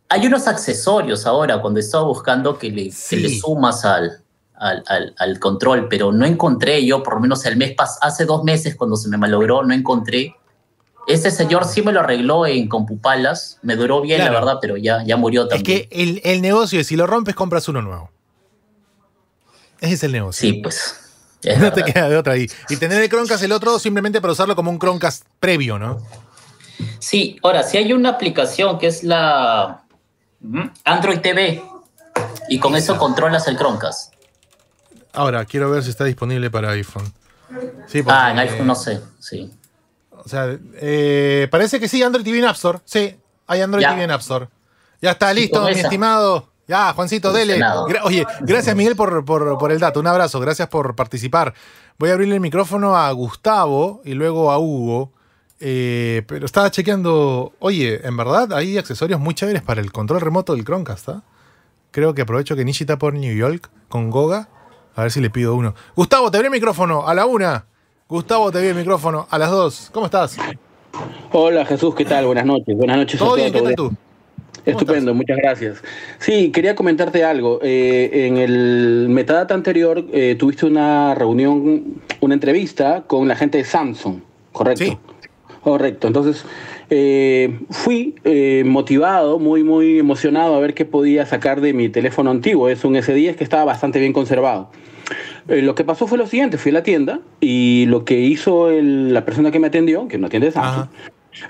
hay unos accesorios ahora cuando estaba buscando que le, sumas al, al, control, pero no encontré yo, por lo menos el mes pasado, hace dos meses cuando se me malogró, no encontré. Ese señor sí me lo arregló en Compupalas, me duró bien la verdad, pero ya, ya murió también. Es que el, negocio es, si lo rompes compras uno nuevo. Ese es el negocio. Sí, pues. no te queda de otra ahí. Y tener el croncas el otro simplemente para usarlo como un Chromecast previo, ¿no? Sí, ahora, si hay una aplicación que es la Android TV. Y con eso controlas el Chromecast. Ahora, quiero ver si está disponible para iPhone. ah, en iPhone no sé, sí. O sea, eh, parece que sí, Android TV en App Store. Sí, hay Android TV en App Store. Ya está listo, mi estimado. Ya, Juancito, dele. gracias Miguel por, por, el dato. Un abrazo, gracias por participar. Voy a abrirle el micrófono a Gustavo y luego a Hugo. Eh, pero estaba chequeando, oye, en verdad hay accesorios muy chéveres para el control remoto del Chromecast. ¿ah? Creo que aprovecho que Nishi está por New York con Goga. A ver si le pido uno. Gustavo, te abrí el micrófono a la una. Gustavo, te abrí el micrófono a las dos. ¿Cómo estás? Hola Jesús, ¿qué tal? Buenas noches. Buenas noches. ¿Todo bien? ¿Qué tal tú? Estupendo, muchas gracias. Sí, quería comentarte algo. Eh, en el metadata anterior eh, tuviste una reunión, una entrevista con la gente de Samsung, ¿correcto? Sí. Correcto, entonces eh, fui eh, motivado, muy, muy emocionado a ver qué podía sacar de mi teléfono antiguo. Es un S10 que estaba bastante bien conservado. Eh, lo que pasó fue lo siguiente, fui a la tienda y lo que hizo la persona que me atendió, que no atiende Samsung,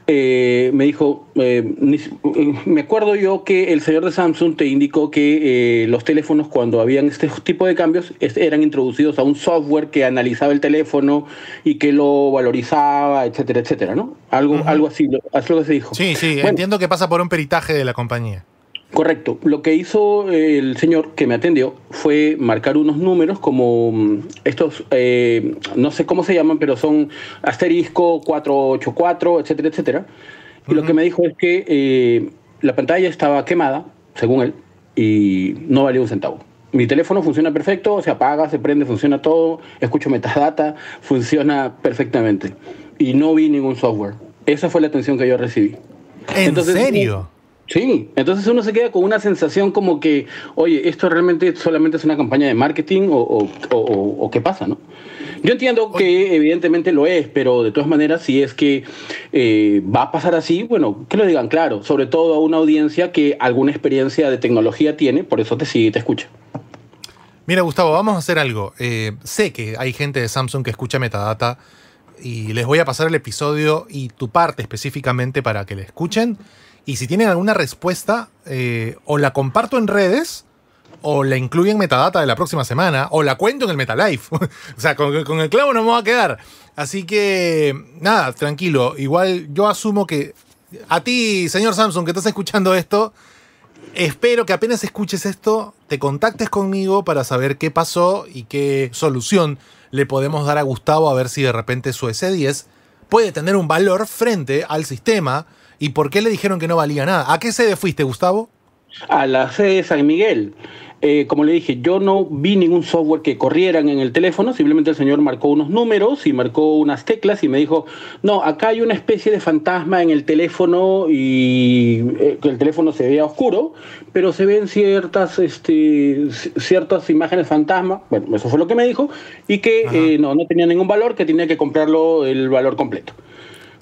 eh, me dijo, eh, mm, me acuerdo yo que el señor de Samsung te indicó que eh, los teléfonos cuando habían este tipo de cambios este, eran introducidos a un software que analizaba el teléfono y que lo valorizaba, etcétera, etcétera, ¿no? Algo, algo así, lo que se dijo. Sí, sí, entiendo que pasa por un peritaje de la compañía. Correcto. Lo que hizo eh, el señor que me atendió fue marcar unos números como mm, estos, eh, no sé cómo se llaman, pero son asterisco 484, etcétera, etcétera. Y lo que me dijo es que eh, la pantalla estaba quemada, según él, y no valía un centavo. Mi teléfono funciona perfecto, se apaga, se prende, funciona todo, escucho metadata, funciona perfectamente. Y no vi ningún software. Esa fue la atención que yo recibí. ¿En serio? Sí, entonces uno se queda con una sensación como que, oye, esto realmente solamente es una campaña de marketing o, qué pasa, ¿no? Yo entiendo que evidentemente lo es, pero de todas maneras, si es que eh, va a pasar así, bueno, que lo digan claro, sobre todo a una audiencia que alguna experiencia de tecnología tiene, por eso te sigue y te escucha. Mira, Gustavo, vamos a hacer algo. Eh, sé que hay gente de Samsung que escucha metadata y les voy a pasar el episodio y tu parte específicamente para que le escuchen y si tienen alguna respuesta, eh, o la comparto en redes, o la incluyo en metadata de la próxima semana, o la cuento en el MetaLife. o sea, con, el clavo no me a quedar. Así que, nada, tranquilo. Igual yo asumo que a ti, señor Samsung, que estás escuchando esto, espero que apenas escuches esto, te contactes conmigo para saber qué pasó y qué solución le podemos dar a Gustavo a ver si de repente su S10 e puede tener un valor frente al sistema ¿Y por qué le dijeron que no valía nada? ¿A qué sede fuiste, Gustavo? A la sede de San Miguel. Eh, como le dije, yo no vi ningún software que corrieran en el teléfono, simplemente el señor marcó unos números y marcó unas teclas y me dijo, no, acá hay una especie de fantasma en el teléfono y eh, el teléfono se vea oscuro, pero se ven ciertas, este, ciertas imágenes fantasma, bueno, eso fue lo que me dijo, y que eh, no, no tenía ningún valor, que tenía que comprarlo el valor completo.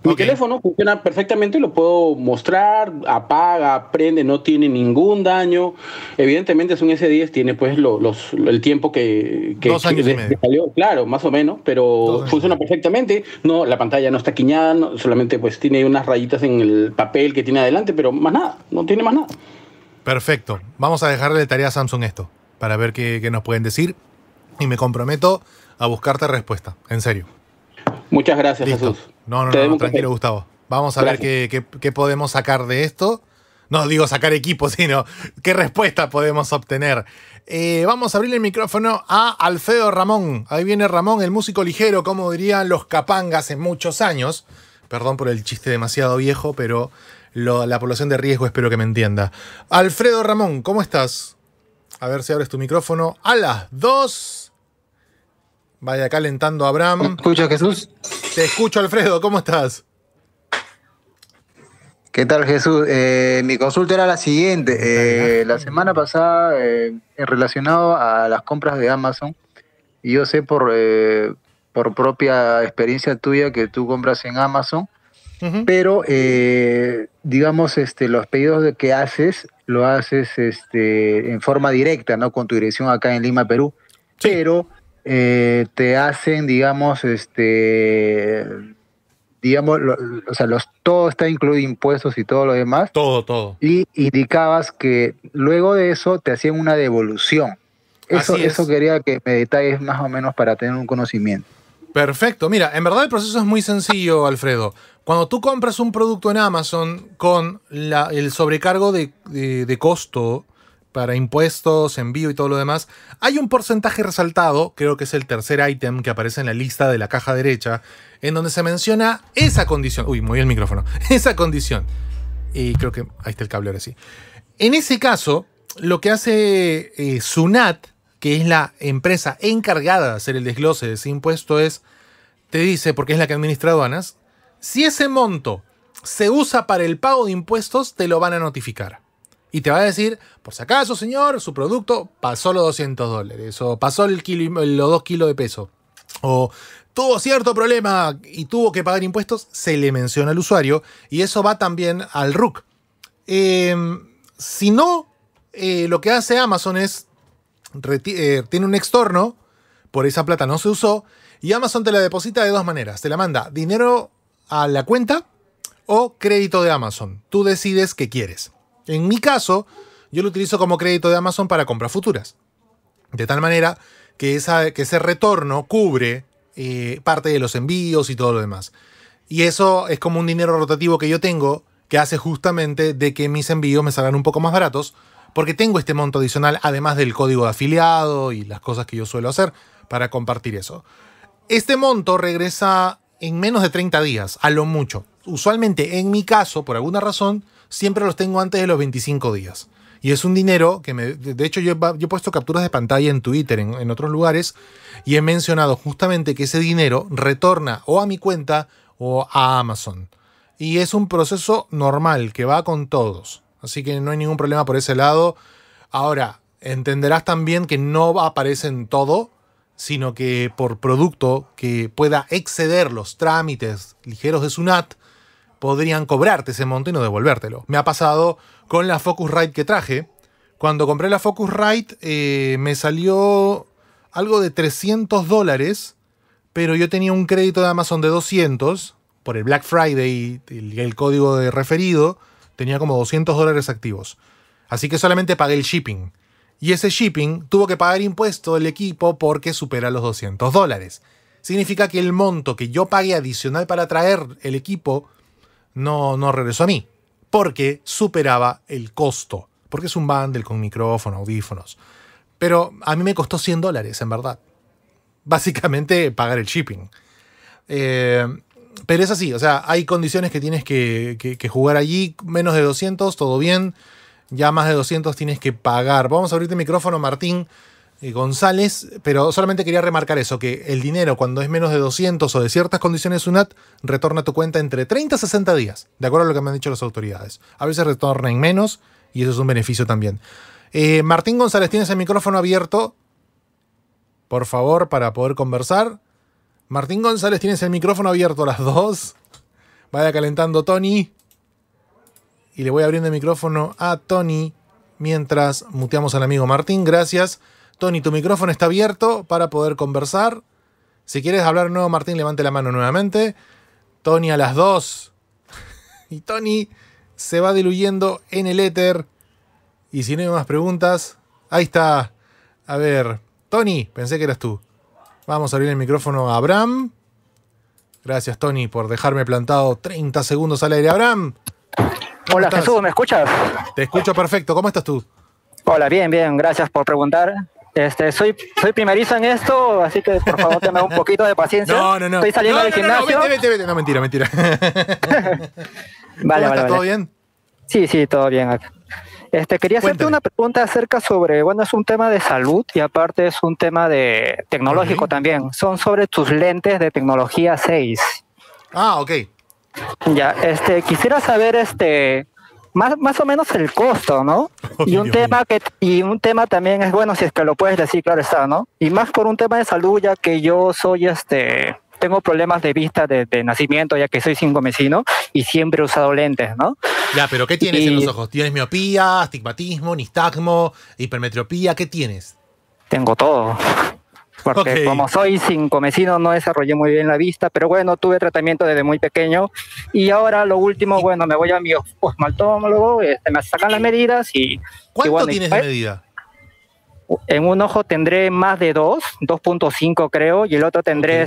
Mi teléfono funciona perfectamente, lo puedo mostrar, apaga, prende, no tiene ningún daño. Evidentemente es un S10, tiene pues los, el tiempo que, que, salió, claro, más o menos, pero funciona perfectamente. No, la pantalla no está quiñada, solamente pues tiene unas rayitas en el papel que tiene adelante, pero más nada, no tiene más nada. Perfecto. Vamos a dejarle de tarea a Samsung esto, para ver qué nos pueden decir. Y me comprometo a buscarte respuesta, en serio. Muchas gracias, Jesús. No, no, no, tranquilo, Gustavo. Vamos a ver qué, podemos sacar de esto. No digo sacar equipo, sino qué respuesta podemos obtener. Eh, vamos a abrir el micrófono a Alfredo Ramón. Ahí viene Ramón, el músico ligero, como dirían los capangas en muchos años. Perdón por el chiste demasiado viejo, pero la población de riesgo espero que me entienda. Alfredo Ramón, ¿cómo estás? A ver si abres tu micrófono. A las dos. Vaya calentando Abraham. ¿Escuchas, Jesús? Te escucho, Alfredo. ¿Cómo estás? ¿Qué tal, Jesús? Eh, mi consulta era la siguiente. Eh, la semana pasada, eh, relacionado a las compras de Amazon, yo sé por, eh, por propia experiencia tuya que tú compras en Amazon, pero digamos, este, los pedidos que haces, lo haces este, en forma directa, ¿no? Con tu dirección acá en Lima, Perú. Pero eh, te hacen, digamos, este, digamos, o sea, todo está incluido, impuestos y todo lo demás. Todo, todo. Y indicabas que luego de eso te hacían una devolución. Eso, eso quería que me detalles más o menos para tener un conocimiento. Perfecto. Mira, en verdad el proceso es muy sencillo, Alfredo. Cuando tú compras un producto en Amazon con el sobrecargo de costo para impuestos, envío y todo lo demás, hay un porcentaje resaltado, creo que es el tercer ítem que aparece en la lista de la caja derecha, en donde se menciona esa condición. Uy, moví el micrófono. Esa condición. Y creo que ahí está el cable ahora sí. En ese caso, lo que hace eh, Sunat, que es la empresa encargada de hacer el desglose de ese impuesto, es, te dice, porque es la que administra aduanas, si ese monto se usa para el pago de impuestos, te lo van a notificar y te va a decir, por si acaso, señor, su producto pasó los 200 dólares, o pasó el los 2 kilos de peso, o tuvo cierto problema y tuvo que pagar impuestos, se le menciona al usuario, y eso va también al RUC. Em, si no, eh, lo que hace Amazon es, eh, tiene un extorno, por esa plata no se usó, y Amazon te la deposita de dos maneras, te la manda dinero a la cuenta o crédito de Amazon, tú decides qué quieres. En mi caso, yo lo utilizo como crédito de Amazon para compras futuras. De tal manera que, ese retorno cubre eh, parte de los envíos y todo lo demás. Y eso es como un dinero rotativo que yo tengo que hace justamente de que mis envíos me salgan un poco más baratos porque tengo este monto adicional además del código de afiliado y las cosas que yo suelo hacer para compartir eso. Este monto regresa en menos de 30 días, a lo mucho. Usualmente en mi caso, por alguna razón, siempre los tengo antes de los 25 días. Y es un dinero que me... De hecho, yo he, puesto capturas de pantalla en Twitter, en, otros lugares, y he mencionado justamente que ese dinero retorna o a mi cuenta o a Amazon. Y es un proceso normal que va con todos. Así que no hay ningún problema por ese lado. Ahora, entenderás también que no aparece en todo, sino que por producto que pueda exceder los trámites ligeros de SUNAT, podrían cobrarte ese monto y no devolvértelo. Me ha pasado con la Focusrite que traje. Cuando compré la Focusrite eh, me salió algo de 300 dólares, pero yo tenía un crédito de Amazon de 200 por el Black Friday y el código de referido, tenía como 200 dólares activos. Así que solamente pagué el shipping. Y ese shipping tuvo que pagar impuesto el equipo porque supera los 200 dólares. Significa que el monto que yo pagué adicional para traer el equipo no, no regresó a mí, porque superaba el costo, porque es un bundle con micrófono, audífonos. Pero a mí me costó 100 dólares, en verdad. Básicamente pagar el shipping. Eh, pero es así, o sea, hay condiciones que tienes que, jugar allí, menos de 200, todo bien, ya más de 200 tienes que pagar. Vamos a abrirte el micrófono, Martín, eh, González, pero solamente quería remarcar eso, que el dinero cuando es menos de 200 o de ciertas condiciones UNAT retorna a tu cuenta entre 30 a 60 días, de acuerdo a lo que me han dicho las autoridades. A veces retorna en menos y eso es un beneficio también. Eh, Martín González, tienes el micrófono abierto, por favor, para poder conversar. Martín González, tienes el micrófono abierto a las dos. Vaya calentando Tony. Y le voy abriendo el micrófono a Tony mientras muteamos al amigo Martín. Gracias. Tony, tu micrófono está abierto para poder conversar. Si quieres hablar nuevo, Martín, levante la mano nuevamente. Tony a las 2. y Tony se va diluyendo en el éter. Y si no hay más preguntas, ahí está. A ver, Tony, pensé que eras tú. Vamos a abrir el micrófono a Abraham. Gracias, Tony, por dejarme plantado 30 segundos al aire. Abraham. Hola, Jesús, ¿me escuchas? Te escucho perfecto. ¿Cómo estás tú? Hola, bien, bien. Gracias por preguntar. Este, soy, soy primerizo en esto, así que por favor tenme un poquito de paciencia. No, no, no. Estoy saliendo del no, gimnasio. No, No, mentira, mentira. vale, vale, está? ¿Todo bien? Sí, sí, todo bien Este, quería hacerte una pregunta acerca sobre, bueno, es un tema de salud y aparte es un tema de tecnológico también. Son sobre tus lentes de tecnología 6. Ah, ok. Ya, este, quisiera saber, este, más, o menos el costo, ¿no? y un tema que y un tema también es bueno si es que lo puedes decir, claro está, ¿no? Y más por un tema de salud, ya que yo soy este tengo problemas de vista de, nacimiento, ya que soy cinco y siempre he usado lentes, ¿no? Ya, pero ¿qué tienes en los ojos? ¿Tienes miopía, astigmatismo, nistagmo, hipermetropía? ¿Qué tienes? Tengo todo porque como soy sin comecino no desarrollé muy bien la vista, pero bueno, tuve tratamiento desde muy pequeño y ahora lo último, bueno, me voy a mi oftalmólogo, este, me sacan las medidas y... ¿Cuánto tienes de medida? En un ojo tendré más de 2, 2.5 creo, y el otro tendré...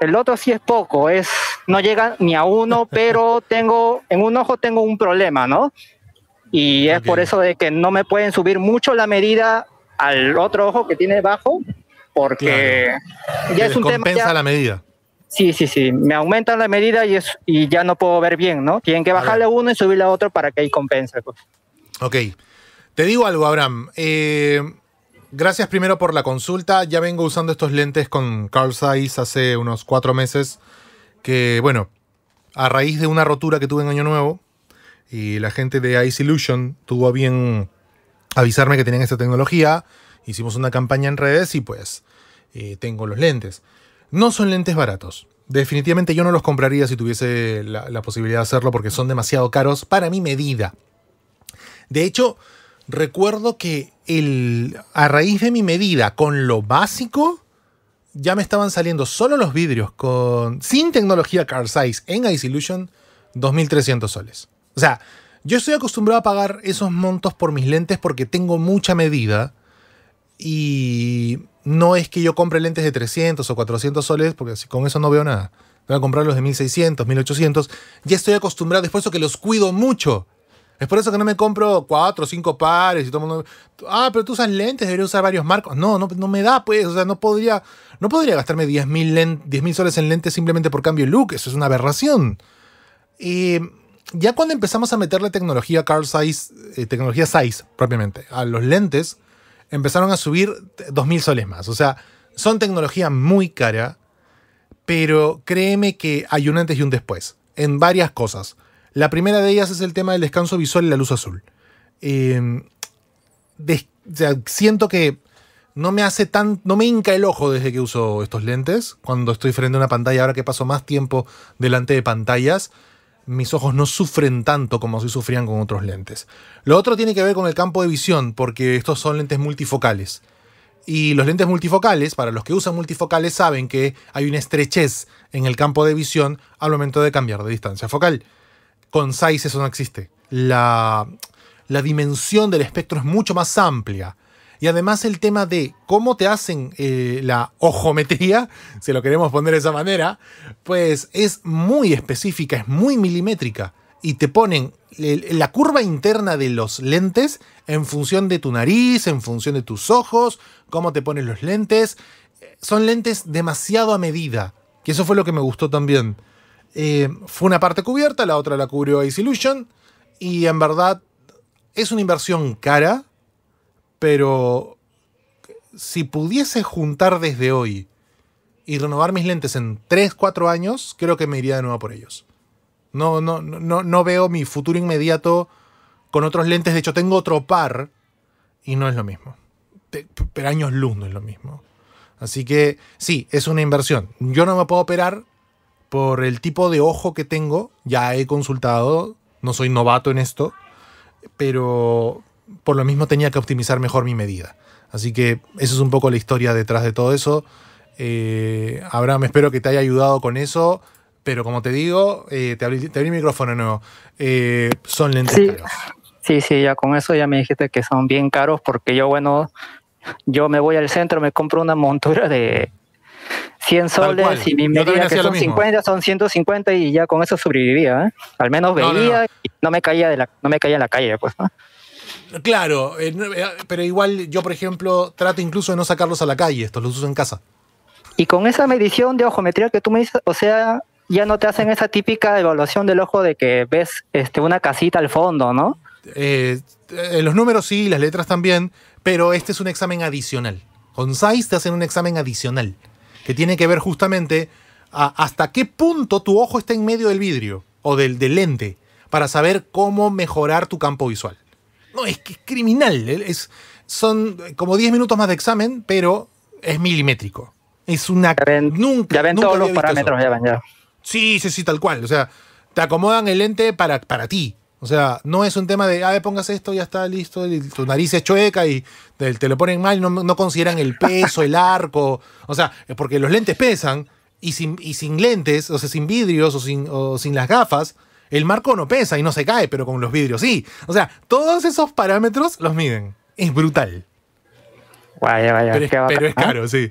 El otro sí es poco, es no llega ni a uno, pero tengo en un ojo tengo un problema, ¿no? Y es por eso de que no me pueden subir mucho la medida al otro ojo que tiene bajo porque ya es un compensa tema. Ya, la medida. Sí, sí, sí. Me aumentan la medida y, y ya no puedo ver bien, ¿no? Tienen que bajarle uno y subirle a otro para que ahí compense. Pues. Ok. Te digo algo, Abraham. Eh, gracias primero por la consulta. Ya vengo usando estos lentes con Carl Zeiss hace unos cuatro meses. Que, bueno, a raíz de una rotura que tuve en Año Nuevo, y la gente de Ice Illusion tuvo bien avisarme que tenían esta tecnología hicimos una campaña en redes y pues eh, tengo los lentes. No son lentes baratos. Definitivamente yo no los compraría si tuviese la, posibilidad de hacerlo porque son demasiado caros para mi medida. De hecho, recuerdo que el, a raíz de mi medida, con lo básico, ya me estaban saliendo solo los vidrios con, sin tecnología Car Size en Ice Illusion 2.300 soles. O sea, yo estoy acostumbrado a pagar esos montos por mis lentes porque tengo mucha medida y no es que yo compre lentes de 300 o 400 soles, porque si con eso no veo nada. Voy a comprar los de 1600, 1800. Ya estoy acostumbrado, es por eso que los cuido mucho. Es por eso que no me compro cuatro o cinco pares y todo mundo. Ah, pero tú usas lentes, debería usar varios marcos. No, no, me da, pues. O sea, no podría, no podría gastarme 10 mil soles en lentes simplemente por cambio de look. Eso es una aberración. y ya cuando empezamos a meterle tecnología Carl Size, eh, tecnología Size propiamente, a los lentes, empezaron a subir 2.000 soles más. O sea, son tecnología muy cara, pero créeme que hay un antes y un después, en varias cosas. La primera de ellas es el tema del descanso visual y la luz azul. Em, siento que no me hace tan. no me hinca el ojo desde que uso estos lentes. Cuando estoy frente a una pantalla, ahora que paso más tiempo delante de pantallas, mis ojos no sufren tanto como si sufrían con otros lentes. Lo otro tiene que ver con el campo de visión, porque estos son lentes multifocales. Y los lentes multifocales, para los que usan multifocales, saben que hay una estrechez en el campo de visión al momento de cambiar de distancia focal. Con size eso no existe. la dimensión del espectro es mucho más amplia. Y además el tema de cómo te hacen eh, la ojometría, si lo queremos poner de esa manera, pues es muy específica, es muy milimétrica. Y te ponen la curva interna de los lentes en función de tu nariz, en función de tus ojos, cómo te ponen los lentes. Son lentes demasiado a medida. Que eso fue lo que me gustó también. Eh, fue una parte cubierta, la otra la cubrió Ice Illusion. Y en verdad es una inversión cara, pero si pudiese juntar desde hoy y renovar mis lentes en 3, 4 años, creo que me iría de nuevo por ellos. No, no, no, no veo mi futuro inmediato con otros lentes. De hecho, tengo otro par y no es lo mismo. Pero años luz no es lo mismo. Así que sí, es una inversión. Yo no me puedo operar por el tipo de ojo que tengo. Ya he consultado, no soy novato en esto, pero por lo mismo tenía que optimizar mejor mi medida. Así que esa es un poco la historia detrás de todo eso. Eh, Abraham, espero que te haya ayudado con eso. Pero como te digo, eh, te, abrí, el micrófono nuevo. Eh, son lentes sí, caros. Sí, sí, ya con eso ya me dijiste que son bien caros porque yo, bueno, yo me voy al centro, me compro una montura de 100 soles y mi medida que son 50 son 150 y ya con eso sobrevivía. ¿eh? Al menos veía y no me caía de la, no me caía en la calle, pues. Claro, eh, eh, pero igual yo, por ejemplo, trato incluso de no sacarlos a la calle, estos los uso en casa. Y con esa medición de ojometría que tú me dices, o sea, ya no te hacen esa típica evaluación del ojo de que ves este, una casita al fondo, ¿no? Eh, los números sí, las letras también, pero este es un examen adicional. Con SAIS te hacen un examen adicional, que tiene que ver justamente hasta qué punto tu ojo está en medio del vidrio o del, del lente, para saber cómo mejorar tu campo visual. No, es que es criminal. Es, son eh, como 10 minutos más de examen, pero es milimétrico. Es una. Ya ven, nunca, todos los parámetros, ya Sí, sí, sí, tal cual. O sea, te acomodan el lente para, para ti. O sea, no es un tema de, a ah, ver, pongas esto, ya está listo, tu nariz es chueca y te, lo ponen mal, no, consideran el peso, el arco. O sea, es porque los lentes pesan y sin, y sin lentes, o sea, sin vidrios o sin, o sin las gafas, el marco no pesa y no se cae, pero con los vidrios sí. O sea, todos esos parámetros los miden. Es brutal. Vaya, vaya. Pero es, pero es caro, ¿Ah? sí.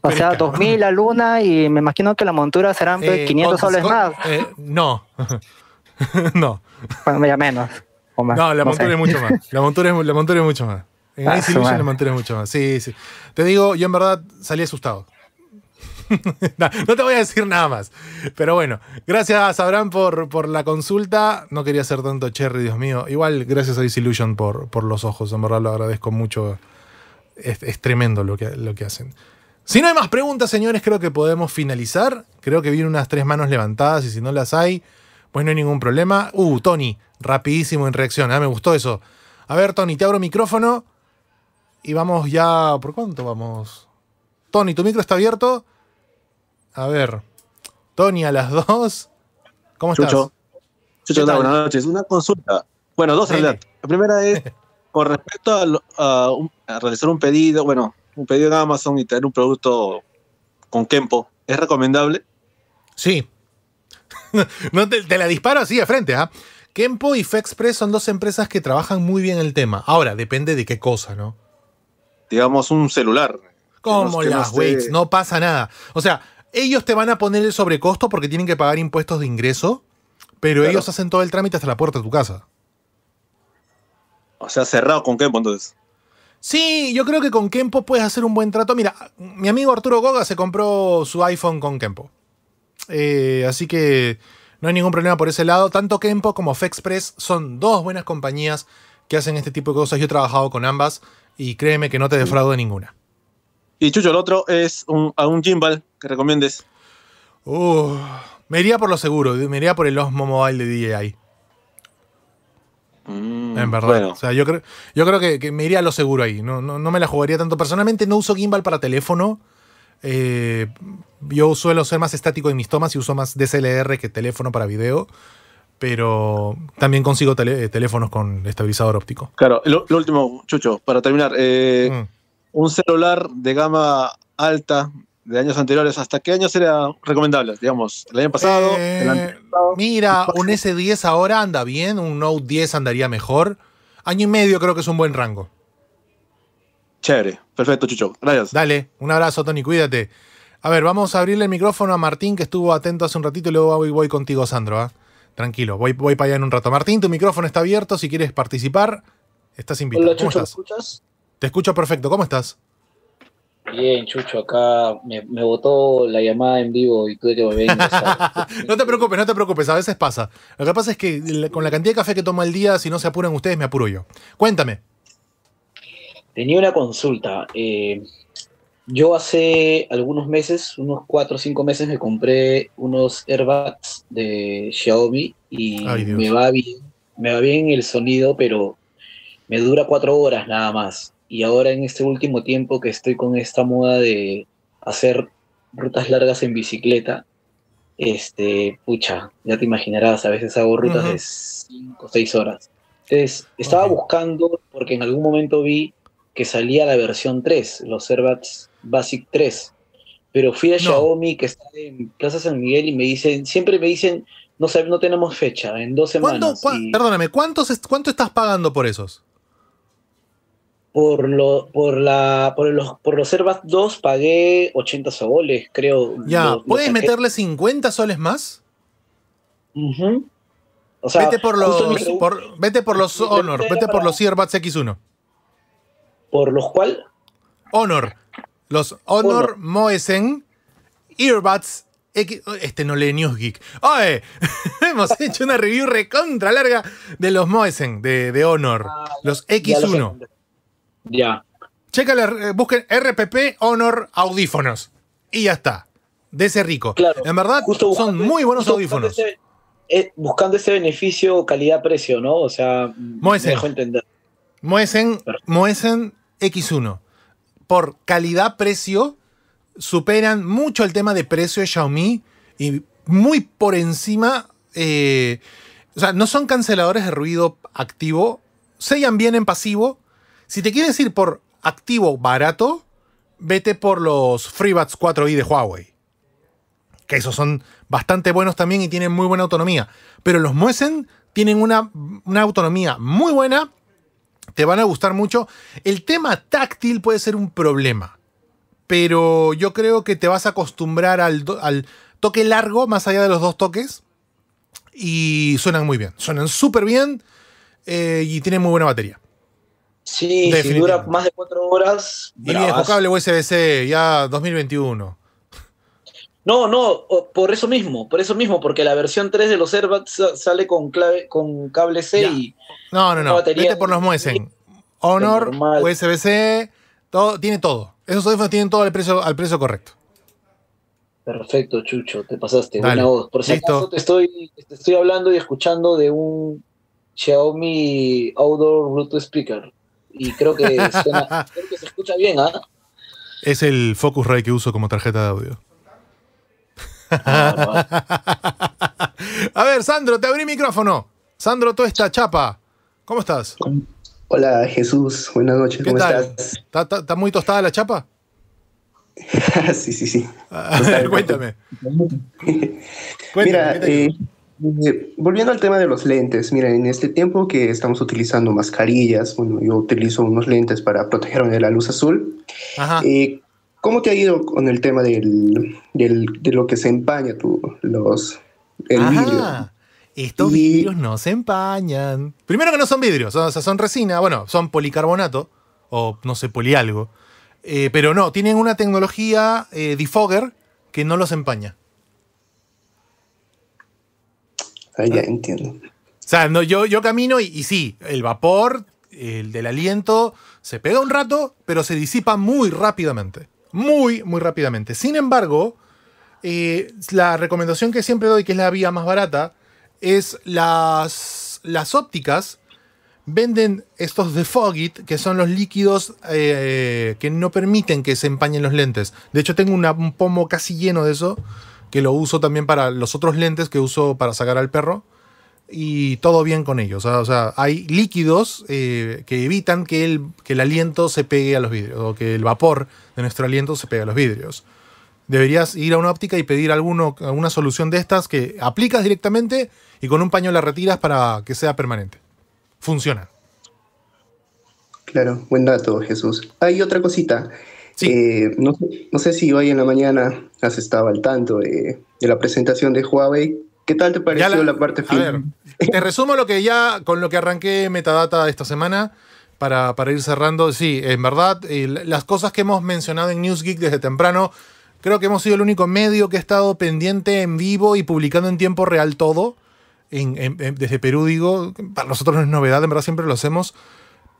O sea, 2000 la luna y me imagino que la montura serán 500 eh, soles más. Eh, no. no. Bueno, ya menos. O más. No, la montura es mucho más. La montura es, mucho más. En ah, Illusion la montura es mucho más. Sí, sí. Te digo, yo en verdad salí asustado. no, te voy a decir nada más. Pero bueno, gracias Abraham por, por la consulta. No quería ser tanto cherry, Dios mío. Igual, gracias a Disillusion por, por los ojos. En verdad lo agradezco mucho. Es, tremendo lo que, lo que hacen. Si no hay más preguntas, señores, creo que podemos finalizar. Creo que vienen unas tres manos levantadas y si no las hay, pues no hay ningún problema. Uh, Tony, rapidísimo en reacción. ¿eh? me gustó eso. A ver, Tony, te abro micrófono y vamos ya. ¿Por cuánto vamos? Tony, tu micro está abierto. A ver, Tony a las dos. ¿Cómo estás? Chucho, buenas noches. Una consulta. Bueno, dos en realidad. La primera es con respecto a, realizar un pedido, bueno, un pedido en Amazon y tener un producto con Kempo. ¿Es recomendable? Sí. no te, la disparo así de frente, ¿ah? Kempo y FEXpress son dos empresas que trabajan muy bien el tema. Ahora, depende de qué cosa, ¿no? Digamos, un celular. Como las weights, no pasa nada. O sea, ellos te van a poner el sobrecosto porque tienen que pagar impuestos de ingreso, pero ellos hacen todo el trámite hasta la puerta de tu casa. O sea, cerrado con Kempo entonces. Sí, yo creo que con Kempo puedes hacer un buen trato. Mira, mi amigo Arturo Goga se compró su iPhone con Kempo. Eh, así que no hay ningún problema por ese lado. Tanto Kempo como FexPress son dos buenas compañías que hacen este tipo de cosas. Yo he trabajado con ambas y créeme que no te defraudo ninguna. Y Chucho, el otro es un, a un gimbal ¿Qué recomiendes? me iría por lo seguro, me iría por el Osmo Mobile de DJI. Mm, en verdad. O sea, yo creo, yo creo que, me iría a lo seguro ahí. No, no, me la jugaría tanto. Personalmente no uso gimbal para teléfono. Eh, yo suelo ser más estático en mis tomas y uso más DSLR que teléfono para video. Pero también consigo eh, teléfonos con estabilizador óptico. Claro, lo, último, Chucho, para terminar. Eh, mm. Un celular de gama alta de años anteriores, ¿hasta qué año sería recomendable? Digamos, el año pasado. Eh, mira, un S10 ahora anda bien, un Note 10 andaría mejor. Año y medio creo que es un buen rango. Chévere, perfecto, Chucho. Gracias. Dale, un abrazo, Tony, cuídate. A ver, vamos a abrirle el micrófono a Martín, que estuvo atento hace un ratito, y luego voy, voy contigo, Sandro. ¿ah? Tranquilo, voy, voy para allá en un rato. Martín, tu micrófono está abierto, si quieres participar, estás invitado. Hola, ¿Cómo estás? escuchas? Te escucho perfecto, ¿cómo estás? Bien, Chucho, acá me, botó la llamada en vivo y tuve que volver No te preocupes, no te preocupes, a veces pasa. Lo que pasa es que con la cantidad de café que tomo al día, si no se apuran ustedes, me apuro yo. Cuéntame. Tenía una consulta. Eh, yo hace algunos meses, unos cuatro o cinco meses, me compré unos airbags de Xiaomi y me va bien. Me va bien el sonido, pero me dura cuatro horas nada más y ahora en este último tiempo que estoy con esta moda de hacer rutas largas en bicicleta, este, pucha, ya te imaginarás, a veces hago rutas de 5 o 6 horas. Entonces, estaba buscando, porque en algún momento vi que salía la versión 3, los Servats Basic 3, pero fui a Xiaomi, que está en Plaza San Miguel, y me dicen, siempre me dicen, no, no tenemos fecha, en dos semanas. Perdóname, ¿cuántos, ¿cuánto estás pagando por esos? por, lo, por, la, por, los, por los 2 pagué 80 soles, creo. Ya, ¿puedes meterle 50 soles más? vete por los, vete por los Honor, vete por los Airbus X1. ¿Por los cuál? Honor. Los Honor, Moesen Earbuds X. Este no lee News Geek. Hemos hecho una review recontra larga de los Moesen, de, Honor. Ah, los X1. Ya. Checa, eh, busquen RPP Honor Audífonos. Y ya está. De ese rico. en verdad, son muy buenos audífonos. Eh, buscando ese, beneficio calidad-precio, ¿no? O sea, mm, me dejó entender. Moesen, Moesen X1. Por calidad-precio, superan mucho el tema de precio de Xiaomi y muy por encima. Eh, o sea, no son canceladores de ruido activo, sellan bien en pasivo si te quieres ir por activo barato, vete por los FreeBuds 4i de Huawei. Que esos son bastante buenos también y tienen muy buena autonomía. Pero los Muesen tienen una, autonomía muy buena. Te van a gustar mucho. El tema táctil puede ser un problema. Pero yo creo que te vas a acostumbrar al, toque largo, más allá de los dos toques. Y suenan muy bien. Suenan súper bien. Eh, y tienen muy buena batería. Sí, si dura más de cuatro horas. Y cable USB-C, ya 2021. No, no, por eso mismo, por eso mismo, porque la versión 3 de los AirBats sale con, clave, con cable C y. No, no, no. Vete por los Muesen. Honor, USB-C, todo, tiene todo. Esos audífonos tienen todo al precio, al precio correcto. Perfecto, Chucho, te pasaste. voz. Por si te estoy, te estoy hablando y escuchando de un Xiaomi Outdoor Bluetooth Speaker y creo que, suena, creo que se escucha bien, ¿ah? Es el Focusrite que uso como tarjeta de audio. Ah, A ver, Sandro, te abrí micrófono. Sandro, tú esta chapa. ¿Cómo estás? Hola, Jesús. Buenas noches. ¿Cómo estás? ¿Está, muy tostada la chapa? sí, sí, sí. cuéntame. cuéntame. Mira, Eh, eh, volviendo al tema de los lentes, miren, en este tiempo que estamos utilizando mascarillas, bueno, yo utilizo unos lentes para protegerme de la luz azul. Ajá. Eh, ¿Cómo te ha ido con el tema de lo que se empaña tú, los, el Estos vidrios no se empañan. Primero que no son vidrios, o sea, son resina, bueno, son policarbonato o no sé, polialgo. Eh, pero no, tienen una tecnología eh, defogger que no los empaña. Ah, entiendo. O sea, no, yo, yo camino y, sí, el vapor, el del aliento, se pega un rato, pero se disipa muy rápidamente. Muy, muy rápidamente. Sin embargo, eh, la recomendación que siempre doy, que es la vía más barata, es las, las ópticas venden estos de que son los líquidos eh, que no permiten que se empañen los lentes. De hecho, tengo un pomo casi lleno de eso, que lo uso también para los otros lentes que uso para sacar al perro. Y todo bien con ellos. O sea, hay líquidos eh, que evitan que el, el aliento se pegue a los vidrios o que el vapor de nuestro aliento se pegue a los vidrios. Deberías ir a una óptica y pedir alguno, alguna solución de estas que aplicas directamente y con un paño la retiras para que sea permanente. Funciona. Claro, buen dato, Jesús. Hay otra cosita. Eh, no, sé si hoy en la mañana has estado al tanto de, la presentación de Huawei. ¿Qué tal te pareció la, parte final? A ver, te resumo lo que ya con lo que arranqué Metadata esta semana. Para, ir cerrando, sí, en verdad, eh, las cosas que hemos mencionado en NewsGeek desde temprano, creo que hemos sido el único medio que ha estado pendiente en vivo y publicando en tiempo real todo. desde Perú, digo, para nosotros no es novedad, en verdad siempre lo hacemos.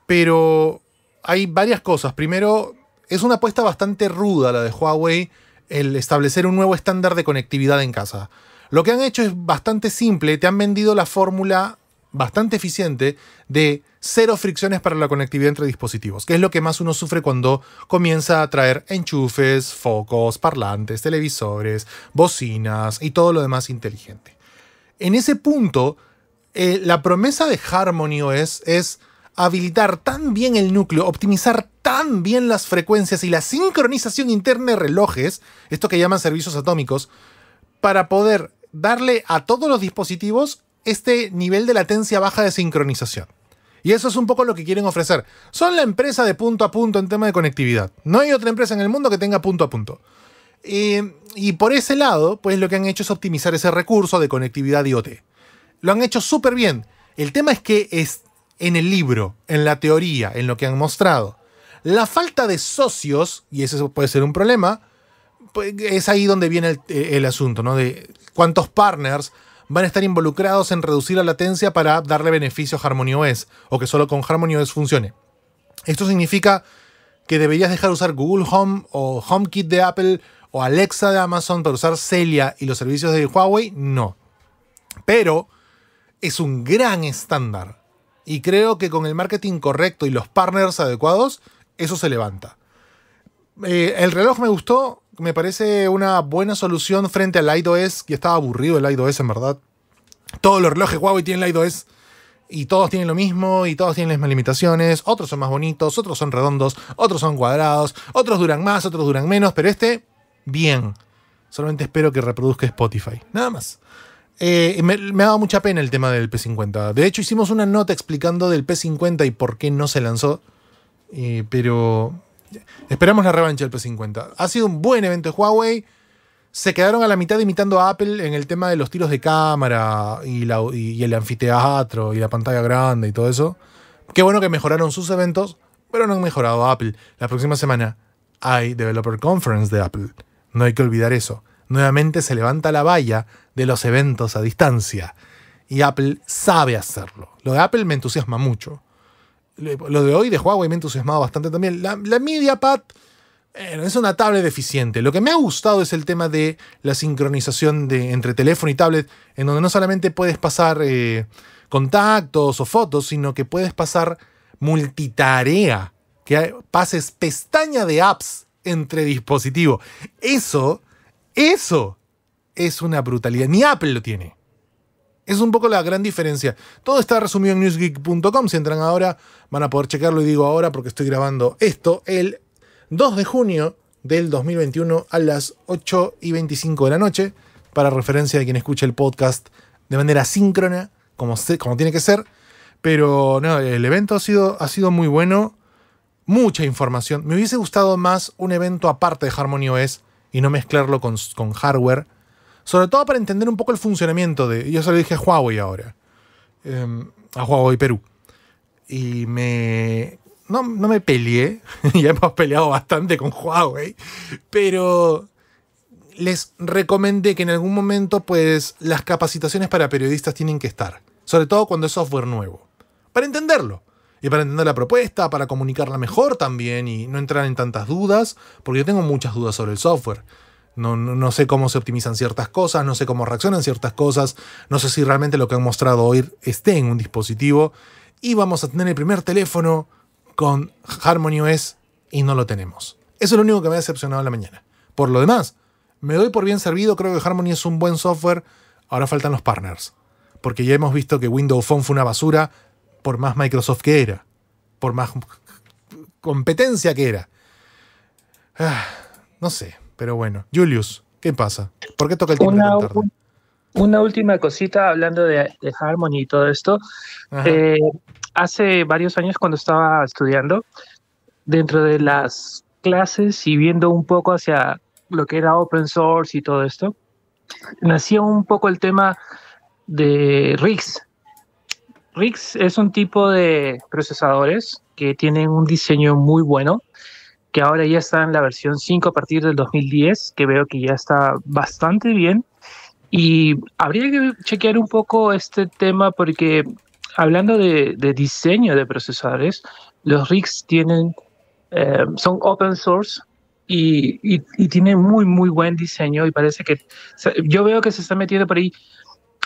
Pero hay varias cosas. Primero, es una apuesta bastante ruda la de Huawei el establecer un nuevo estándar de conectividad en casa. Lo que han hecho es bastante simple, te han vendido la fórmula bastante eficiente de cero fricciones para la conectividad entre dispositivos, que es lo que más uno sufre cuando comienza a traer enchufes, focos, parlantes, televisores, bocinas y todo lo demás inteligente. En ese punto, eh, la promesa de Harmony OS es habilitar tan bien el núcleo, optimizar tan bien las frecuencias y la sincronización interna de relojes, esto que llaman servicios atómicos, para poder darle a todos los dispositivos este nivel de latencia baja de sincronización. Y eso es un poco lo que quieren ofrecer. Son la empresa de punto a punto en tema de conectividad. No hay otra empresa en el mundo que tenga punto a punto. Eh, y por ese lado, pues lo que han hecho es optimizar ese recurso de conectividad IoT. Lo han hecho súper bien. El tema es que es en el libro, en la teoría, en lo que han mostrado. La falta de socios, y ese puede ser un problema, pues, es ahí donde viene el, eh, el asunto, ¿no? De cuántos partners van a estar involucrados en reducir la latencia para darle beneficio a Harmony OS, o que solo con Harmony OS funcione. Esto significa que deberías dejar de usar Google Home o HomeKit de Apple o Alexa de Amazon para usar Celia y los servicios de Huawei, no. Pero es un gran estándar. Y creo que con el marketing correcto y los partners adecuados, eso se levanta. Eh, el reloj me gustó, me parece una buena solución frente al iOS, que estaba aburrido el iOS en verdad. Todos los relojes Huawei tienen el iOS y todos tienen lo mismo y todos tienen las mismas limitaciones. Otros son más bonitos, otros son redondos, otros son cuadrados, otros duran más, otros duran menos, pero este, bien. Solamente espero que reproduzca Spotify. Nada más. Eh, me, ha dado mucha pena el tema del P50. De hecho, hicimos una nota explicando del P50 y por qué no se lanzó. Eh, pero esperamos la revancha del P50. Ha sido un buen evento de Huawei. Se quedaron a la mitad imitando a Apple en el tema de los tiros de cámara y, el anfiteatro y la pantalla grande y todo eso. Qué bueno que mejoraron sus eventos, pero no han mejorado Apple. La próxima semana hay Developer Conference de Apple. No hay que olvidar eso. Nuevamente se levanta la valla de los eventos a distancia. Y Apple sabe hacerlo. Lo de Apple me entusiasma mucho. Lo de hoy de Huawei me ha entusiasmado bastante también. La, MediaPad es una tablet eficiente. Lo que me ha gustado es el tema de la sincronización de, entre teléfono y tablet, en donde no solamente puedes pasar eh, contactos o fotos, sino que puedes pasar multitarea, que pases pestaña de apps entre dispositivos. Eso eso es una brutalidad. Ni Apple lo tiene. Es un poco la gran diferencia. Todo está resumido en newsgeek.com. Si entran ahora, van a poder checarlo. Y digo ahora porque estoy grabando esto el 2 de junio del 2021 a las 8 y 25 de la noche. Para referencia de quien escuche el podcast de manera síncrona, como, como tiene que ser. Pero el evento ha sido, ha sido muy bueno. Mucha información. Me hubiese gustado más un evento aparte de Harmony OS y no mezclarlo con, hardware. Sobre todo para entender un poco el funcionamiento de. Yo se lo dije a Huawei ahora. Em, a Huawei Perú. Y me. No, no me peleé. ya hemos peleado bastante con Huawei. Pero les recomendé que en algún momento, pues, las capacitaciones para periodistas tienen que estar. Sobre todo cuando es software nuevo. Para entenderlo. Y para entender la propuesta, para comunicarla mejor también y no entrar en tantas dudas, porque yo tengo muchas dudas sobre el software. No, sé cómo se optimizan ciertas cosas, no sé cómo reaccionan ciertas cosas, no sé si realmente lo que han mostrado hoy esté en un dispositivo. Y vamos a tener el primer teléfono con Harmony OS y no lo tenemos. Eso es lo único que me ha decepcionado en la mañana. Por lo demás, me doy por bien servido, creo que Harmony es un buen software, ahora faltan los partners. Porque ya hemos visto que Windows Phone fue una basura, por más Microsoft que era, por más competencia que era. Ah, no sé, pero bueno. Julius, ¿qué pasa? ¿Por qué toca el timbre una, Una última cosita hablando de, Harmony y todo esto. Eh, hace varios años cuando estaba estudiando, dentro de las clases y viendo un poco hacia lo que era open source y todo esto, nació un poco el tema de RIGS, RIGS es un tipo de procesadores que tienen un diseño muy bueno, que ahora ya está en la versión 5 a partir del 2010, que veo que ya está bastante bien. Y habría que chequear un poco este tema porque hablando de, diseño de procesadores, los RIGS tienen, eh, son open source y, y, tienen muy, muy buen diseño y parece que yo veo que se está metiendo por ahí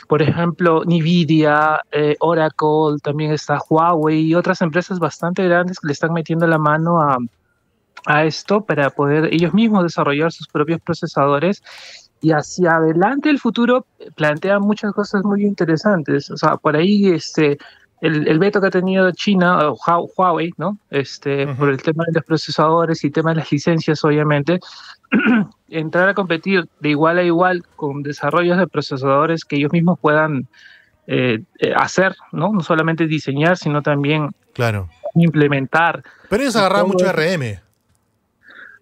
por ejemplo, Nvidia, eh, Oracle, también está Huawei y otras empresas bastante grandes que le están metiendo la mano a, a esto para poder ellos mismos desarrollar sus propios procesadores y hacia adelante el futuro eh, plantea muchas cosas muy interesantes. O sea, por ahí este el, veto que ha tenido China Huawei, ¿no? Este, por el tema de los procesadores y tema de las licencias, obviamente, entrar a competir de igual a igual con desarrollos de procesadores que ellos mismos puedan eh, eh, hacer, ¿no? No solamente diseñar, sino también claro. implementar. Pero ellos agarran mucho RM.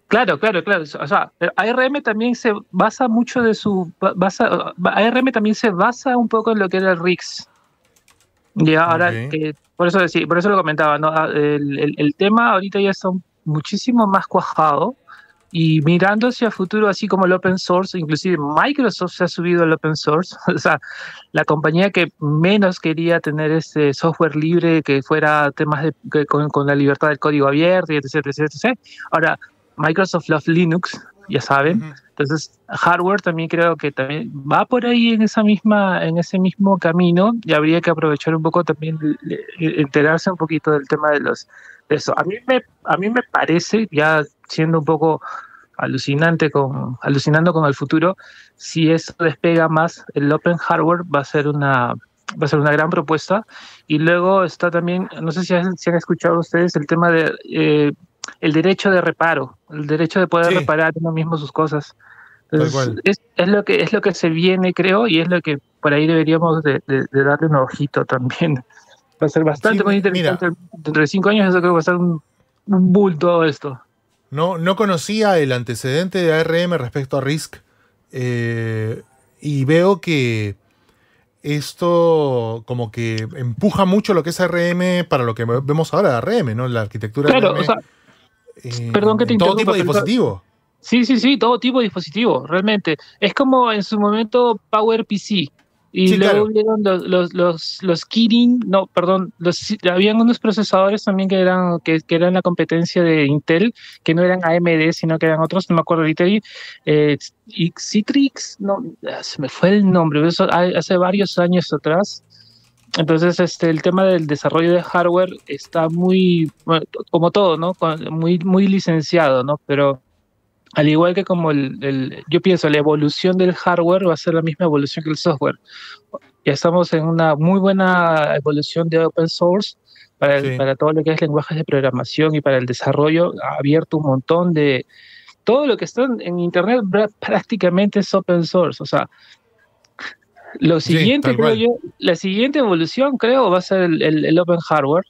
Claro, claro, claro. O sea, ARM también se basa mucho de su ARM también se basa un poco en lo que era el RIX. Y ahora que por eso decir por eso lo comentaba, ¿no? Ah, el, el tema ahorita ya está muchísimo más cuajado y mirando hacia futuro, así como el open source, inclusive Microsoft se ha subido al open source, o sea, la compañía que menos quería tener este software libre que fuera temas de, con, la libertad del código abierto, etcétera, etc, Ahora, Microsoft Love Linux ya saben. Entonces, hardware también creo que también va por ahí en esa misma, en ese mismo camino, y habría que aprovechar un poco también, enterarse un poquito del tema de los eso. A mí me, a mí me parece, ya siendo un poco alucinante con, alucinando con el futuro, si eso despega más, el open hardware va a ser una va a ser una gran propuesta. Y luego está también, no sé si han, han escuchado ustedes el tema de eh, el derecho de reparo, el derecho de poder reparar uno mismo sus cosas. es, lo que, es lo que se viene, creo, y es lo que por ahí deberíamos de, darle un ojito también. Va a ser bastante muy interesante. Dentro de cinco años eso creo que va a ser un, bull todo esto. No, no conocía el antecedente de ARM respecto a RISC. Eh, y veo que esto como que empuja mucho lo que es ARM para lo que vemos ahora de ARM, ¿no? La arquitectura claro, Perdón que te eh, todo tipo de dispositivo Sí, sí, sí, todo tipo de dispositivo realmente. Es como en su momento PowerPC. Y luego los, los, los, Kirin, no, perdón, los, habían unos procesadores también que eran, que, eran la competencia de Intel, que no eran AMD, sino que eran otros, no me acuerdo ahorita, y, eh, Citrix, no, ah, se me fue el nombre, eso ah, hace varios años atrás, entonces, este, el tema del desarrollo de hardware está muy, como todo, ¿no? Muy, muy licenciado, Pero al igual que como el, yo pienso, la evolución del hardware va a ser la misma evolución que el software. Ya estamos en una muy buena evolución de open source para, para todo lo que es lenguajes de programación y para el desarrollo. Ha abierto un montón de... Todo lo que está en Internet prácticamente es open source. O sea, lo siguiente, creo yo, la siguiente evolución, creo, va a ser el, open hardware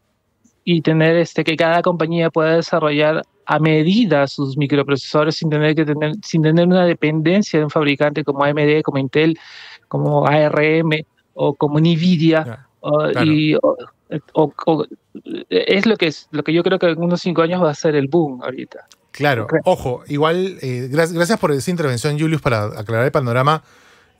y tener este que cada compañía pueda desarrollar a medida sus microprocesadores sin tener que tener, sin tener una dependencia de un fabricante como AMD, como Intel, como ARM o como Nvidia. es lo que es lo que yo creo que en unos cinco años va a ser el boom ahorita. Claro, ojo, igual, eh, gracias, gracias por esa intervención, Julius, para aclarar el panorama.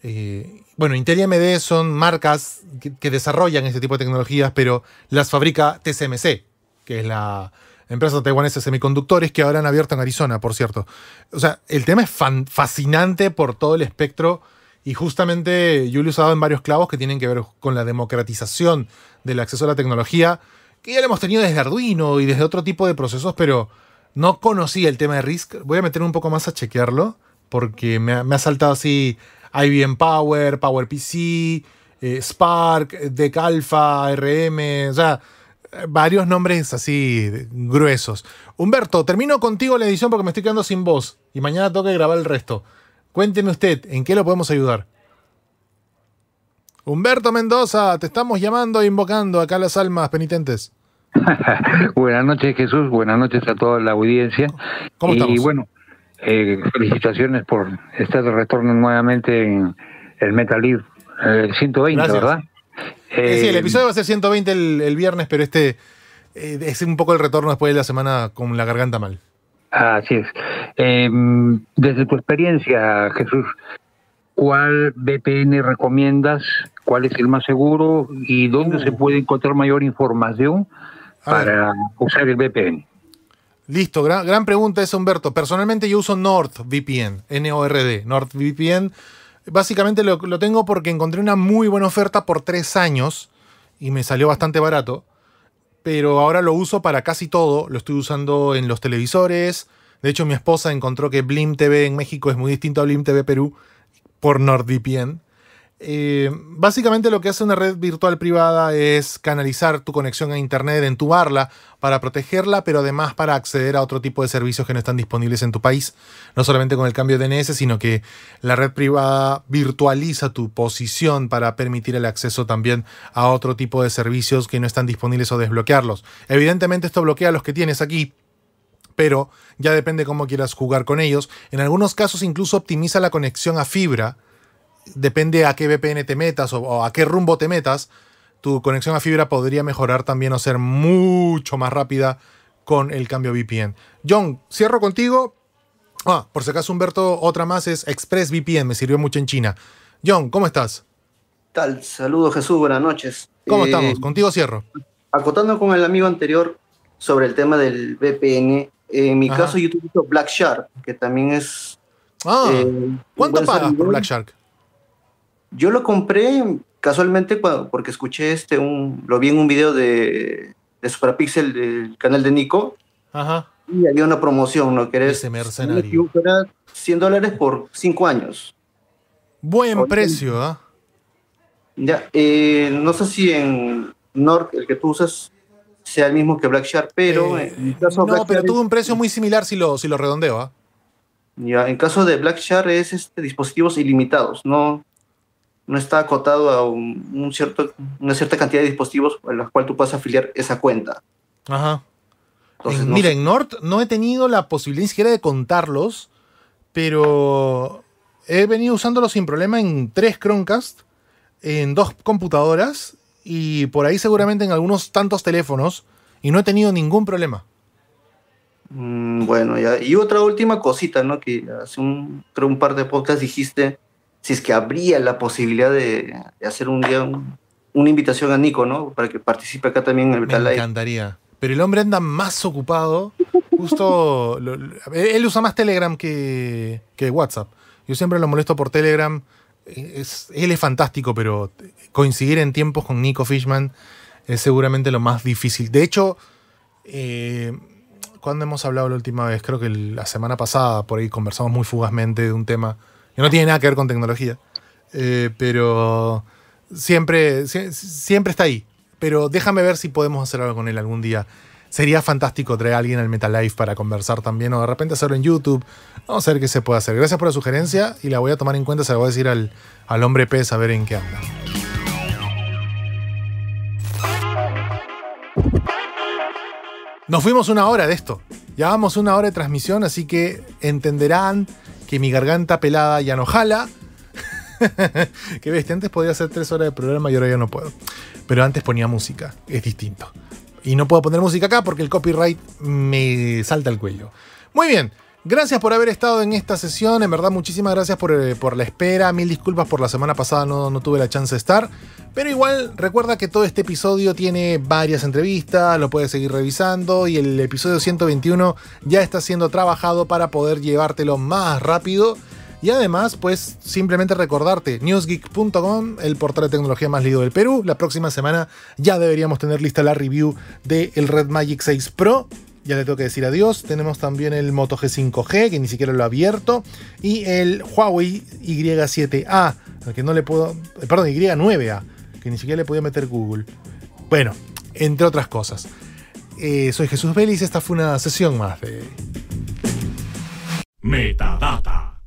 Eh, bueno, Intel y AMD son marcas que, desarrollan este tipo de tecnologías, pero las fabrica TSMC, que es la empresa taiwanesa de semiconductores que ahora han abierto en Arizona, por cierto. O sea, el tema es fascinante por todo el espectro y justamente yo lo he usado en varios clavos que tienen que ver con la democratización del acceso a la tecnología, que ya lo hemos tenido desde Arduino y desde otro tipo de procesos, pero no conocía el tema de RISC. Voy a meter un poco más a chequearlo porque me me ha saltado así IBM Power, PowerPC, PC, eh, Spark, eh, Decalpha, RM, o sea, varios nombres así gruesos. Humberto, termino contigo la edición porque me estoy quedando sin voz y mañana tengo que grabar el resto. Cuénteme usted, ¿en qué lo podemos ayudar? Humberto Mendoza, te estamos llamando e invocando acá a las almas penitentes. buenas noches Jesús, buenas noches a toda la audiencia. ¿Cómo y bueno, eh, felicitaciones por estar de retorno nuevamente en el Metal 120, eh, ¿verdad? Eh, sí, el eh, episodio va a ser 120 el, viernes, pero este es un poco el retorno después de la semana con la garganta mal. Así es. Em, desde tu experiencia, Jesús, ¿cuál VPN recomiendas? ¿Cuál es el más seguro? ¿Y dónde uh. se puede encontrar mayor información para usar el VPN? Listo, gran, pregunta es Humberto. Personalmente yo uso NordVPN, N-O-R-D, NordVPN. Básicamente lo, lo, tengo porque encontré una muy buena oferta por tres años y me salió bastante barato. Pero ahora lo uso para casi todo. Lo estoy usando en los televisores. De hecho, mi esposa encontró que Blim TV en México es muy distinto a Blim TV Perú por NordVPN. Eh, básicamente lo que hace una red virtual privada es canalizar tu conexión a Internet, entubarla para protegerla, pero además para acceder a otro tipo de servicios que no están disponibles en tu país. No solamente con el cambio de DNS, sino que la red privada virtualiza tu posición para permitir el acceso también a otro tipo de servicios que no están disponibles o desbloquearlos. Evidentemente esto bloquea los que tienes aquí, pero ya depende cómo quieras jugar con ellos. En algunos casos incluso optimiza la conexión a fibra depende a qué VPN te metas o, a qué rumbo te metas, tu conexión a fibra podría mejorar también o ser mucho más rápida con el cambio VPN. John, cierro contigo. Ah, por si acaso, Humberto, otra más es ExpressVPN, me sirvió mucho en China. John, ¿cómo estás? Tal, saludos Jesús, buenas noches. ¿Cómo eh, estamos? Contigo cierro. Acotando con el amigo anterior sobre el tema del VPN, en mi caso YouTube utilizo Black Shark, que también es... Ah, eh, ¿Cuánto pagas por Black Shark? Yo lo compré casualmente cuando, porque escuché este, un, lo vi en un video de, de Superpixel del canal de Nico. Ajá. Y había una promoción, ¿no? querés? eres, 100 dólares por 5 años. Buen precio, ¿ah? Ya, eh, no sé si en Nord, el que tú usas, sea el mismo que Black Shark, pero eh, No, pero tuvo un precio muy similar si lo, si lo redondeo, ¿ah? Ya, en caso de Black Shark es este, dispositivos ilimitados, no, no está acotado a un, cierto, una cierta cantidad de dispositivos en los cuales tú puedas afiliar esa cuenta. Ajá. Entonces, no mira, en Nord no he tenido la posibilidad ni siquiera de contarlos, pero he venido usándolos sin problema en tres Chromecast, en dos computadoras y por ahí seguramente en algunos tantos teléfonos y no he tenido ningún problema. Mm, bueno, ya. y otra última cosita, ¿no? Que hace un, creo un par de podcasts dijiste si es que habría la posibilidad de, hacer un día una invitación a Nico, ¿no? Para que participe acá también en el Metal Me encantaría. Pero el hombre anda más ocupado. Justo. él usa más Telegram que, WhatsApp. Yo siempre lo molesto por Telegram. Es, él es fantástico, pero coincidir en tiempos con Nico Fishman es seguramente lo más difícil. De hecho, eh, cuando hemos hablado la última vez, creo que la semana pasada, por ahí conversamos muy fugazmente de un tema que no tiene nada que ver con tecnología, eh, pero siempre, siempre está ahí. Pero déjame ver si podemos hacer algo con él algún día. Sería fantástico traer a alguien al MetaLife para conversar también, o de repente hacerlo en YouTube. Vamos a ver qué se puede hacer. Gracias por la sugerencia y la voy a tomar en cuenta. Se la voy a decir al, hombre pez a ver en qué anda. Nos fuimos una hora de esto. Llevamos una hora de transmisión, así que entenderán que mi garganta pelada ya no jala. que viste, antes podía hacer tres horas de programa y ahora ya no puedo. Pero antes ponía música, es distinto. Y no puedo poner música acá porque el copyright me salta al cuello. Muy bien, Gracias por haber estado en esta sesión, en verdad muchísimas gracias por, eh, la espera, mil disculpas por la semana pasada no, tuve la chance de estar, pero igual recuerda que todo este episodio tiene varias entrevistas, lo puedes seguir revisando y el episodio 121 ya está siendo trabajado para poder llevártelo más rápido y además pues simplemente recordarte newsgeek.com, el portal de tecnología más lido del Perú, la próxima semana ya deberíamos tener lista la review del Red Magic 6 Pro ya le tengo que decir adiós. Tenemos también el Moto G5G, que ni siquiera lo ha abierto. Y el Huawei Y7A, al que no le puedo. Eh, perdón, Y9A, que ni siquiera le podía meter Google. Bueno, entre otras cosas. Eh, soy Jesús Vélez. Esta fue una sesión más de. Metadata.